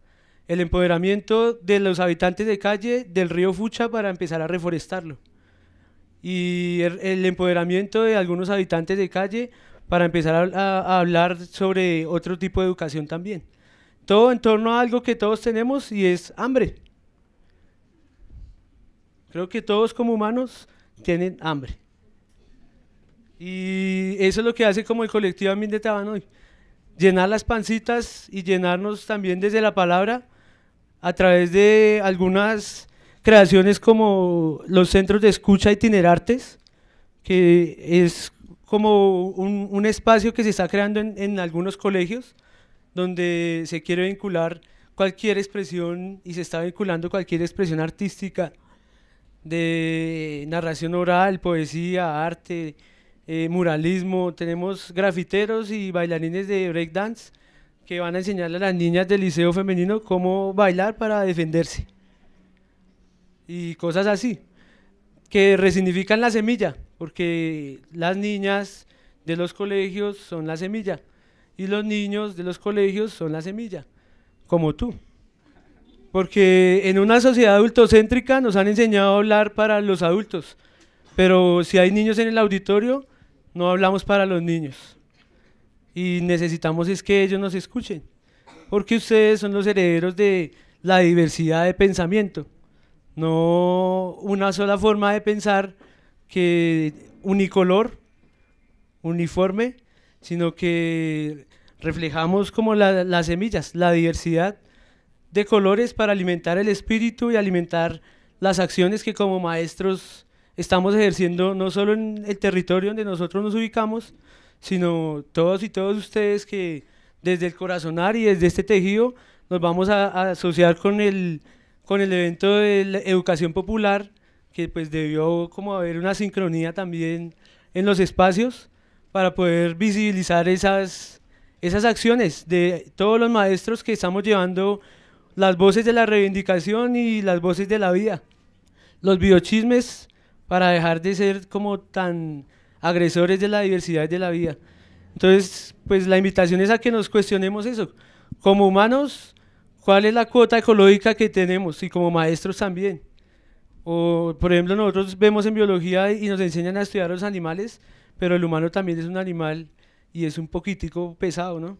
El empoderamiento de los habitantes de calle del río Fucha para empezar a reforestarlo. Y el empoderamiento de algunos habitantes de calle para empezar a, hablar sobre otro tipo de educación también. Todo en torno a algo que todos tenemos y es hambre. Creo que todos como humanos tienen hambre. Y eso es lo que hace como el colectivo Amin de hoy. Llenar las pancitas y llenarnos también desde la palabra a través de algunas creaciones como los centros de escucha itinerantes, que es como un, espacio que se está creando en, algunos colegios donde se quiere vincular cualquier expresión y se está vinculando cualquier expresión artística de narración oral, poesía, arte, eh, muralismo. Tenemos grafiteros y bailarines de breakdance que van a enseñarle a las niñas del liceo femenino cómo bailar para defenderse. Y cosas así, que resignifican la semilla porque las niñas de los colegios son la semilla y los niños de los colegios son la semilla, como tú. Porque en una sociedad adultocéntrica nos han enseñado a hablar para los adultos, pero si hay niños en el auditorio, no hablamos para los niños. Y necesitamos es que ellos nos escuchen, porque ustedes son los herederos de la diversidad de pensamiento, no una sola forma de pensar, que unicolor, uniforme, sino que reflejamos como las semillas, la diversidad de colores para alimentar el espíritu y alimentar las acciones que como maestros estamos ejerciendo no solo en el territorio donde nosotros nos ubicamos, sino todos y todos ustedes que desde el corazonar y desde este tejido nos vamos a, asociar con el, con el evento de educación popular que pues debió como haber una sincronía también en los espacios para poder visibilizar esas, esas acciones de todos los maestros que estamos llevando las voces de la reivindicación y las voces de la vida. Los biochismes para dejar de ser como tan agresores de la diversidad de la vida. Entonces, pues la invitación es a que nos cuestionemos eso. Como humanos, ¿cuál es la cuota ecológica que tenemos? Y como maestros también. O, por ejemplo, nosotros vemos en biología y nos enseñan a estudiar los animales, pero el humano también es un animal y es un poquitico pesado, ¿no?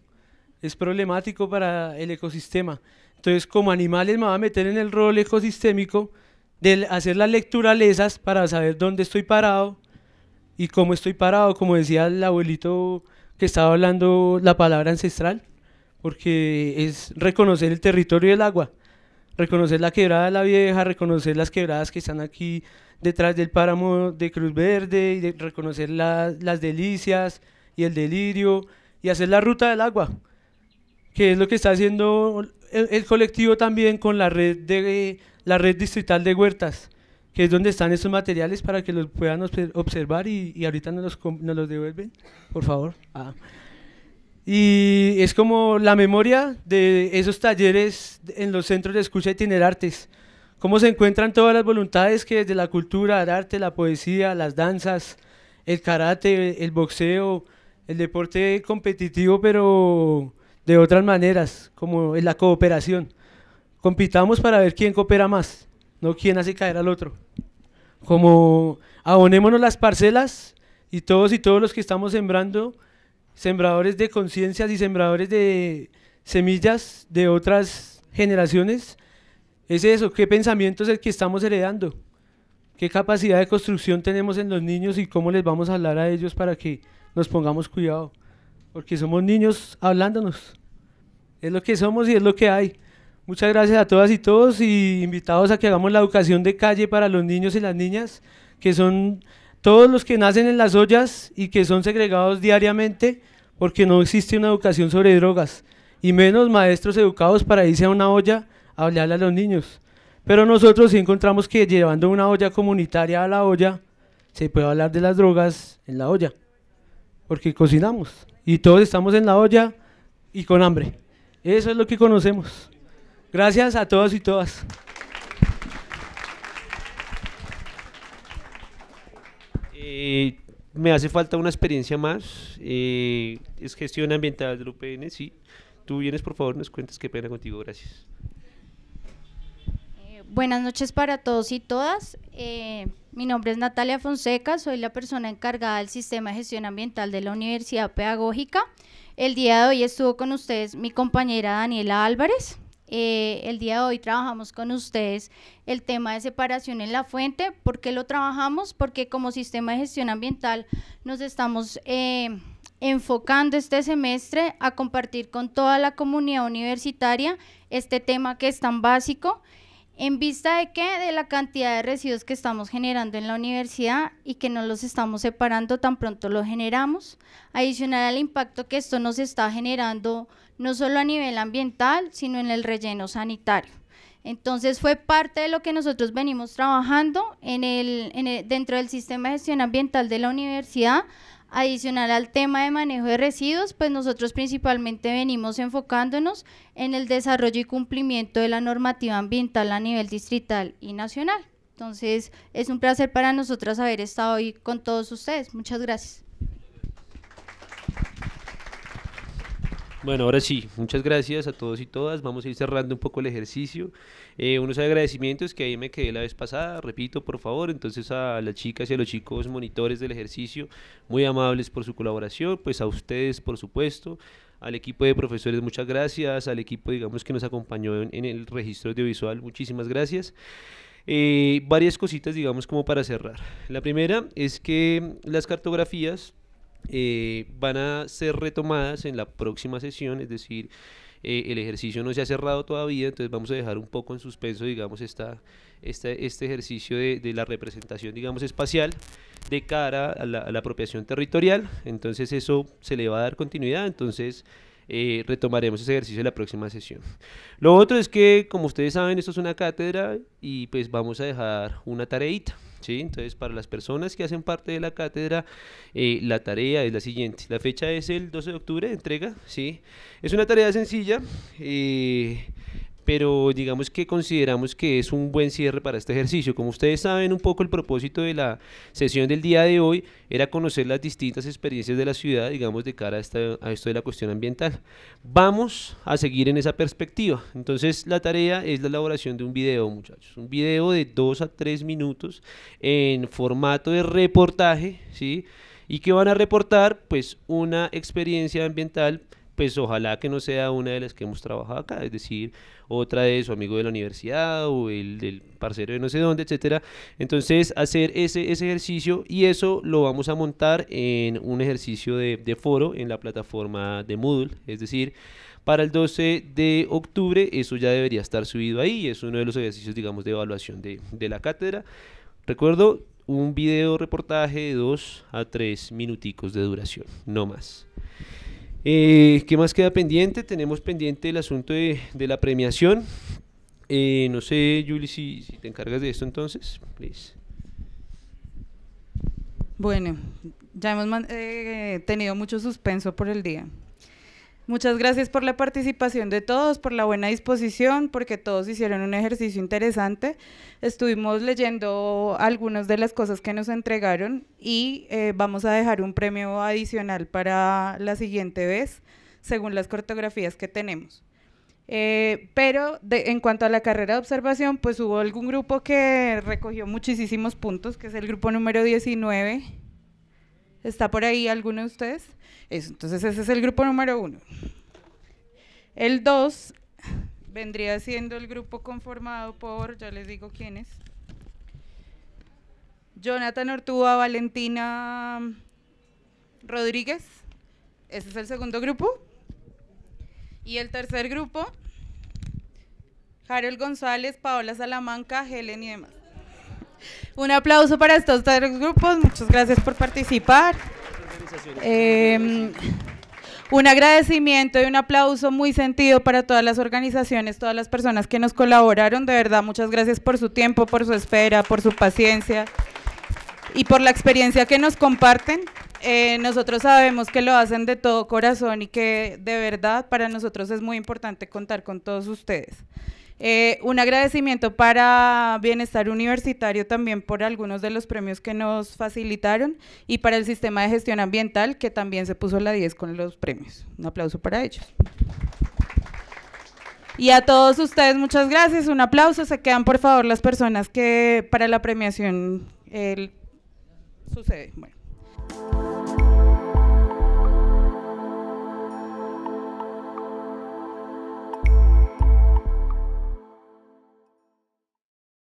Es problemático para el ecosistema. Entonces, como animales me va a meter en el rol ecosistémico de hacer las lecturalesas para saber dónde estoy parado y cómo estoy parado, como decía el abuelito que estaba hablando la palabra ancestral, porque es reconocer el territorio y el agua reconocer la quebrada de la vieja, reconocer las quebradas que están aquí detrás del páramo de Cruz Verde, y reconocer las delicias y el delirio, y hacer la ruta del agua, que es lo que está haciendo el, colectivo también con la red, de, la red distrital de huertas, que es donde están esos materiales para que los puedan observar y, ahorita nos los, nos los devuelven, por favor. Ah, y es como la memoria de esos talleres en los centros de escucha itinerantes. Cómo se encuentran todas las voluntades que desde la cultura, el arte, la poesía, las danzas, el karate, el boxeo, el deporte competitivo, pero de otras maneras, como en la cooperación. Compitamos para ver quién coopera más, no quién hace caer al otro. Como abonémonos las parcelas y todos y todos los que estamos sembrando sembradores de conciencias y sembradores de semillas de otras generaciones, es eso, qué pensamiento es el que estamos heredando, qué capacidad de construcción tenemos en los niños y cómo les vamos a hablar a ellos para que nos pongamos cuidado, porque somos niños hablándonos, es lo que somos y es lo que hay. Muchas gracias a todas y todos y invitados a que hagamos la educación de calle para los niños y las niñas, que son todos los que nacen en las ollas y que son segregados diariamente porque no existe una educación sobre drogas y menos maestros educados para irse a una olla a hablarle a los niños. Pero nosotros sí encontramos que llevando una olla comunitaria a la olla, se puede hablar de las drogas en la olla, porque cocinamos y todos estamos en la olla y con hambre. Eso es lo que conocemos. Gracias a todos y todas. Eh, me hace falta una experiencia más. Eh, es gestión ambiental del UPN, sí. Tú vienes, por favor, nos cuentas qué pena contigo. Gracias. Eh, buenas noches para todos y todas. mi nombre es Natalia Fonseca, soy la persona encargada del sistema de gestión ambiental de la Universidad Pedagógica. El día de hoy estuvo con ustedes mi compañera Daniela Álvarez. Eh, el día de hoy trabajamos con ustedes el tema de separación en la fuente. ¿Por qué lo trabajamos? Porque como sistema de gestión ambiental nos estamos eh, enfocando este semestre a compartir con toda la comunidad universitaria este tema que es tan básico. ¿En vista de qué? De la cantidad de residuos que estamos generando en la universidad y que no los estamos separando tan pronto los generamos. Adicional al impacto que esto nos está generando no solo a nivel ambiental, sino en el relleno sanitario. Entonces fue parte de lo que nosotros venimos trabajando en el, dentro del sistema de gestión ambiental de la universidad. Adicional al tema de manejo de residuos, pues nosotros principalmente venimos enfocándonos en el desarrollo y cumplimiento de la normativa ambiental a nivel distrital y nacional. Entonces, es un placer para nosotras haber estado hoy con todos ustedes. Muchas gracias. Bueno, ahora sí, muchas gracias a todos y todas. Vamos a ir cerrando un poco el ejercicio. Eh, unos agradecimientos que ahí me quedé la vez pasada, repito, por favor. Entonces a las chicas y a los chicos monitores del ejercicio, muy amables por su colaboración, pues a ustedes, por supuesto al equipo de profesores, muchas gracias, al equipo, digamos, que nos acompañó en, el registro audiovisual, muchísimas gracias. Eh, varias cositas, digamos, como para cerrar. La primera es que las cartografías eh, van a ser retomadas en la próxima sesión, es decir, eh, el ejercicio no se ha cerrado todavía, entonces vamos a dejar un poco en suspenso, digamos, este ejercicio de, la representación, digamos, espacial de cara a la, apropiación territorial, entonces eso se le va a dar continuidad, entonces... Eh, retomaremos ese ejercicio en la próxima sesión. Lo otro es que, como ustedes saben, esto es una cátedra y pues vamos a dejar una tareita. Entonces, para las personas que hacen parte de la cátedra, eh, la tarea es la siguiente. La fecha es el 12 de octubre, entrega, ¿sí? Es una tarea sencilla. Eh, pero digamos que consideramos que es un buen cierre para este ejercicio. Como ustedes saben, un poco el propósito de la sesión del día de hoy era conocer las distintas experiencias de la ciudad, digamos, de cara a, esto de la cuestión ambiental. Vamos a seguir en esa perspectiva. Entonces, la tarea es la elaboración de un video, muchachos. Un video de 2 a 3 minutos en formato de reportaje, ¿sí? Y que van a reportar, pues, una experiencia ambiental pues ojalá que no sea una de las que hemos trabajado acá, es decir, otra de su amigo de la universidad o el del parcero de no sé dónde, etcétera. Entonces, hacer ese, ejercicio y eso lo vamos a montar en un ejercicio de, foro en la plataforma de Moodle, es decir, para el 12 de octubre eso ya debería estar subido ahí, es uno de los ejercicios, digamos, de evaluación de, de la cátedra. Recuerdo un video reportaje de 2 a 3 minuticos de duración, no más. Eh, ¿Qué más queda pendiente? Tenemos pendiente el asunto de, la premiación. Eh, no sé, Yuli si, te encargas de esto entonces, please. Bueno, ya hemos eh, tenido mucho suspenso por el día. Muchas gracias por la participación de todos, por la buena disposición, porque todos hicieron un ejercicio interesante. Estuvimos leyendo algunas de las cosas que nos entregaron y eh, vamos a dejar un premio adicional para la siguiente vez, según las cartografías que tenemos. Eh, pero en cuanto a la carrera de observación, pues hubo algún grupo que recogió muchísimos puntos, que es el grupo número 19 ¿Está por ahí alguno de ustedes? entonces ese es el grupo número uno. El dos vendría siendo el grupo conformado por, ya les digo quiénes, Jonathan Ortúa, Valentina Rodríguez, ese es el segundo grupo. Y el tercer grupo, Harold González, Paola Salamanca, Helen y demás. Un aplauso para estos tres grupos. Muchas gracias por participar. Em, un agradecimiento y un aplauso muy sentido para todas las organizaciones, todas las personas que nos colaboraron. De verdad, muchas gracias por su tiempo, por su espera, por su paciencia y por la experiencia que nos comparten. Eh, nosotros sabemos que lo hacen de todo corazón y que de verdad para nosotros es muy importante contar con todos ustedes. Eh, un agradecimiento para Bienestar Universitario también por algunos de los premios que nos facilitaron y para el Sistema de Gestión Ambiental que también se puso la 10 con los premios. Un aplauso para ellos. Y a todos ustedes muchas gracias, un aplauso. Se quedan por favor las personas que para la premiación sucede. Bueno.